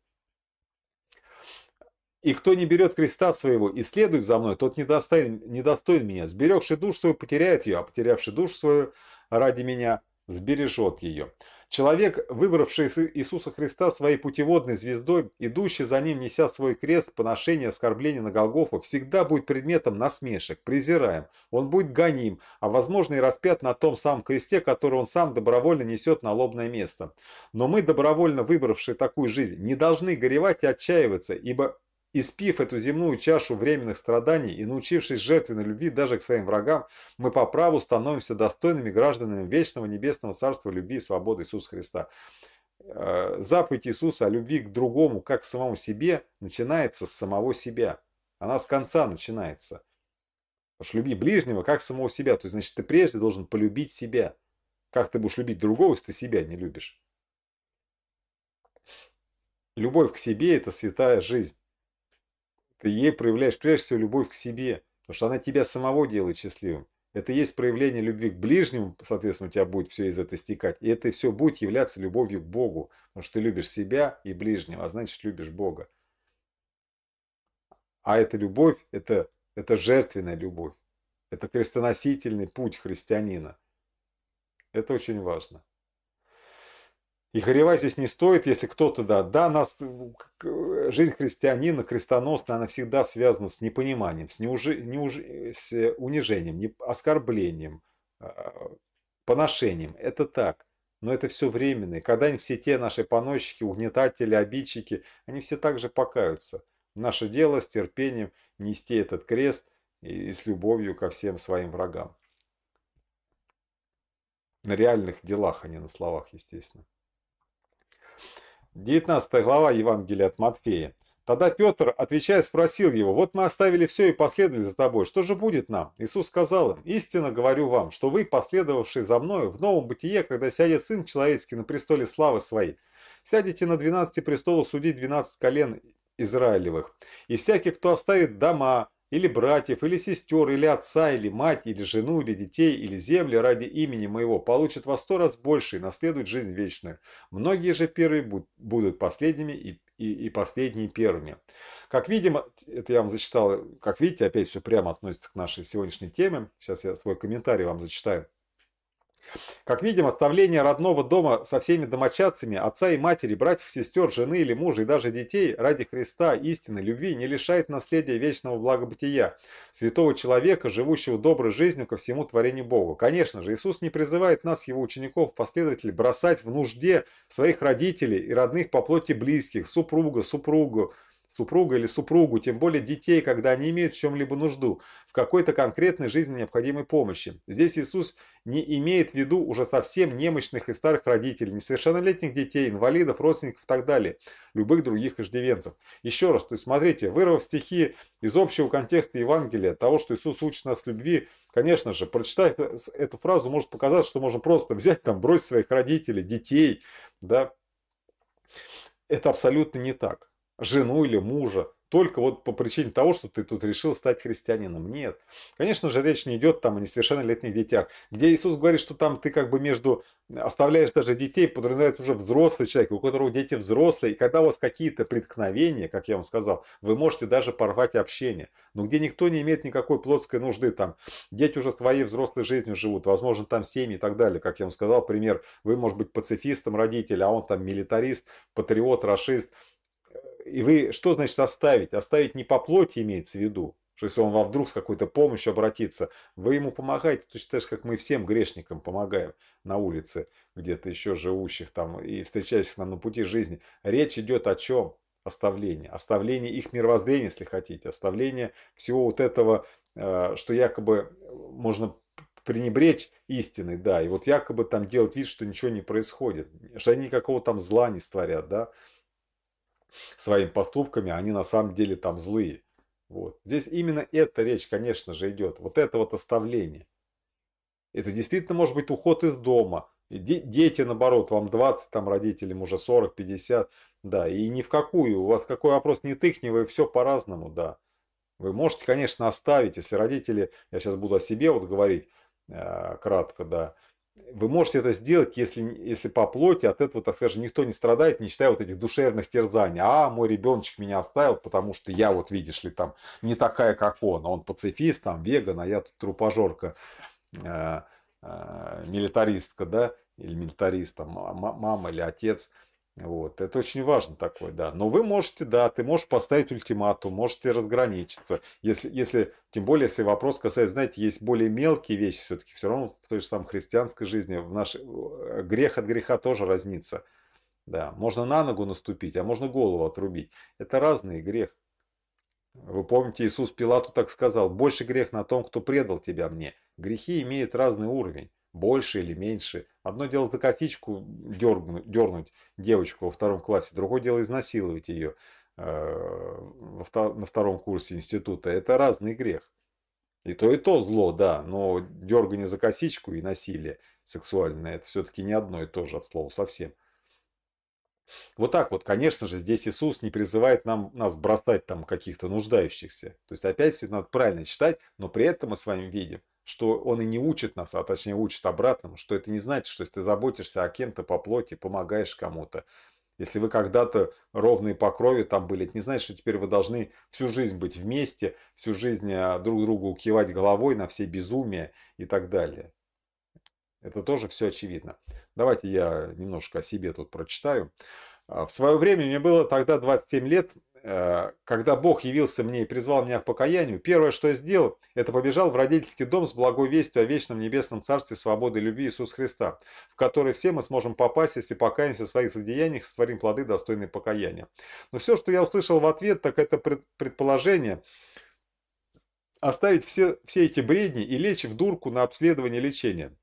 И кто не берет креста своего и следует за мной, тот недостоин, недостоин меня. Сберегший душу свою потеряет ее, а потерявший душу свою ради меня сбережет ее. Человек, выбравший Иисуса Христа своей путеводной звездой, идущий за ним, неся свой крест, поношение, оскорбление на Голгофу, всегда будет предметом насмешек, презираем. Он будет гоним, а возможно и распят на том самом кресте, который он сам добровольно несет на лобное место. Но мы, добровольно выбравшие такую жизнь, не должны горевать и отчаиваться, ибо Испив эту земную чашу временных страданий и научившись жертвенной любви даже к своим врагам, мы по праву становимся достойными гражданами вечного небесного царства любви и свободы Иисуса Христа. Э, заповедь Иисуса о любви к другому, как к самому себе, начинается с самого себя. Она с конца начинается. Потому что люби ближнего, как самого себя. То есть, значит, ты прежде должен полюбить себя. Как ты будешь любить другого, если ты себя не любишь? Любовь к себе – это святая жизнь. Ты ей проявляешь прежде всего любовь к себе, потому что она тебя самого делает счастливым. Это есть проявление любви к ближнему, соответственно, у тебя будет все из этого стекать. И это все будет являться любовью к Богу, потому что ты любишь себя и ближнего, а значит, любишь Бога. А эта любовь это, – это жертвенная любовь. Это крестоносительный путь христианина. Это очень важно. И горевать здесь не стоит, если кто-то, да, да, нас, э, э, жизнь христианина, крестоносная, она всегда связана с непониманием, с, неужи, неуж, с унижением, не, оскорблением, а, поношением. Это так. Но это все временно. когда-нибудь все те наши поносчики, угнетатели, обидчики, они все также покаются. Наше дело с терпением нести этот крест и, и с любовью ко всем своим врагам. На реальных делах, а не на словах, естественно. 19 глава Евангелия от Матфея. Тогда Петр, отвечая, спросил его, «Вот мы оставили все и последовали за тобой, что же будет нам?» Иисус сказал им, «Истинно говорю вам, что вы, последовавшие за мною, в новом бытие, когда сядет Сын Человеческий на престоле славы своей, сядете на 12 престолах судить 12 колен Израилевых. И всякий, кто оставит дома, или братьев, или сестер, или отца, или мать, или жену, или детей, или земли ради имени моего получат во сто раз больше и наследуют жизнь вечную. Многие же первые будут последними и, и, и последние первыми. Как видим, это я вам зачитал, как видите, опять все прямо относится к нашей сегодняшней теме. Сейчас я свой комментарий вам зачитаю. Как видим, оставление родного дома со всеми домочадцами, отца и матери, братьев, сестер, жены или мужа и даже детей ради Христа, истины, любви не лишает наследия вечного благобытия, святого человека, живущего доброй жизнью ко всему творению Бога. Конечно же, Иисус не призывает нас, его учеников, последователей, бросать в нужде своих родителей и родных по плоти близких, супруга, супругу, супруга или супругу, тем более детей, когда они имеют в чем-либо нужду, в какой-то конкретной жизни необходимой помощи. Здесь Иисус не имеет в виду уже совсем немощных и старых родителей, несовершеннолетних детей, инвалидов, родственников и так далее, любых других иждивенцев. Еще раз, то есть смотрите, вырвав стихи из общего контекста Евангелия, того, что Иисус учит нас любви, конечно же, прочитав э, эту фразу, может показаться, что можно просто взять, там, бросить своих родителей, детей, да, это абсолютно не так жену или мужа, только вот по причине того, что ты тут решил стать христианином. Нет. Конечно же, речь не идет там о несовершеннолетних детях, где Иисус говорит, что там ты как бы между э, оставляешь даже детей, подразумевает уже взрослый человек, у которого дети взрослые, и когда у вас какие-то преткновения, как я вам сказал, вы можете даже порвать общение, но где никто не имеет никакой плотской нужды, там дети уже своей взрослой жизнью живут, возможно, там семьи и так далее, как я вам сказал, пример, вы, может быть, пацифистом родитель, а он там милитарист, патриот, расист, и вы, что значит оставить? Оставить не по плоти имеется в виду, что если он вам вдруг с какой-то помощью обратится, вы ему помогаете, точно так же, как мы всем грешникам помогаем на улице, где-то еще живущих там и встречающих нам на пути жизни. Речь идет о чем? Оставление. Оставление их мировоззрения, если хотите. Оставление всего вот этого, э, что якобы можно пренебречь истиной, да, и вот якобы там делать вид, что ничего не происходит, что они никакого там зла не створят, да, своими поступками, они на самом деле там злые. Вот. Здесь именно эта речь, конечно же, идет. Вот это вот оставление. Это действительно может быть уход из дома. И дети, наоборот, вам 20, там родителям уже 40, 50. Да, и ни в какую. У вас какой вопрос не тыкни вы все по-разному, да. Вы можете, конечно, оставить, если родители, я сейчас буду о себе вот говорить э, кратко, да, вы можете это сделать, если, если по плоти от этого, так скажем, никто не страдает, не считая вот этих душевных терзаний. А, мой ребеночек меня оставил, потому что я, вот видишь ли, там не такая, как он. Он пацифист, там веган, а я тут трупожорка, э, э, милитаристка, да, или милитарист, там, мама или отец – вот. Это очень важно такое, да. Но вы можете, да, ты можешь поставить ультиматум, можете разграничиться. Если, если, тем более, если вопрос касается, знаете, есть более мелкие вещи все-таки, все равно в той же самой христианской жизни, в наш... Э, грех от греха тоже разнится. Да, можно на ногу наступить, а можно голову отрубить. Это разный грех. Вы помните, Иисус Пилату так сказал, больше грех на том, кто предал тебя мне. Грехи имеют разный уровень больше или меньше. Одно дело за косичку дергнуть, дернуть девочку во втором классе, другое дело изнасиловать ее э, на втором курсе института. Это разный грех. И то, и то зло, да, но дергание за косичку и насилие сексуальное, это все-таки не одно и то же от слова совсем. Вот так вот, конечно же, здесь Иисус не призывает нам, нас бросать там каких-то нуждающихся. То есть опять все надо правильно читать, но при этом мы с вами видим – что он и не учит нас, а точнее учит обратному, что это не значит, что если ты заботишься о кем-то по плоти, помогаешь кому-то, если вы когда-то ровные по крови там были, это не значит, что теперь вы должны всю жизнь быть вместе, всю жизнь а, друг другу кивать головой на все безумия и так далее. Это тоже все очевидно. Давайте я немножко о себе тут прочитаю. А, в свое время мне было тогда 27 лет, Э, когда Бог явился мне и призвал меня к покаянию, первое, что я сделал, это побежал в родительский дом с благой вестью о вечном небесном царстве свободы и любви Иисуса Христа, в который все мы сможем попасть, если покаемся в своих злодеяниях и сотворим плоды, достойные покаяния. Но все, что я услышал в ответ, так это предположение оставить все, все эти бредни и лечь в дурку на обследование лечения.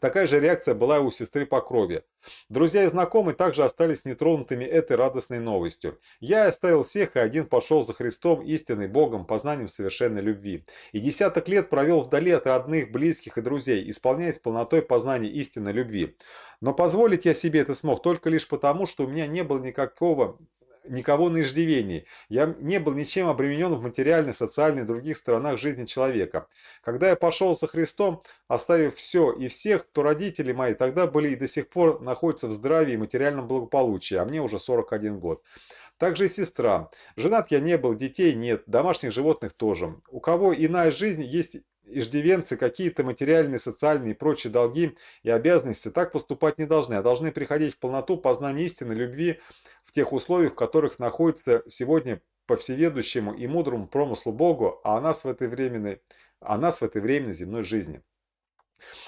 Такая же реакция была и у сестры по крови. Друзья и знакомые также остались нетронутыми этой радостной новостью. Я оставил всех и один пошел за Христом, истинный Богом, познанием совершенной любви. И десяток лет провел вдали от родных, близких и друзей, исполняясь полнотой познания истинной любви. Но позволить я себе это смог только лишь потому, что у меня не было никакого никого на иждивении. Я не был ничем обременен в материальной, социальной и других сторонах жизни человека. Когда я пошел со Христом, оставив все и всех, то родители мои тогда были и до сих пор находятся в здравии и материальном благополучии, а мне уже 41 год. Также и сестра. Женат я не был, детей нет, домашних животных тоже. У кого иная жизнь, есть иждивенцы какие-то материальные, социальные и прочие долги и обязанности так поступать не должны, а должны приходить в полноту познания истины, любви в тех условиях, в которых находится сегодня по всеведущему и мудрому промыслу Богу, а о нас в этой временной, о нас в этой временной земной жизни.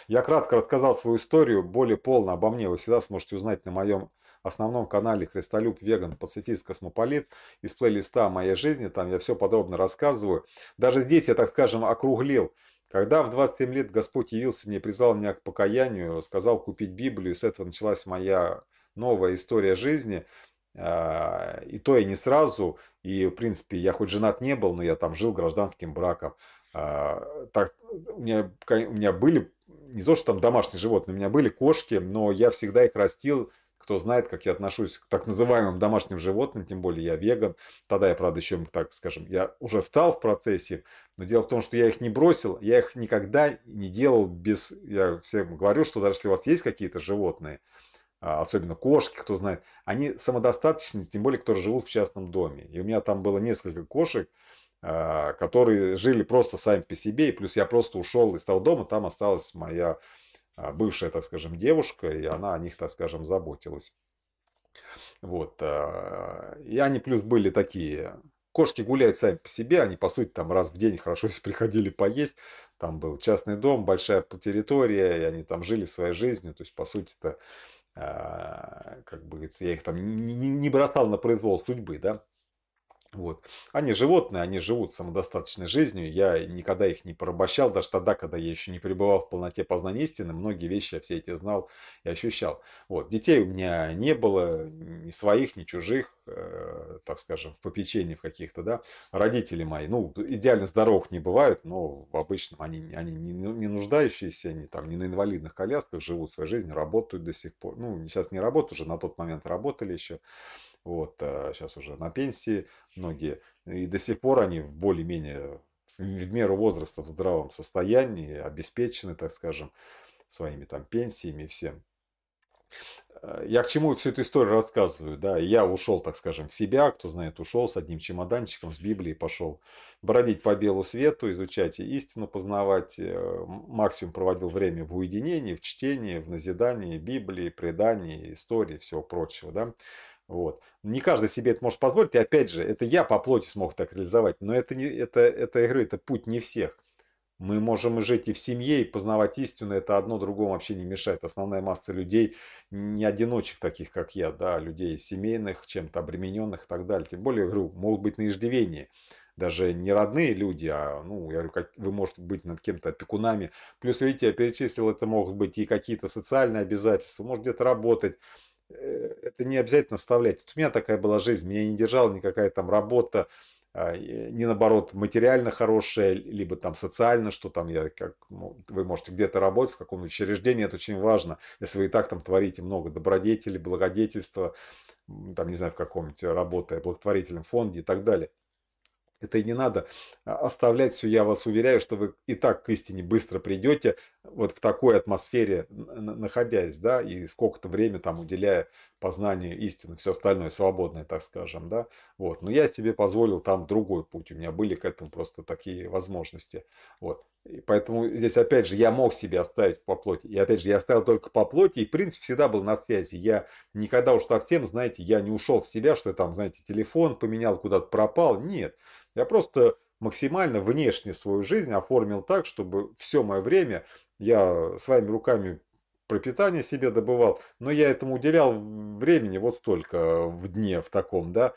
Я кратко рассказал свою историю, более полно обо мне вы всегда сможете узнать на моем основном канале Христолюб Веган Пацифист Космополит из плейлиста «Моя жизнь». Там я все подробно рассказываю. Даже здесь я, так скажем, округлил. Когда в 27 лет Господь явился мне, призвал меня к покаянию, сказал купить Библию, с этого началась моя новая история жизни. А, и то и не сразу. И, в принципе, я хоть женат не был, но я там жил гражданским браком. А, так, у, меня, у меня были, не то что там домашние животные, у меня были кошки, но я всегда их растил кто знает, как я отношусь к так называемым домашним животным, тем более я веган. Тогда я, правда, еще, так скажем, я уже стал в процессе, но дело в том, что я их не бросил, я их никогда не делал без... Я всем говорю, что даже если у вас есть какие-то животные, а, особенно кошки, кто знает, они самодостаточны, тем более, которые живут в частном доме. И у меня там было несколько кошек, а, которые жили просто сами по себе, и плюс я просто ушел из того дома, там осталась моя а, бывшая, так скажем, девушка, и она о них, так скажем, заботилась. Вот. А, и они плюс были такие кошки гуляют сами по себе, они, по сути, там раз в день хорошо если приходили поесть. Там был частный дом, большая территория, и они там жили своей жизнью. То есть, по сути это а, как бы, я их там не бросал на произвол судьбы, да. Вот. Они животные, они живут самодостаточной жизнью. Я никогда их не порабощал, даже тогда, когда я еще не пребывал в полноте познания истины. Многие вещи я все эти знал и ощущал. Вот. Детей у меня не было, ни своих, ни чужих, э, так скажем, в попечении в каких-то. Да? Родители мои, ну, идеально здоровых не бывают, но в обычном они, они не, ну, не нуждающиеся, они там не на инвалидных колясках, живут свою жизнь, работают до сих пор. Ну, сейчас не работают, уже на тот момент работали еще вот, сейчас а, уже на пенсии многие, и до сих пор они более-менее в меру возраста в здравом состоянии, обеспечены, так скажем, своими там пенсиями и всем. Э, я к чему всю эту историю рассказываю, да, я ушел, так скажем, в себя, кто знает, ушел с одним чемоданчиком, с Библией пошел бродить по белу свету, изучать истину, познавать, э, максимум проводил время в уединении, в чтении, в назидании Библии, предании, истории, всего прочего, да, вот. Не каждый себе это может позволить. И опять же, это я по плоти смог так реализовать. Но это, не, это, это, я говорю, это путь не всех. Мы можем и жить и в семье, и познавать истину. Это одно другому вообще не мешает. Основная масса людей, не одиночек таких, как я, да, а людей семейных, чем-то обремененных и так далее. Тем более, я говорю, могут быть на иждивении. Даже не родные люди, а, ну, я говорю, как, вы можете быть над кем-то опекунами. Плюс, видите, я перечислил, это могут быть и какие-то социальные обязательства. Может где-то работать, Э, это не обязательно оставлять Вот у меня такая была жизнь, меня не держала никакая там работа, а, не наоборот материально хорошая либо там социально, что там я, как, ну, вы можете где-то работать в каком-то учреждении, это очень важно, если вы и так там творите много добродетелей, благодетельства, там, не знаю, в каком-нибудь работая благотворительном фонде и так далее. Это и не надо а, оставлять все, я вас уверяю, что вы и так к истине быстро придете, вот в такой атмосфере находясь, да, и сколько-то время там уделяя познанию истины, все остальное свободное, так скажем, да, вот. Но я себе позволил там другой путь, у меня были к этому просто такие возможности, вот. И поэтому здесь, опять же, я мог себе оставить по плоти. И, опять же, я оставил только по плоти, и, принцип всегда был на связи. Я никогда уж совсем, знаете, я не ушел в себя, что я там, знаете, телефон поменял, куда-то пропал. Нет. Я просто максимально внешне свою жизнь оформил так, чтобы все мое время я своими руками пропитание себе добывал, но я этому уделял времени вот столько в дне в таком, да,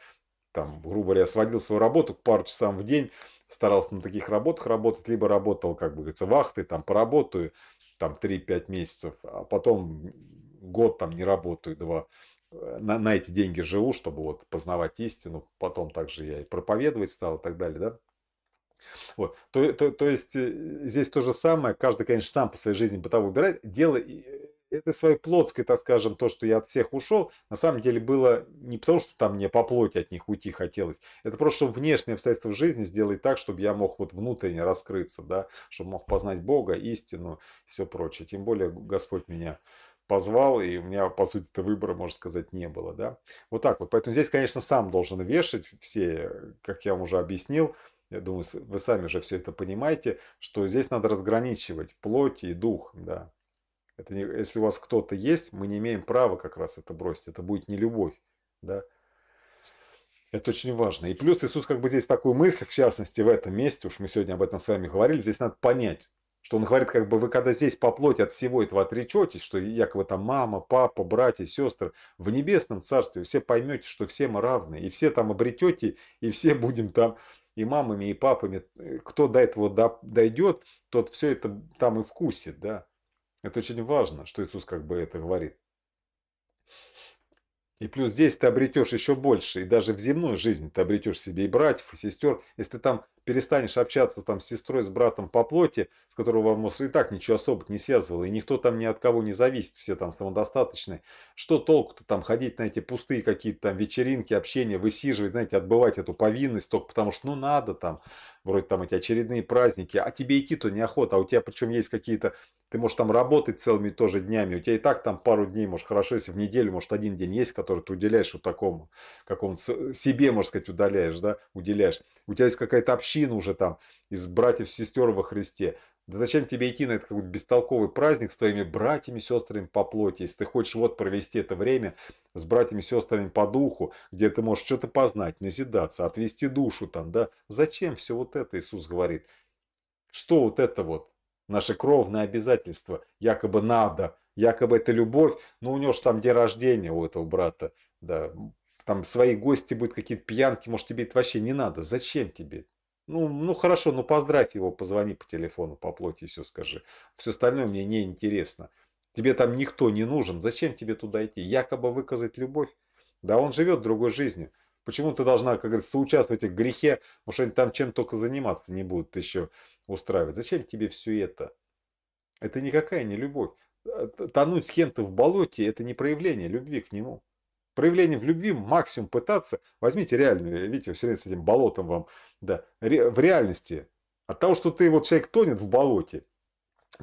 там, грубо говоря, сводил свою работу пару часам в день, старался на таких работах работать, либо работал, как бы говорится, вахты, там, поработаю, там, 3-5 месяцев, а потом год там не работаю, два. Э, на, на эти деньги живу, чтобы вот познавать истину, потом также я и проповедовать стал и так далее, да. Вот. То, то, то есть э, здесь то же самое, каждый, конечно, сам по своей жизни бытовой выбирает, дело э, это своей плотской, так скажем, то, что я от всех ушел, на самом деле было не потому, что там мне по плоти от них уйти хотелось, это просто, чтобы внешние обстоятельства в жизни сделали так, чтобы я мог вот внутренне раскрыться, да, чтобы мог познать Бога, истину и все прочее. Тем более Господь меня позвал, и у меня, по сути, это выбора, можно сказать, не было. Да? Вот так вот. Поэтому здесь, конечно, сам должен вешать все, как я вам уже объяснил. Я думаю, вы сами же все это понимаете, что здесь надо разграничивать плоть и дух. Да. Это не, если у вас кто-то есть, мы не имеем права как раз это бросить. Это будет не любовь. Да? Это очень важно. И плюс Иисус как бы здесь такую мысль, в частности, в этом месте, уж мы сегодня об этом с вами говорили, здесь надо понять, что он говорит, как бы вы когда здесь по плоти от всего этого отречетесь, что якобы там мама, папа, братья, сестры, в небесном царстве все поймете, что все мы равны, и все там обретете, и все будем там и мамами, и папами. Кто до этого дойдет, тот все это там и вкусит, да. Это очень важно, что Иисус как бы это говорит. И плюс здесь ты обретешь еще больше, и даже в земную жизнь ты обретешь себе и братьев, и сестер, если ты там перестанешь общаться там с сестрой, с братом по плоти, с которого вам и так ничего особо не связывало, и никто там ни от кого не зависит, все там самодостаточные, что толку-то там ходить на эти пустые какие-то там вечеринки, общения, высиживать, знаете, отбывать эту повинность только потому, что ну надо там, вроде там эти очередные праздники, а тебе идти-то неохота, а у тебя причем есть какие-то, ты можешь там работать целыми тоже днями, у тебя и так там пару дней, может, хорошо, если в неделю, может, один день есть, который ты уделяешь вот такому, какому себе, можно сказать, удаляешь, да, уделяешь. У тебя есть какая-то общая общин уже там, из братьев, сестер во Христе. Да зачем тебе идти на этот какой-то бестолковый праздник с твоими братьями, сестрами по плоти, если ты хочешь вот провести это время с братьями, сестрами по духу, где ты можешь что-то познать, назидаться, отвести душу там, да? Зачем все вот это, Иисус говорит? Что вот это вот? Наше кровное обязательство, якобы надо, якобы это любовь, но ну, у него же там день рождения у этого брата, да, там свои гости будут какие-то пьянки, может тебе это вообще не надо, зачем тебе? Ну, ну хорошо, ну поздравь его, позвони по телефону, по плоти все скажи. Все остальное мне не интересно. Тебе там никто не нужен. Зачем тебе туда идти? Якобы выказать любовь? Да он живет другой жизнью. Почему ты должна, как говорится, соучаствовать в грехе, потому что они там чем только заниматься не будут еще устраивать. Зачем тебе все это? Это никакая не любовь. Э, тонуть с кем-то в болоте – это не проявление любви к нему проявлением в любви максимум пытаться, возьмите реальную, э, видите, все время с этим болотом вам, да, в реальности. От того, что ты вот человек тонет в болоте,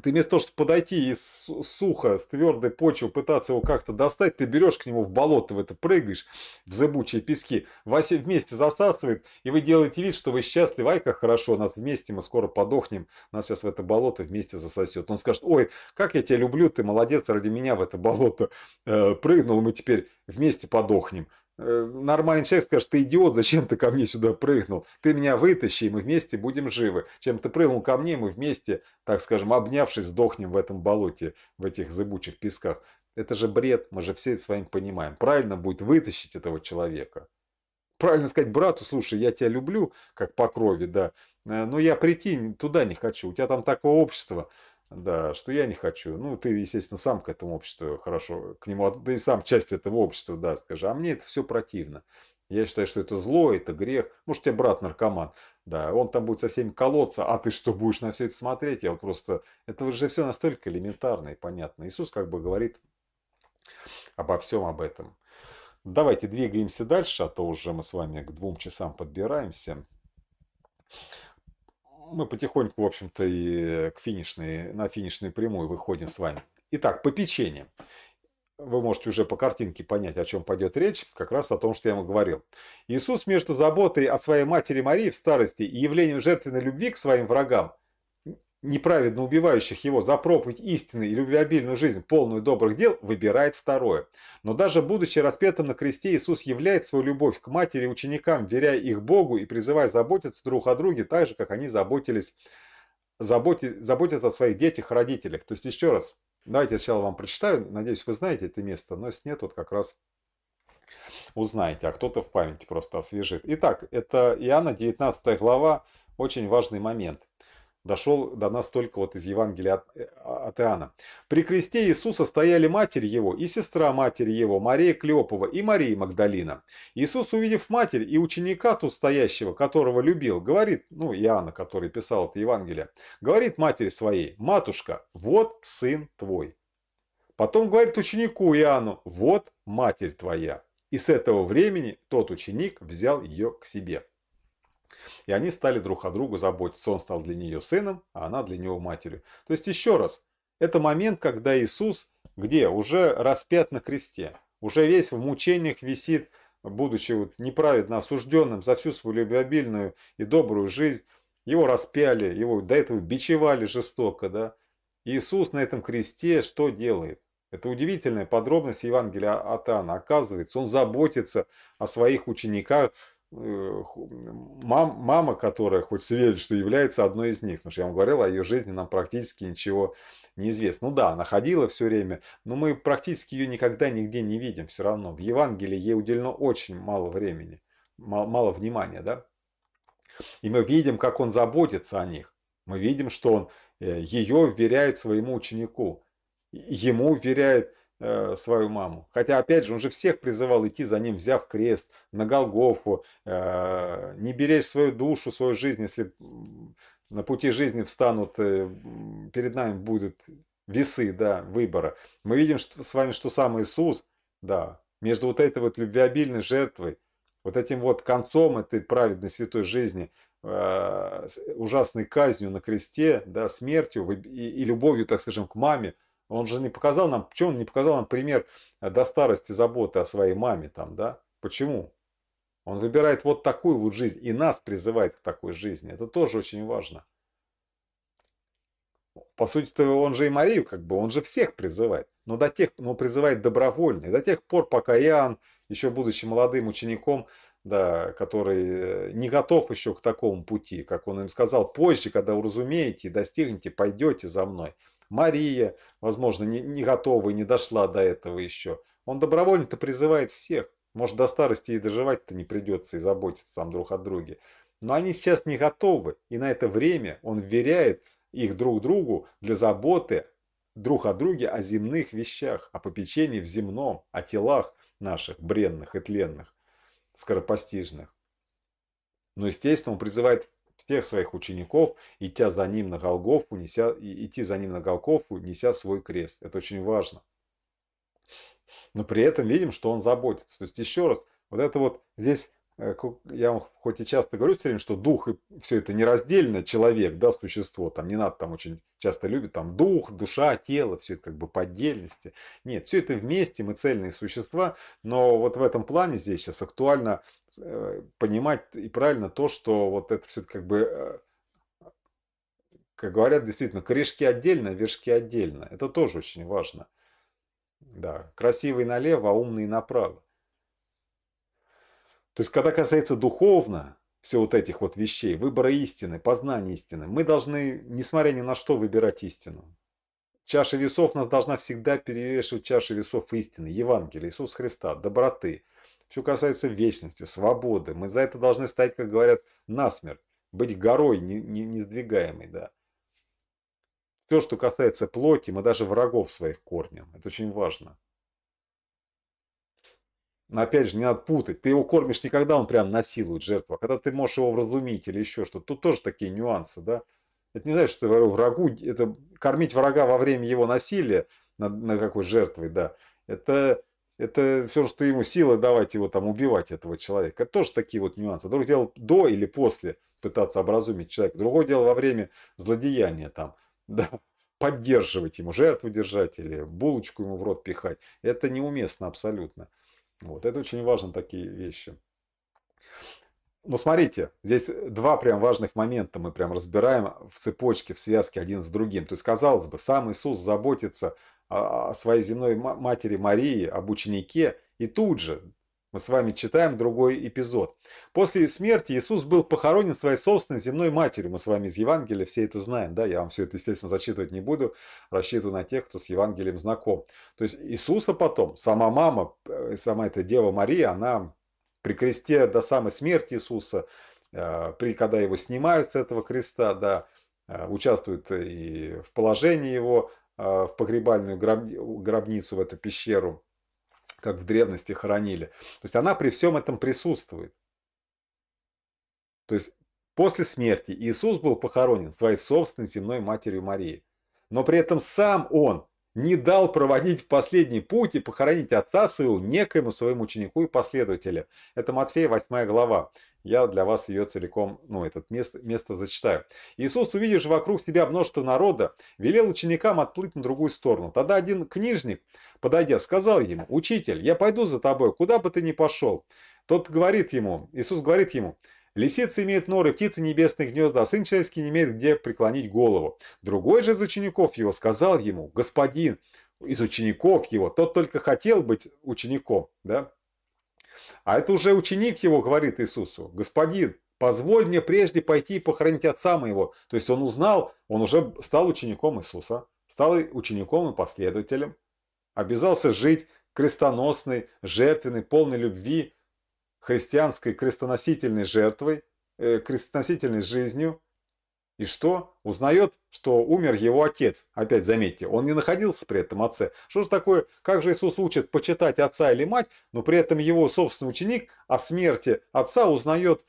ты вместо того, чтобы подойти и сухо, с твердой почвы пытаться его как-то достать, ты берешь к нему в болото, в это прыгаешь, в зыбучие пески, вас вместе засасывает, и вы делаете вид, что вы счастливы, ай, как хорошо, нас вместе, мы скоро подохнем, нас сейчас в это болото вместе засосет. Он скажет, ой, как я тебя люблю, ты молодец, ради меня в это болото э, прыгнул, мы теперь вместе подохнем. Э, нормальный человек скажет, ты идиот, зачем ты ко мне сюда прыгнул? Ты меня вытащи, и мы вместе будем живы. Чем ты прыгнул ко мне, мы вместе, так скажем, обнявшись, сдохнем в этом болоте, в этих зыбучих песках. Это же бред, мы же все это с вами понимаем. Правильно будет вытащить этого человека. Правильно сказать брату, слушай, я тебя люблю, как по крови, да, э, но я прийти туда не хочу, у тебя там такое общество." Да, что я не хочу. Ну, ты, естественно, сам к этому обществу хорошо, к нему, да и сам часть этого общества, да, скажи, а мне это все противно. Я считаю, что это зло, это грех. Может, тебе брат наркоман, да, он там будет со всеми колоться, а ты что, будешь на все это смотреть? Я вот просто... Это же все настолько элементарно и понятно. Иисус как бы говорит обо всем об этом. Давайте двигаемся дальше, а то уже мы с вами к двум часам подбираемся мы потихоньку, в общем-то, и к финишной, на финишную прямую выходим с вами. Итак, по печенье. Вы можете уже по картинке понять, о чем пойдет речь, как раз о том, что я вам говорил. Иисус между заботой о своей матери Марии в старости и явлением жертвенной любви к своим врагам неправедно убивающих его за проповедь истины и любвеобильную жизнь, полную добрых дел, выбирает второе. Но даже будучи распятым на кресте, Иисус являет свою любовь к матери и ученикам, веряя их Богу и призывая заботиться друг о друге так же, как они заботились, заботи, заботятся о своих детях, родителях. То есть еще раз, давайте я сначала вам прочитаю, надеюсь, вы знаете это место, но если нет, вот как раз узнаете, а кто-то в памяти просто освежит. Итак, это Иоанна 19 глава, очень важный момент дошел до нас только вот из Евангелия от, э, а, от Иоанна. При кресте Иисуса стояли матерь его и сестра матери его, Мария Клеопова и Мария Магдалина. Иисус, увидев матерь и ученика тут стоящего, которого любил, говорит, ну Иоанна, который писал это Евангелие, говорит матери своей, «Матушка, вот сын твой». Потом говорит ученику Иоанну, «Вот матерь твоя». И с этого времени тот ученик взял ее к себе. И они стали друг о другу заботиться. Он стал для нее сыном, а она для него матерью. То есть еще раз, это момент, когда Иисус где? Уже распят на кресте. Уже весь в мучениях висит, будучи вот неправедно осужденным за всю свою любвеобильную и добрую жизнь. Его распяли, его до этого бичевали жестоко. Да? Иисус на этом кресте что делает? Это удивительная подробность Евангелия от Иоанна. Оказывается, он заботится о своих учениках, Э, мам, мама, которая хоть se верит, что является одной из них, потому что я вам говорил, о ее жизни нам практически ничего не известно. Ну да, она ходила все время, но мы практически ее никогда нигде не видим все равно. В Евангелии ей уделено очень мало времени, мало, мало внимания, да? И мы видим, как он заботится о них. Мы видим, что он э, ее вверяет своему ученику, ему вверяет Э, свою маму. Хотя, опять же, он же всех призывал идти за ним, взяв крест, на Голгофу, э, не беречь свою душу, свою жизнь, если на пути жизни встанут, э, перед нами будут весы да, выбора. Мы видим с вами, что сам Иисус, да, между вот этой вот любвеобильной жертвой, вот этим вот концом этой праведной святой жизни, ужасной казнью на кресте, да, смертью и любовью, так скажем, к маме, он же не показал нам, почему он не показал нам пример э, до старости заботы о своей маме там, да? Почему? Он выбирает вот такую вот жизнь и нас призывает к такой жизни. Это тоже очень важно. По сути-то он же и Марию как бы, он же всех призывает. Но, до тех, но призывает добровольно. И до тех пор, пока Иоанн, еще будучи молодым учеником, да, который э, не готов еще к такому пути, как он им сказал, позже, когда уразумеете и достигнете, пойдете за мной. Мария, возможно, не, не готова и не дошла до этого еще. Он добровольно-то призывает всех. Может, до старости и доживать-то не придется и заботиться там друг о друге. Но они сейчас не готовы, и на это время он вверяет их друг другу для заботы друг о друге о земных вещах, о попечении в земном, о телах наших, бренных и тленных, скоропостижных. Но, естественно, он призывает всех своих учеников, идя за ним на Голгофу, неся, идти за ним на Голгофу, неся свой крест. Это очень важно. Но при этом видим, что он заботится. То есть еще раз, вот это вот здесь э, я вам хоть и часто говорю все что дух и все это нераздельно, человек, да, существо, там не надо там очень часто любят там дух, душа, тело, все это как бы по отдельности. Нет, все это вместе, мы цельные существа, но вот в этом плане здесь сейчас актуально э, понимать и правильно то, что вот это все как бы э, как говорят, действительно, корешки отдельно, вершки отдельно. Это тоже очень важно. Да, красивый налево, а умный направо. То есть, когда касается духовно, все вот этих вот вещей, выбора истины, познания истины. Мы должны, несмотря ни на что, выбирать истину. Чаша весов нас должна всегда перевешивать чаша весов истины, Евангелия, Иисус Христа, доброты. Все касается вечности, свободы. Мы за это должны стоять, как говорят, насмерть. Быть горой, не, не, не сдвигаемой, да. Все, что касается плоти, мы даже врагов своих корнем Это очень важно но опять же, не надо путать. Ты его кормишь не когда он прям насилует жертву, а когда ты можешь его вразумить или еще что-то. Тут тоже такие нюансы, да. Это не значит, что я говорю врагу, это кормить врага во время его насилия на над какой жертвой, да. Это, это все, что ему силы давать его там убивать этого человека. Это тоже такие вот нюансы. Другое дело до или после пытаться образумить человека. Другое дело во время злодеяния там, да, поддерживать ему, жертву держать или булочку ему в рот пихать. Это неуместно абсолютно. Вот, это очень важно, такие вещи. Но смотрите, здесь э, два прям важных момента мы прям разбираем а, в цепочке, в связке один с другим. То есть, казалось бы, сам Иисус заботится а, о своей земной матери Марии, об ученике, и тут же мы с вами читаем другой эпизод. После смерти Иисус был похоронен своей собственной земной матерью. Мы с вами из Евангелия все это знаем. Да? Я вам все это, естественно, зачитывать не буду. Рассчитываю на тех, кто с Евангелием знаком. То есть Иисуса потом, сама мама, э, сама эта Дева Мария, она при кресте до самой смерти Иисуса, э, при, когда его снимают с этого креста, да, э, участвует и в положении его в погребальную гробницу, в эту пещеру, как в древности хоронили. То есть она при всем этом присутствует. То есть после смерти Иисус был похоронен своей собственной земной матерью Марии. Но при этом сам он не дал проводить в последний путь и похоронить отца своего некоему своему ученику и последователю. Это Матфея 8 глава я для вас ее целиком, ну, это место, место зачитаю. «Иисус, увидишь вокруг себя множество народа, велел ученикам отплыть на другую сторону. Тогда один книжник, подойдя, сказал ему, «Учитель, я пойду за тобой, куда бы ты ни пошел». Тот говорит ему, Иисус говорит ему, Лисицы имеют норы, птицы небесные гнезда, а сын человеческий не имеет где преклонить голову. Другой же из учеников его сказал ему, господин, из учеников его, тот только хотел быть учеником, да, а это уже ученик его говорит Иисусу, «Господин, позволь мне прежде пойти и похоронить отца моего». То есть он узнал, он уже стал учеником Иисуса, стал учеником и последователем, обязался жить крестоносной, жертвенной, полной любви, христианской крестоносительной жертвой, э, крестоносительной жизнью – и что? Узнает, что умер его отец. Опять заметьте, он не находился при этом отце. Что же такое, как же Иисус учит почитать отца или мать, но при этом его собственный ученик о смерти отца узнает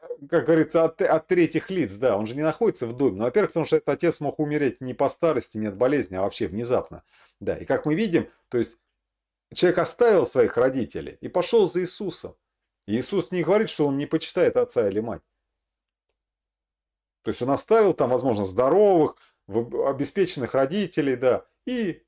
э, как говорится, от, от третьих лиц, да, он же не находится в доме. Ну, во-первых, потому что этот отец мог умереть не по старости, не от болезни, а вообще внезапно. Да, и как мы видим, то есть человек оставил своих родителей и пошел за Иисусом. И Иисус не говорит, что он не почитает отца или мать. То есть он оставил там, возможно, здоровых, обеспеченных родителей, да, и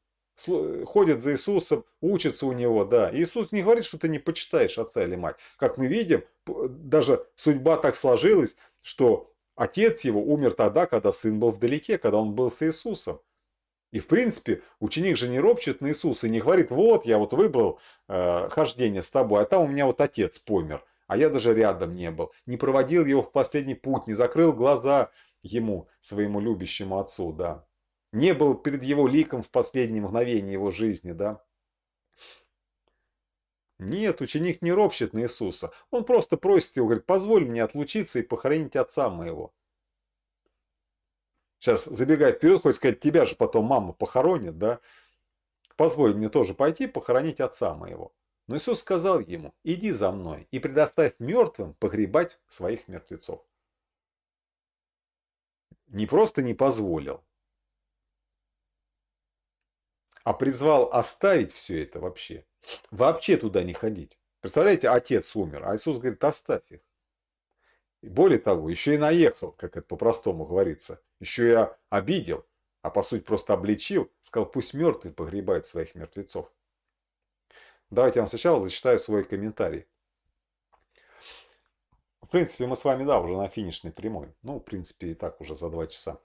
ходит за Иисусом, учится у него, да. Иисус не говорит, что ты не почитаешь отца или мать. Как мы видим, даже судьба так сложилась, что отец его умер тогда, когда сын был вдалеке, когда он был с Иисусом. И в принципе, ученик же не ропчет на Иисуса и не говорит, вот я вот выбрал э, хождение с тобой, а там у меня вот отец помер а я даже рядом не был, не проводил его в последний путь, не закрыл глаза ему, своему любящему отцу, да. Не был перед его ликом в последние мгновения его жизни, да. Нет, ученик не ропщет на Иисуса. Он просто просит его, говорит, позволь мне отлучиться и похоронить отца моего. Сейчас, забегая вперед, хоть сказать, тебя же потом мама похоронит, да? Позволь мне тоже пойти похоронить отца моего. Но Иисус сказал ему, иди за мной и предоставь мертвым погребать своих мертвецов. Не просто не позволил, а призвал оставить все это вообще. Вообще туда не ходить. Представляете, отец умер, а Иисус говорит, оставь их. И более того, еще и наехал, как это по-простому говорится. Еще и обидел, а по сути просто обличил, сказал, пусть мертвые погребают своих мертвецов. Давайте я вам сначала зачитаю свой комментарий. В принципе, мы с вами, да, уже на финишной прямой. Ну, в принципе, и так уже за два часа.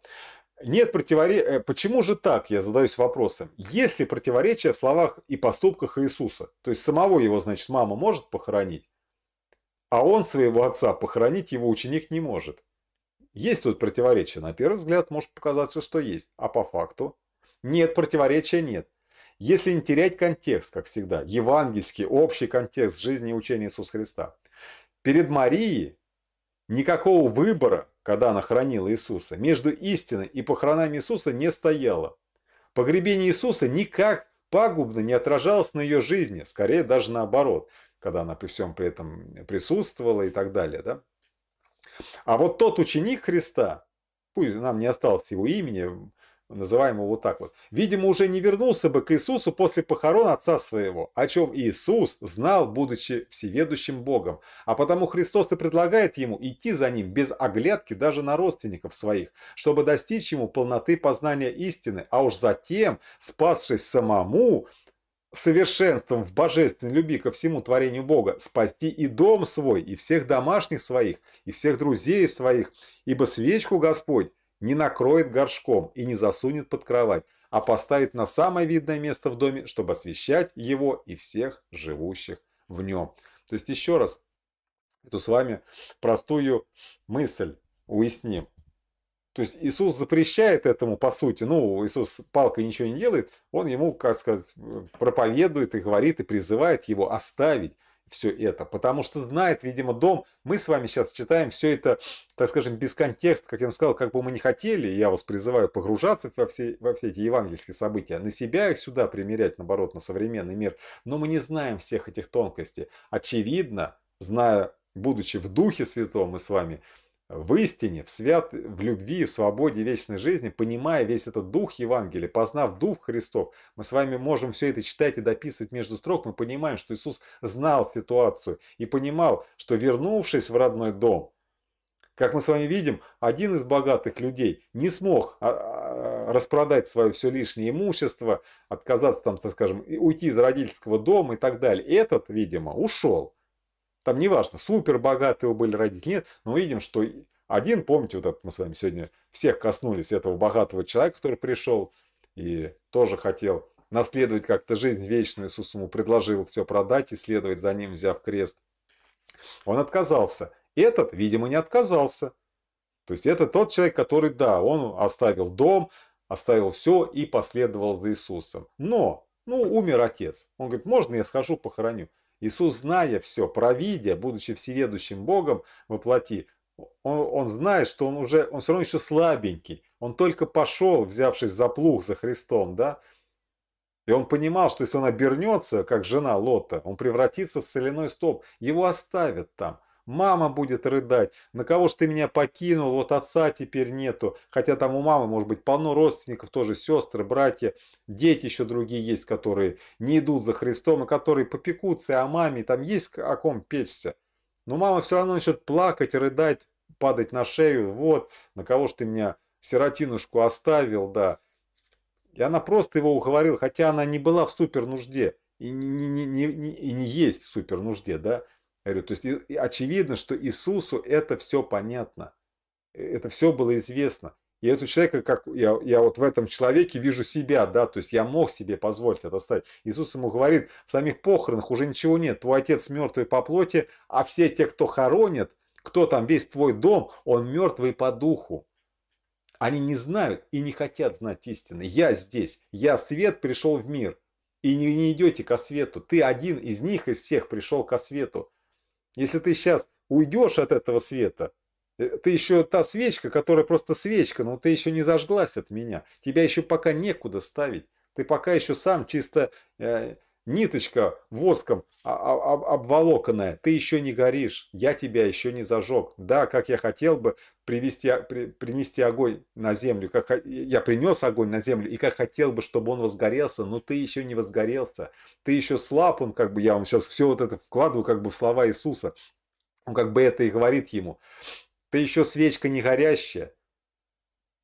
Нет противоречия. Э, почему же так, я задаюсь вопросом. Есть ли противоречие в словах и поступках Иисуса? То есть, самого его, значит, мама может похоронить, а он своего отца похоронить его ученик не может. Есть тут противоречие? На первый взгляд может показаться, что есть. А по факту? Нет, противоречия нет. Если не терять контекст, как всегда, евангельский, общий контекст жизни и учения Иисуса Христа, перед Марией никакого выбора, когда она хранила Иисуса, между истиной и похоронами Иисуса не стояло. Погребение Иисуса никак пагубно не отражалось на ее жизни, скорее даже наоборот, когда она при всем при этом присутствовала и так далее. Да? А вот тот ученик Христа, пусть нам не осталось его имени, называем его вот так вот, видимо, уже не вернулся бы к Иисусу после похорон отца своего, о чем Иисус знал, будучи всеведущим Богом. А потому Христос и предлагает ему идти за ним без оглядки даже на родственников своих, чтобы достичь ему полноты познания истины, а уж затем, спасшись самому, совершенством в божественной любви ко всему творению Бога, спасти и дом свой, и всех домашних своих, и всех друзей своих, ибо свечку Господь не накроет горшком и не засунет под кровать, а поставит на самое видное место в доме, чтобы освещать его и всех живущих в нем. То есть еще раз эту с вами простую мысль уясним. То есть Иисус запрещает этому, по сути, ну, Иисус палкой ничего не делает, он ему, как сказать, проповедует и говорит, и призывает его оставить все это. Потому что знает, видимо, дом. Мы с вами сейчас читаем все это, так скажем, без контекста, как я вам сказал, как бы мы не хотели. Я вас призываю погружаться во все, во все эти евангельские события, на себя их сюда примерять, наоборот, на современный мир. Но мы не знаем всех этих тонкостей. Очевидно, зная, будучи в Духе Святом, мы с вами в истине, в, свят... в любви, в свободе вечной жизни, понимая весь этот дух Евангелия, познав дух Христов, мы с вами можем все это читать и дописывать между строк, мы понимаем, что Иисус знал ситуацию и понимал, что вернувшись в родной дом, как мы с вами видим, один из богатых людей не смог а, а, а, распродать свое все лишнее имущество, отказаться там, так скажем, уйти из родительского дома и так далее. Этот, видимо, ушел там неважно, супер богатые были родители, нет, но видим, что один, помните, вот это мы с вами сегодня всех коснулись этого богатого человека, который пришел и тоже хотел наследовать как-то жизнь вечную Иисусу, ему предложил все продать и следовать за ним, взяв крест. Он отказался. Этот, видимо, не отказался. То есть это тот человек, который, да, он оставил дом, оставил все и последовал за Иисусом. Но, ну, умер отец. Он говорит, можно я схожу, похороню. Иисус, зная все, провидя, будучи всеведущим Богом воплоти, он, он знает, что он уже, он все равно еще слабенький. Он только пошел, взявшись за плуг за Христом, да. И он понимал, что если он обернется, как жена Лота, он превратится в соляной столб. Его оставят там. Мама будет рыдать. На кого ж ты меня покинул? Вот отца теперь нету. Хотя там у мамы, может быть, полно родственников тоже, сестры, братья, дети еще другие есть, которые не идут за Христом и которые попекутся о маме. Там есть о ком печься. Но мама все равно начнет плакать, рыдать, падать на шею. Вот, на кого ж ты меня, сиротинушку, оставил, да. И она просто его уговорила, хотя она не была в супер нужде и не, не, не, не, и не есть в супер нужде, да говорю, то есть и, очевидно, что Иисусу это все понятно. Э, это все было известно. И этот человек, как я, я вот в этом человеке вижу себя, да, то есть я мог себе позволить это стать. Иисус ему говорит, в самих похоронах уже ничего нет, твой отец мертвый по плоти, а все те, кто хоронят, кто там весь твой дом, он мертвый по духу. Они не знают и не хотят знать истины. Я здесь, я свет пришел в мир. И не, не идете ко свету. Ты один из них, из всех пришел ко свету. Если ты сейчас уйдешь от этого света, э, ты еще та свечка, которая просто свечка, но ты еще не зажглась от меня. Тебя еще пока некуда ставить. Ты пока еще сам чисто э, ниточка воском а, а, обволоканная, ты еще не горишь, я тебя еще не зажег. Да, как я хотел бы привести, при, принести огонь на землю, как я принес огонь на землю, и как хотел бы, чтобы он возгорелся, но ты еще не возгорелся, ты еще слаб, он как бы, я вам сейчас все вот это вкладываю как бы в слова Иисуса, он как бы это и говорит ему, ты еще свечка не горящая,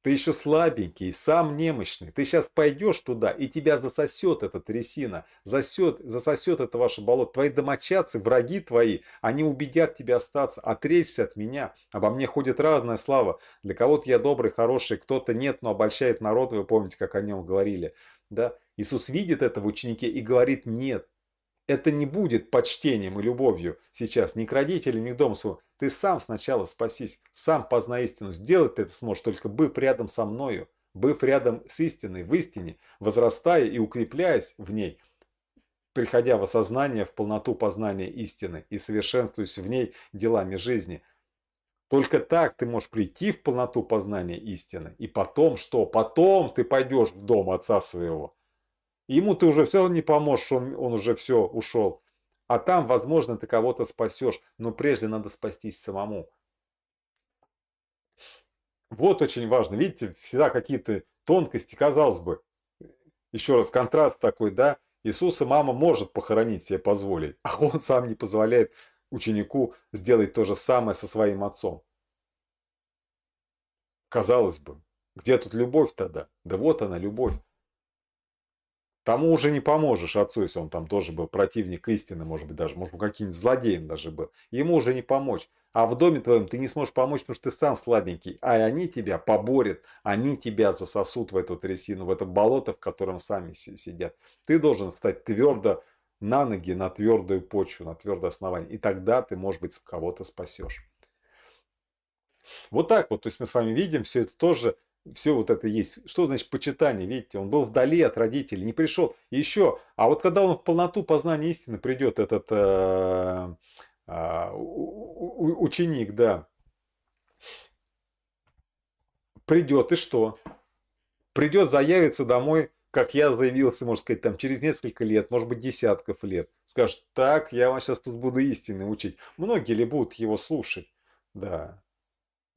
ты еще слабенький, сам немощный. Ты сейчас пойдешь туда, и тебя засосет эта трясина, засет, засосет это ваше болото. Твои домочадцы, враги твои, они убедят тебя остаться. отрелься от меня. Обо мне ходит разная слава. Для кого-то я добрый, хороший, кто-то нет, но обольщает народ. Вы помните, как о нем говорили. Да? Иисус видит это в ученике и говорит, нет, это не будет почтением и любовью сейчас ни к родителям, ни к дому своему. Ты сам сначала спасись, сам познай истину. Сделать ты это сможешь, только быв рядом со мною, быв рядом с истиной, в истине, возрастая и укрепляясь в ней, приходя в осознание, в полноту познания истины и совершенствуясь в ней делами жизни – только так ты можешь прийти в полноту познания истины. И потом что? Потом ты пойдешь в дом отца своего. Ему ты уже все равно не поможешь, он, он уже все ушел. А там, возможно, ты кого-то спасешь, но прежде надо спастись самому. Вот очень важно. Видите, всегда какие-то тонкости, казалось бы. Еще раз, контраст такой, да? Иисуса мама может похоронить себе позволить, а он сам не позволяет ученику сделать то же самое со своим отцом. Казалось бы, где тут любовь тогда? Да вот она, любовь. Тому уже не поможешь отцу, если он там тоже был противник истины, может быть, даже, может, быть, каким-нибудь злодеем даже был. Ему уже не помочь. А в доме твоем ты не сможешь помочь, потому что ты сам слабенький. А они тебя поборят, они тебя засосут в эту трясину, в это болото, в котором сами сидят. Ты должен встать твердо на ноги, на твердую почву, на твердое основание. И тогда ты, может быть, кого-то спасешь. Вот так вот, то есть мы с вами видим, все это тоже все вот это есть. Что значит почитание? Видите, он был вдали от родителей, не пришел. еще, а вот когда он в полноту познания истины придет, этот э, э, ученик, да, придет и что? Придет, заявится домой, как я заявился, можно сказать, там через несколько лет, может быть, десятков лет. Скажет, так, я вам сейчас тут буду истины учить. Многие ли будут его слушать? Да,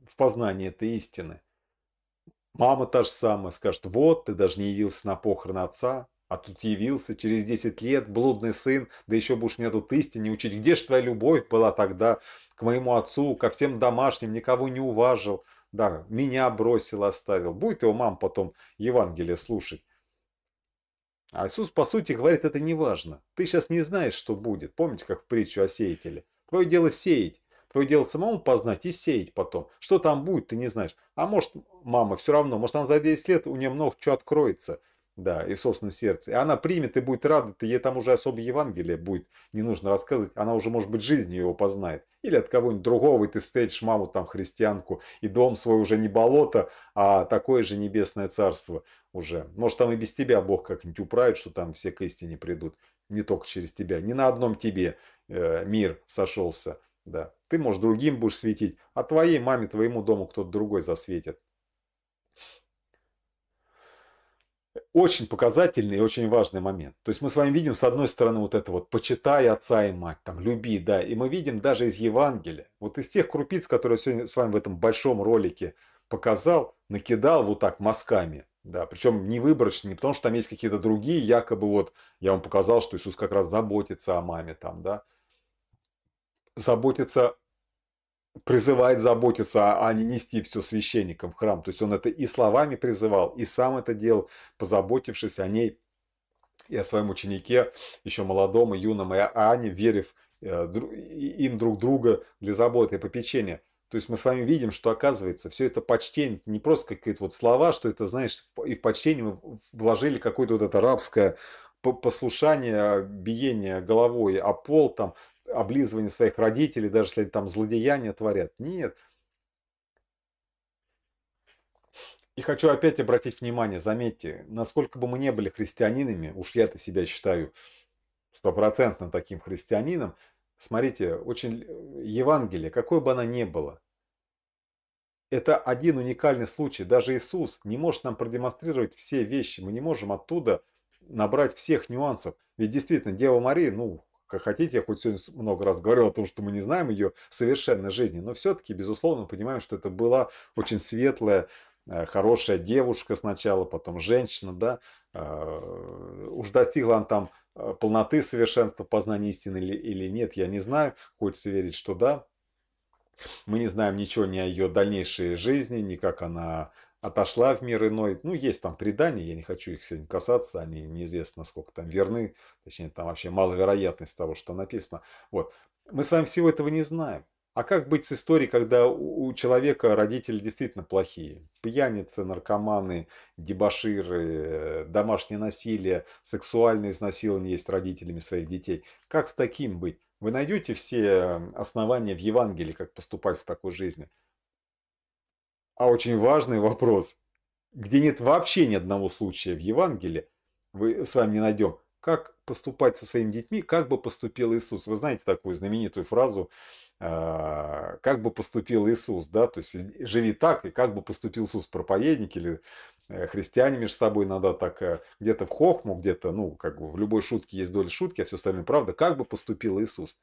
в познании этой истины. Мама та же самая скажет, вот, ты даже не явился на похороны отца, а тут явился через 10 лет, блудный сын, да еще будешь меня тут истине учить. Где же твоя любовь была тогда к моему отцу, ко всем домашним, никого не уважил, да, меня бросил, оставил. Будет его мам потом Евангелие слушать. А Иисус, по сути, говорит, это не важно. Ты сейчас не знаешь, что будет. Помните, как в притчу о сеятеле? Твое дело сеять. Твое дело самому познать и сеять потом. Что там будет, ты не знаешь. А может, мама все равно, может, она за 10 лет, у нее много чего откроется. Да, и собственно сердце. И она примет и будет рада, ты ей там уже особо Евангелие будет не нужно рассказывать. Она уже, может быть, жизнью его познает. Или от кого-нибудь другого, и ты встретишь маму там христианку, и дом свой уже не болото, а такое же небесное царство уже. Может, там и без тебя Бог как-нибудь управит, что там все к истине придут. Не только через тебя. Не на одном тебе э, мир сошелся. Да. Ты, можешь другим будешь светить, а твоей маме, твоему дому кто-то другой засветит. Очень показательный и очень важный момент. То есть мы с вами видим, с одной стороны, вот это вот «почитай отца и мать», там «люби», да, и мы видим даже из Евангелия, вот из тех крупиц, которые я сегодня с вами в этом большом ролике показал, накидал вот так мазками, да, причем не выборочно, не потому что там есть какие-то другие, якобы вот, я вам показал, что Иисус как раз заботится о маме там, да, заботиться, призывает заботиться, а, а не нести все священникам в храм. То есть он это и словами призывал, и сам это делал, позаботившись о ней и о своем ученике, еще молодом и юном, и а о Ане, верив э, им друг друга для заботы и попечения. То есть мы с вами видим, что оказывается, все это почтение, не просто какие-то вот слова, что это, знаешь, и в почтение мы вложили какое-то вот это рабское послушание, а, биение головой, а пол там, облизывание своих родителей, даже если они там злодеяния творят. Нет. И хочу опять обратить внимание, заметьте, насколько бы мы не были христианинами, уж я-то себя считаю стопроцентно таким христианином, смотрите, очень Евангелие, какое бы оно ни было, это один уникальный случай. Даже Иисус не может нам продемонстрировать все вещи. Мы не можем оттуда набрать всех нюансов. Ведь действительно, Дева Мария, ну, как хотите. Я хоть сегодня много раз говорил о том, что мы не знаем ее совершенной жизни, но все-таки, безусловно, понимаем, что это была очень светлая, э, хорошая девушка сначала, потом женщина, да, а, уж достигла она там э, полноты совершенства познания истины или, или нет, я не знаю, хочется верить, что да. Мы не знаем ничего ни о ее дальнейшей жизни, ни как она отошла в мир иной. Ну, есть там предания, я не хочу их сегодня касаться, они неизвестно, сколько там верны, точнее, там вообще маловероятность того, что написано. Вот. Мы с вами всего этого не знаем. А как быть с историей, когда у человека родители действительно плохие? Пьяницы, наркоманы, дебаширы, э, домашнее насилие, сексуальное изнасилование есть родителями своих детей. Как с таким быть? Вы найдете все э, основания в Евангелии, как поступать в такой жизни? а очень важный вопрос, где нет вообще ни одного случая в Евангелии, вы с вами не найдем, как поступать со своими детьми, как бы поступил Иисус. Вы знаете такую знаменитую фразу, э, как бы поступил Иисус, да, то есть живи так, и как бы поступил Иисус, проповедник или э, христиане между собой иногда так э, где-то в хохму, где-то, ну, как бы в любой шутке есть доля шутки, а все остальное правда, как бы поступил Иисус.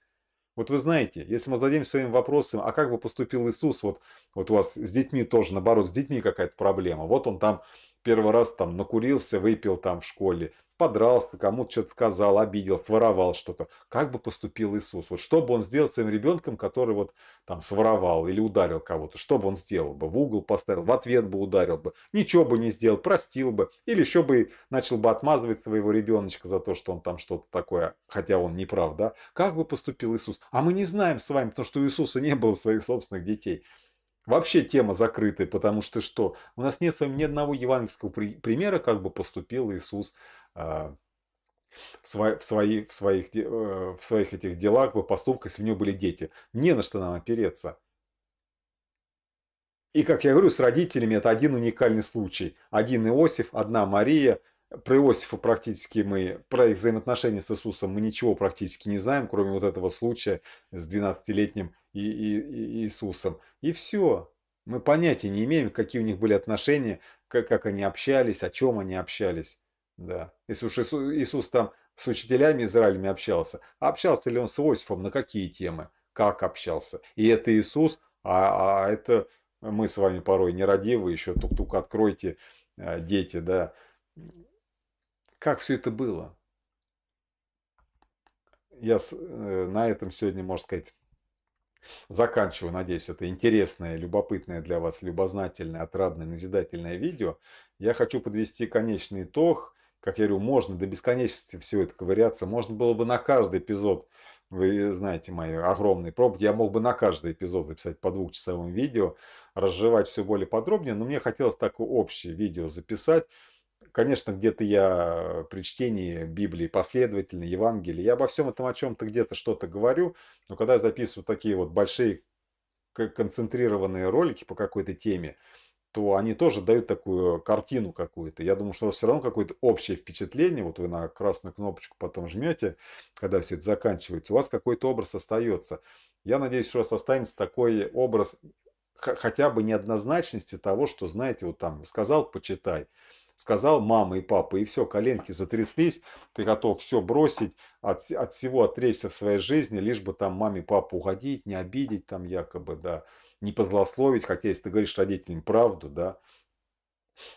Вот вы знаете, если мы зададим своим вопросом, а как бы поступил Иисус, вот, вот у вас с детьми тоже, наоборот, с детьми какая-то проблема, вот он там Первый раз там накурился, выпил там в школе, подрался, кому-то что-то сказал, обидел, своровал что-то. Как бы поступил Иисус? Вот что бы он сделал своим ребенком, который вот там своровал или ударил кого-то? Что бы он сделал бы? В угол поставил, в ответ бы ударил бы, ничего бы не сделал, простил бы. Или еще бы начал бы отмазывать своего ребеночка за то, что он там что-то такое, хотя он не прав, да? Как бы поступил Иисус? А мы не знаем с вами, потому что у Иисуса не было своих собственных детей. Вообще тема закрытая, потому что что? У нас нет с вами ни одного евангельского примера, как бы поступил Иисус а, в, свои, в, свои, в, своих, э, в своих этих делах, бы поступках, если у него были дети. Не на что нам опереться. И, как я говорю, с родителями это один уникальный случай. Один Иосиф, одна Мария – про Иосифа практически мы, про их взаимоотношения с Иисусом мы ничего практически не знаем, кроме вот этого случая с 12-летним и, и, и Иисусом. И все. Мы понятия не имеем, какие у них были отношения, как, как они общались, о чем они общались. Да. Если Иисус, Иисус там с учителями Израилями общался, а общался ли он с Иосифом, на какие темы, как общался. И это Иисус, а, а это мы с вами порой нерадивы, еще тук-тук откройте, а, дети, да как все это было. Я э, на этом сегодня, можно сказать, заканчиваю. Надеюсь, это интересное, любопытное для вас, любознательное, отрадное, назидательное видео. Я хочу подвести конечный итог. Как я говорю, можно до бесконечности все это ковыряться. Можно было бы на каждый эпизод, вы знаете мои огромные пробки, я мог бы на каждый эпизод записать по двухчасовому видео, разжевать все более подробнее, но мне хотелось такое общее видео записать, Конечно, где-то я э, при чтении Библии последовательно, Евангелия, я обо всем этом о чем-то где-то что-то говорю, но когда я записываю такие вот большие концентрированные ролики по какой-то теме, то они тоже дают такую картину какую-то. Я думаю, что у вас все равно какое-то общее впечатление. Вот вы на красную кнопочку потом жмете, когда все это заканчивается. У вас какой-то образ остается. Я надеюсь, что у вас останется такой образ хотя бы неоднозначности того, что, знаете, вот там сказал, почитай сказал мама и папа, и все, коленки затряслись, ты готов все бросить, от, от всего отречься в своей жизни, лишь бы там маме и папу угодить, не обидеть там якобы, да, не позлословить, хотя если ты говоришь родителям правду, да,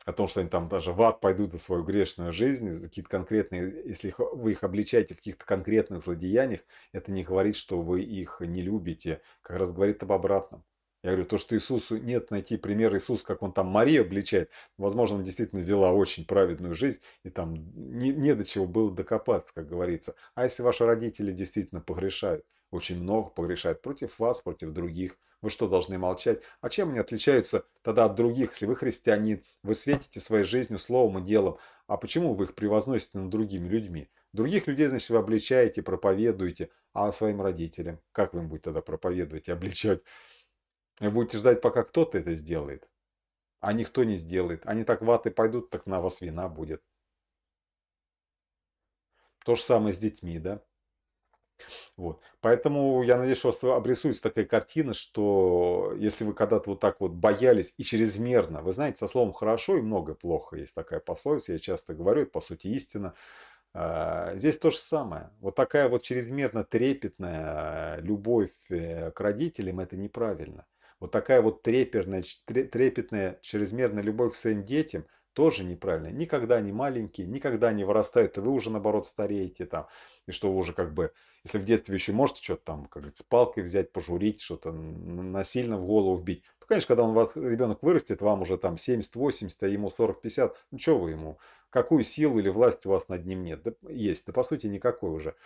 о том, что они там даже в ад пойдут за свою грешную жизнь, какие-то конкретные, если вы их обличаете в каких-то конкретных злодеяниях, это не говорит, что вы их не любите, как раз говорит об обратном. Я говорю, то, что Иисусу нет найти пример Иисуса, как он там Марию обличает, возможно, он действительно вела очень праведную жизнь, и там не, не до чего было докопаться, как говорится. А если ваши родители действительно погрешают, очень много погрешают против вас, против других, вы что, должны молчать? А чем они отличаются тогда от других, если вы христианин, вы светите своей жизнью, словом и делом, а почему вы их превозносите над другими людьми? Других людей, значит, вы обличаете, проповедуете, а своим родителям, как вы им будете тогда проповедовать и обличать? И будете ждать, пока кто-то это сделает. А никто не сделает. Они так ваты пойдут, так на вас вина будет. То же самое с детьми, да? Вот. Поэтому я надеюсь, что у вас обрисуется такая картина, что если вы когда-то вот так вот боялись и чрезмерно, вы знаете, со словом «хорошо» и «много» плохо есть такая пословица, я часто говорю, это по сути истина. А, здесь то же самое. Вот такая вот чрезмерно трепетная э, любовь э, к родителям – это неправильно. Вот такая вот треперная, трепетная, чрезмерная любовь к своим детям тоже неправильно. Никогда они маленькие, никогда не вырастают, и вы уже, наоборот, стареете там. И что вы уже как бы, если в детстве еще можете что-то там, как с палкой взять, пожурить, что-то насильно в голову вбить, то, конечно, когда он вас, ребенок вырастет, вам уже там 70-80, а ему 40-50, ну что вы ему, какую силу или власть у вас над ним нет? Да, есть, да по сути никакой уже.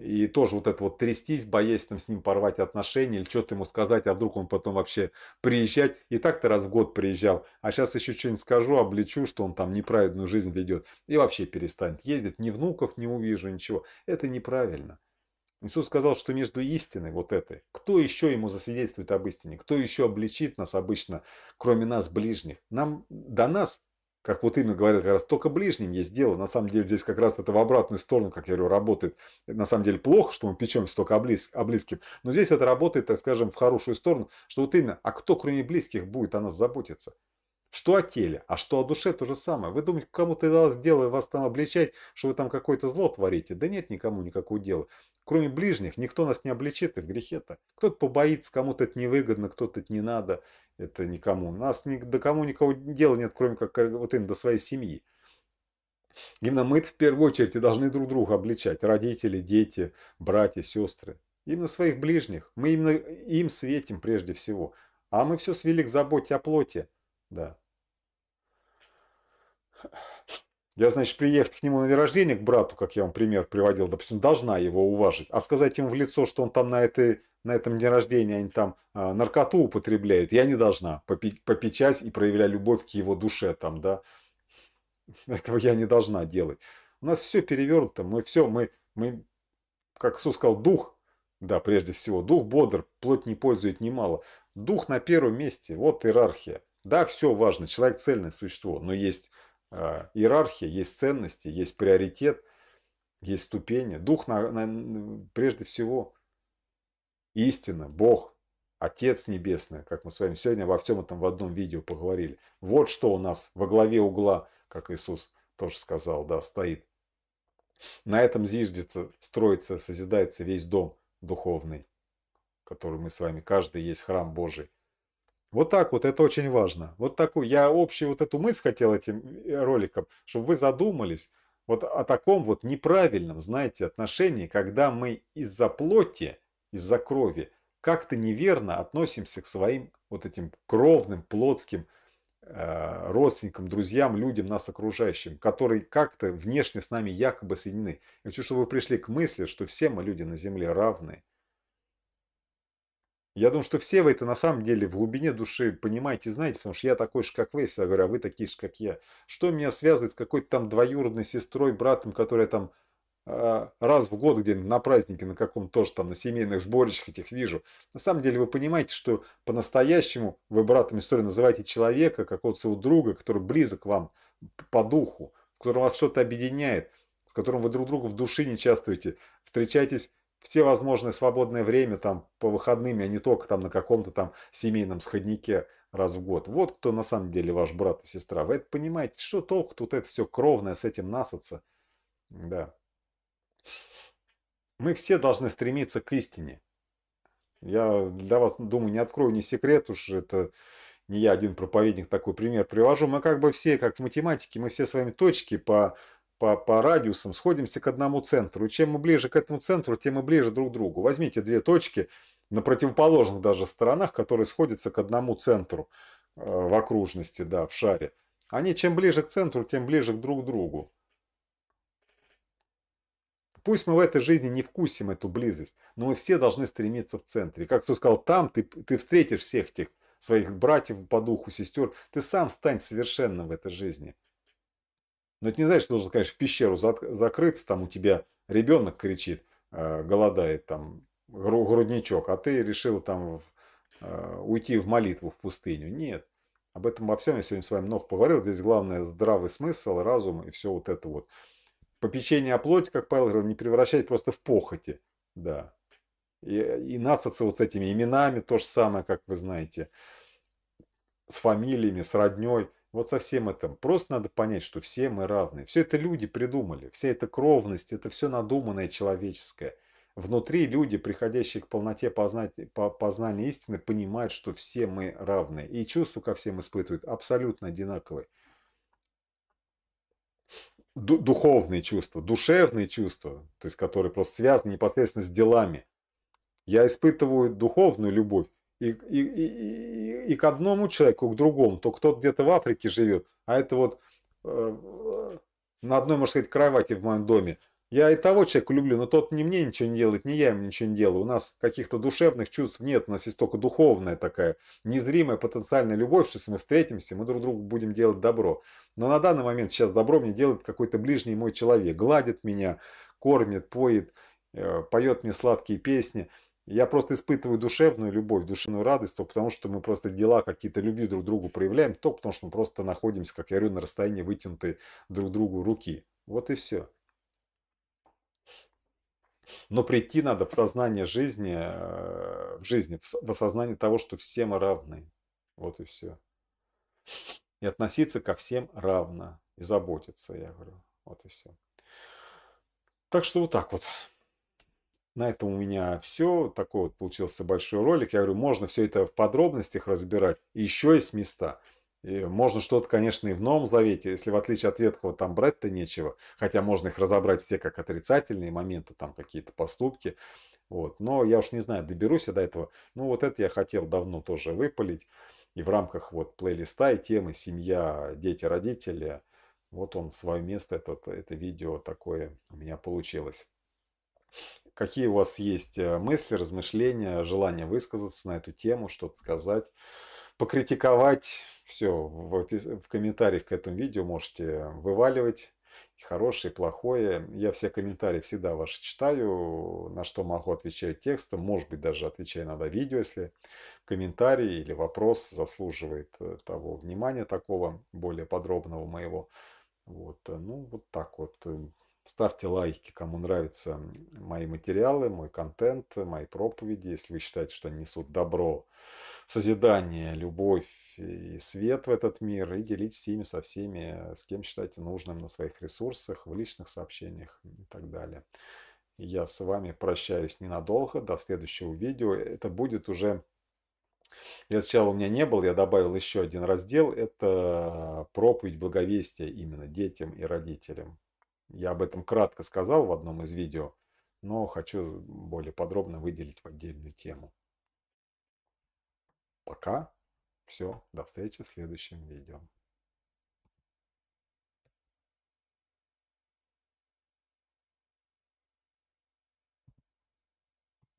И тоже вот это вот трястись, боясь там с ним порвать отношения или что-то ему сказать, а вдруг он потом вообще приезжать. И так-то раз в год приезжал. А сейчас еще что-нибудь скажу, обличу, что он там неправильную жизнь ведет. И вообще перестанет ездить. Ни внуков не увижу, ничего. Это неправильно. Иисус сказал, что между истиной вот этой, кто еще ему засвидетельствует об истине, кто еще обличит нас обычно, кроме нас ближних. Нам до нас как вот именно говорят, как раз только ближним есть дело. На самом деле здесь как раз это в обратную сторону, как я говорю, работает. На самом деле плохо, что мы печемся только о, близ, о близким. Но здесь это работает, так скажем, в хорошую сторону, что вот именно, а кто кроме близких будет о нас заботиться? Что о теле, а что о душе то же самое. Вы думаете, кому-то далось дело вас там обличать, что вы там какое-то зло творите? Да нет никому никакого дела. Кроме ближних, никто нас не обличит и в грехе-то. Кто-то побоится, кому-то это невыгодно, кто-то это не надо, это никому. Нас ни, до кому никого дела нет, кроме как э, вот им до своей семьи. Именно мы в первую очередь должны друг друга обличать. Родители, дети, братья, сестры. Именно своих ближних. Мы именно э, им светим прежде всего. А мы все свели к заботе о плоти. Да. Я, значит, приехать к нему на день рождения, к брату, как я вам пример приводил, допустим, должна его уважить. А сказать ему в лицо, что он там на, этой, на этом дне рождения, они там а, наркоту употребляют, я не должна, попечать и проявлять любовь к его душе там, да. Этого я не должна делать. У нас все перевернуто, мы все, мы, мы как Иисус сказал, дух, да, прежде всего, дух бодр, плоть не пользует немало. Дух на первом месте, вот иерархия. Да, все важно, человек цельное существо, но есть Э, иерархия, есть ценности, есть приоритет, есть ступени. Дух, на, на, прежде всего, истина, Бог, Отец Небесный, как мы с вами сегодня во всем этом в одном видео поговорили. Вот что у нас во главе угла, как Иисус тоже сказал, да, стоит. На этом зиждется, строится, созидается весь дом духовный, который мы с вами, каждый есть храм Божий. Вот так вот, это очень важно. Вот такую, я общую вот эту мысль хотел этим э, роликом, чтобы вы задумались вот о таком вот неправильном, знаете, отношении, когда мы из-за плоти, из-за крови как-то неверно относимся к своим вот этим кровным, плотским э, родственникам, друзьям, людям, нас окружающим, которые как-то внешне с нами якобы соединены. Я хочу, чтобы вы пришли к мысли, что все мы люди на Земле равны. Я думаю, что все вы это на самом деле в глубине души понимаете и знаете, потому что я такой же, как вы, всегда говорю, а вы такие же, как я. Что меня связывает с какой-то там двоюродной сестрой, братом, которая там а, раз в год где-нибудь на празднике, на каком тоже там, на семейных сборищах этих вижу. На самом деле вы понимаете, что по-настоящему вы братом истории называете человека, какого-то своего друга, который близок вам по духу, с которым вас что-то объединяет, с которым вы друг друга в душе не чувствуете, встречаетесь все те возможное свободное время, там, по выходным, а не только там на каком-то там семейном сходнике раз в год. Вот кто на самом деле ваш брат и сестра. Вы это понимаете. Что толку тут это все кровное с этим насаться? Да. Мы все должны стремиться к истине. Я для вас, думаю, не открою ни секрет, уж это не я один проповедник такой пример привожу. Мы как бы все, как в математике, мы все с вами точки по по, по радиусам сходимся к одному центру. И чем мы ближе к этому центру, тем мы ближе друг к другу. Возьмите две точки на противоположных даже сторонах, которые сходятся к одному центру э, в окружности, да, в шаре. Они чем ближе к центру, тем ближе друг к другу. Пусть мы в этой жизни не вкусим эту близость, но мы все должны стремиться в центре. Как кто сказал, там ты, ты встретишь всех тех своих братьев по духу, сестер. Ты сам стань совершенным в этой жизни. Но это не значит, что нужно, конечно, в пещеру закрыться, там у тебя ребенок кричит, э, голодает, там грудничок, а ты решил там э, уйти в молитву в пустыню. Нет. Об этом во всем я сегодня с вами много поговорил. Здесь главное здравый смысл, разум и все вот это вот. Попечение о плоти, как Павел говорил, не превращать просто в похоти. Да. И, и насаться вот этими именами, то же самое, как вы знаете, с фамилиями, с родней – вот со всем этим. Просто надо понять, что все мы равны. Все это люди придумали. Вся эта кровность, это все надуманное человеческое. Внутри люди, приходящие к полноте познать, познания истины, понимают, что все мы равны. И чувства ко всем испытывают абсолютно одинаковые. Духовные чувства, душевные чувства, то есть которые просто связаны непосредственно с делами. Я испытываю духовную любовь и, и, и, и к одному человеку, к другому, то кто-то где-то в Африке живет, а это вот э, на одной, можно сказать, кровати в моем доме. Я и того человека люблю, но тот ни мне ничего не делает, ни я ему ничего не делаю. У нас каких-то душевных чувств нет, у нас есть только духовная такая, незримая потенциальная любовь, что если мы встретимся, мы друг другу будем делать добро. Но на данный момент сейчас добро мне делает какой-то ближний мой человек, гладит меня, кормит, поет, э, поет мне сладкие песни. Я просто испытываю душевную любовь, душевную радость, то потому что мы просто дела какие-то любви друг другу проявляем, то потому что мы просто находимся, как я говорю, на расстоянии вытянутой друг другу руки. Вот и все. Но прийти надо в сознание жизни, э, в жизни, в осознание того, что все мы равны. Вот и все. И относиться ко всем равно. И заботиться, я говорю. Вот и все. Так что вот так вот. На этом у меня все. Такой вот получился большой ролик. Я говорю, можно все это в подробностях разбирать. И еще есть места. И можно что-то, конечно, и в новом зловете, если в отличие от ветхого там брать-то нечего, хотя можно их разобрать все как отрицательные моменты, там какие-то поступки, вот. Но я уж не знаю, доберусь я до этого. Ну, вот это я хотел давно тоже выпалить. И в рамках вот плейлиста и темы «Семья, дети, родители» вот он свое место, это, это видео такое у меня получилось какие у вас есть э, мысли, размышления, желание высказаться на эту тему, что-то сказать, покритиковать. Все, в, в комментариях к этому видео можете вываливать хорошее, и плохое. Я все комментарии всегда ваши читаю, на что могу отвечать текстом, может быть, даже отвечаю иногда видео, если комментарий или вопрос заслуживает э, того внимания такого, более подробного моего. Вот, э, ну, вот так вот. Ставьте лайки, кому нравятся мои материалы, мой контент, мои проповеди. Если вы считаете, что они несут добро, созидание, любовь и свет в этот мир, и делитесь ими со всеми, с кем считаете нужным на своих ресурсах, в личных сообщениях и так далее. я с вами прощаюсь ненадолго, до следующего видео. Это будет уже... Я сначала у меня не был, я добавил еще один раздел. Это проповедь благовестия именно детям и родителям. Я об этом кратко сказал в одном из видео, но хочу более подробно выделить в отдельную тему. Пока. Все. До встречи в следующем видео.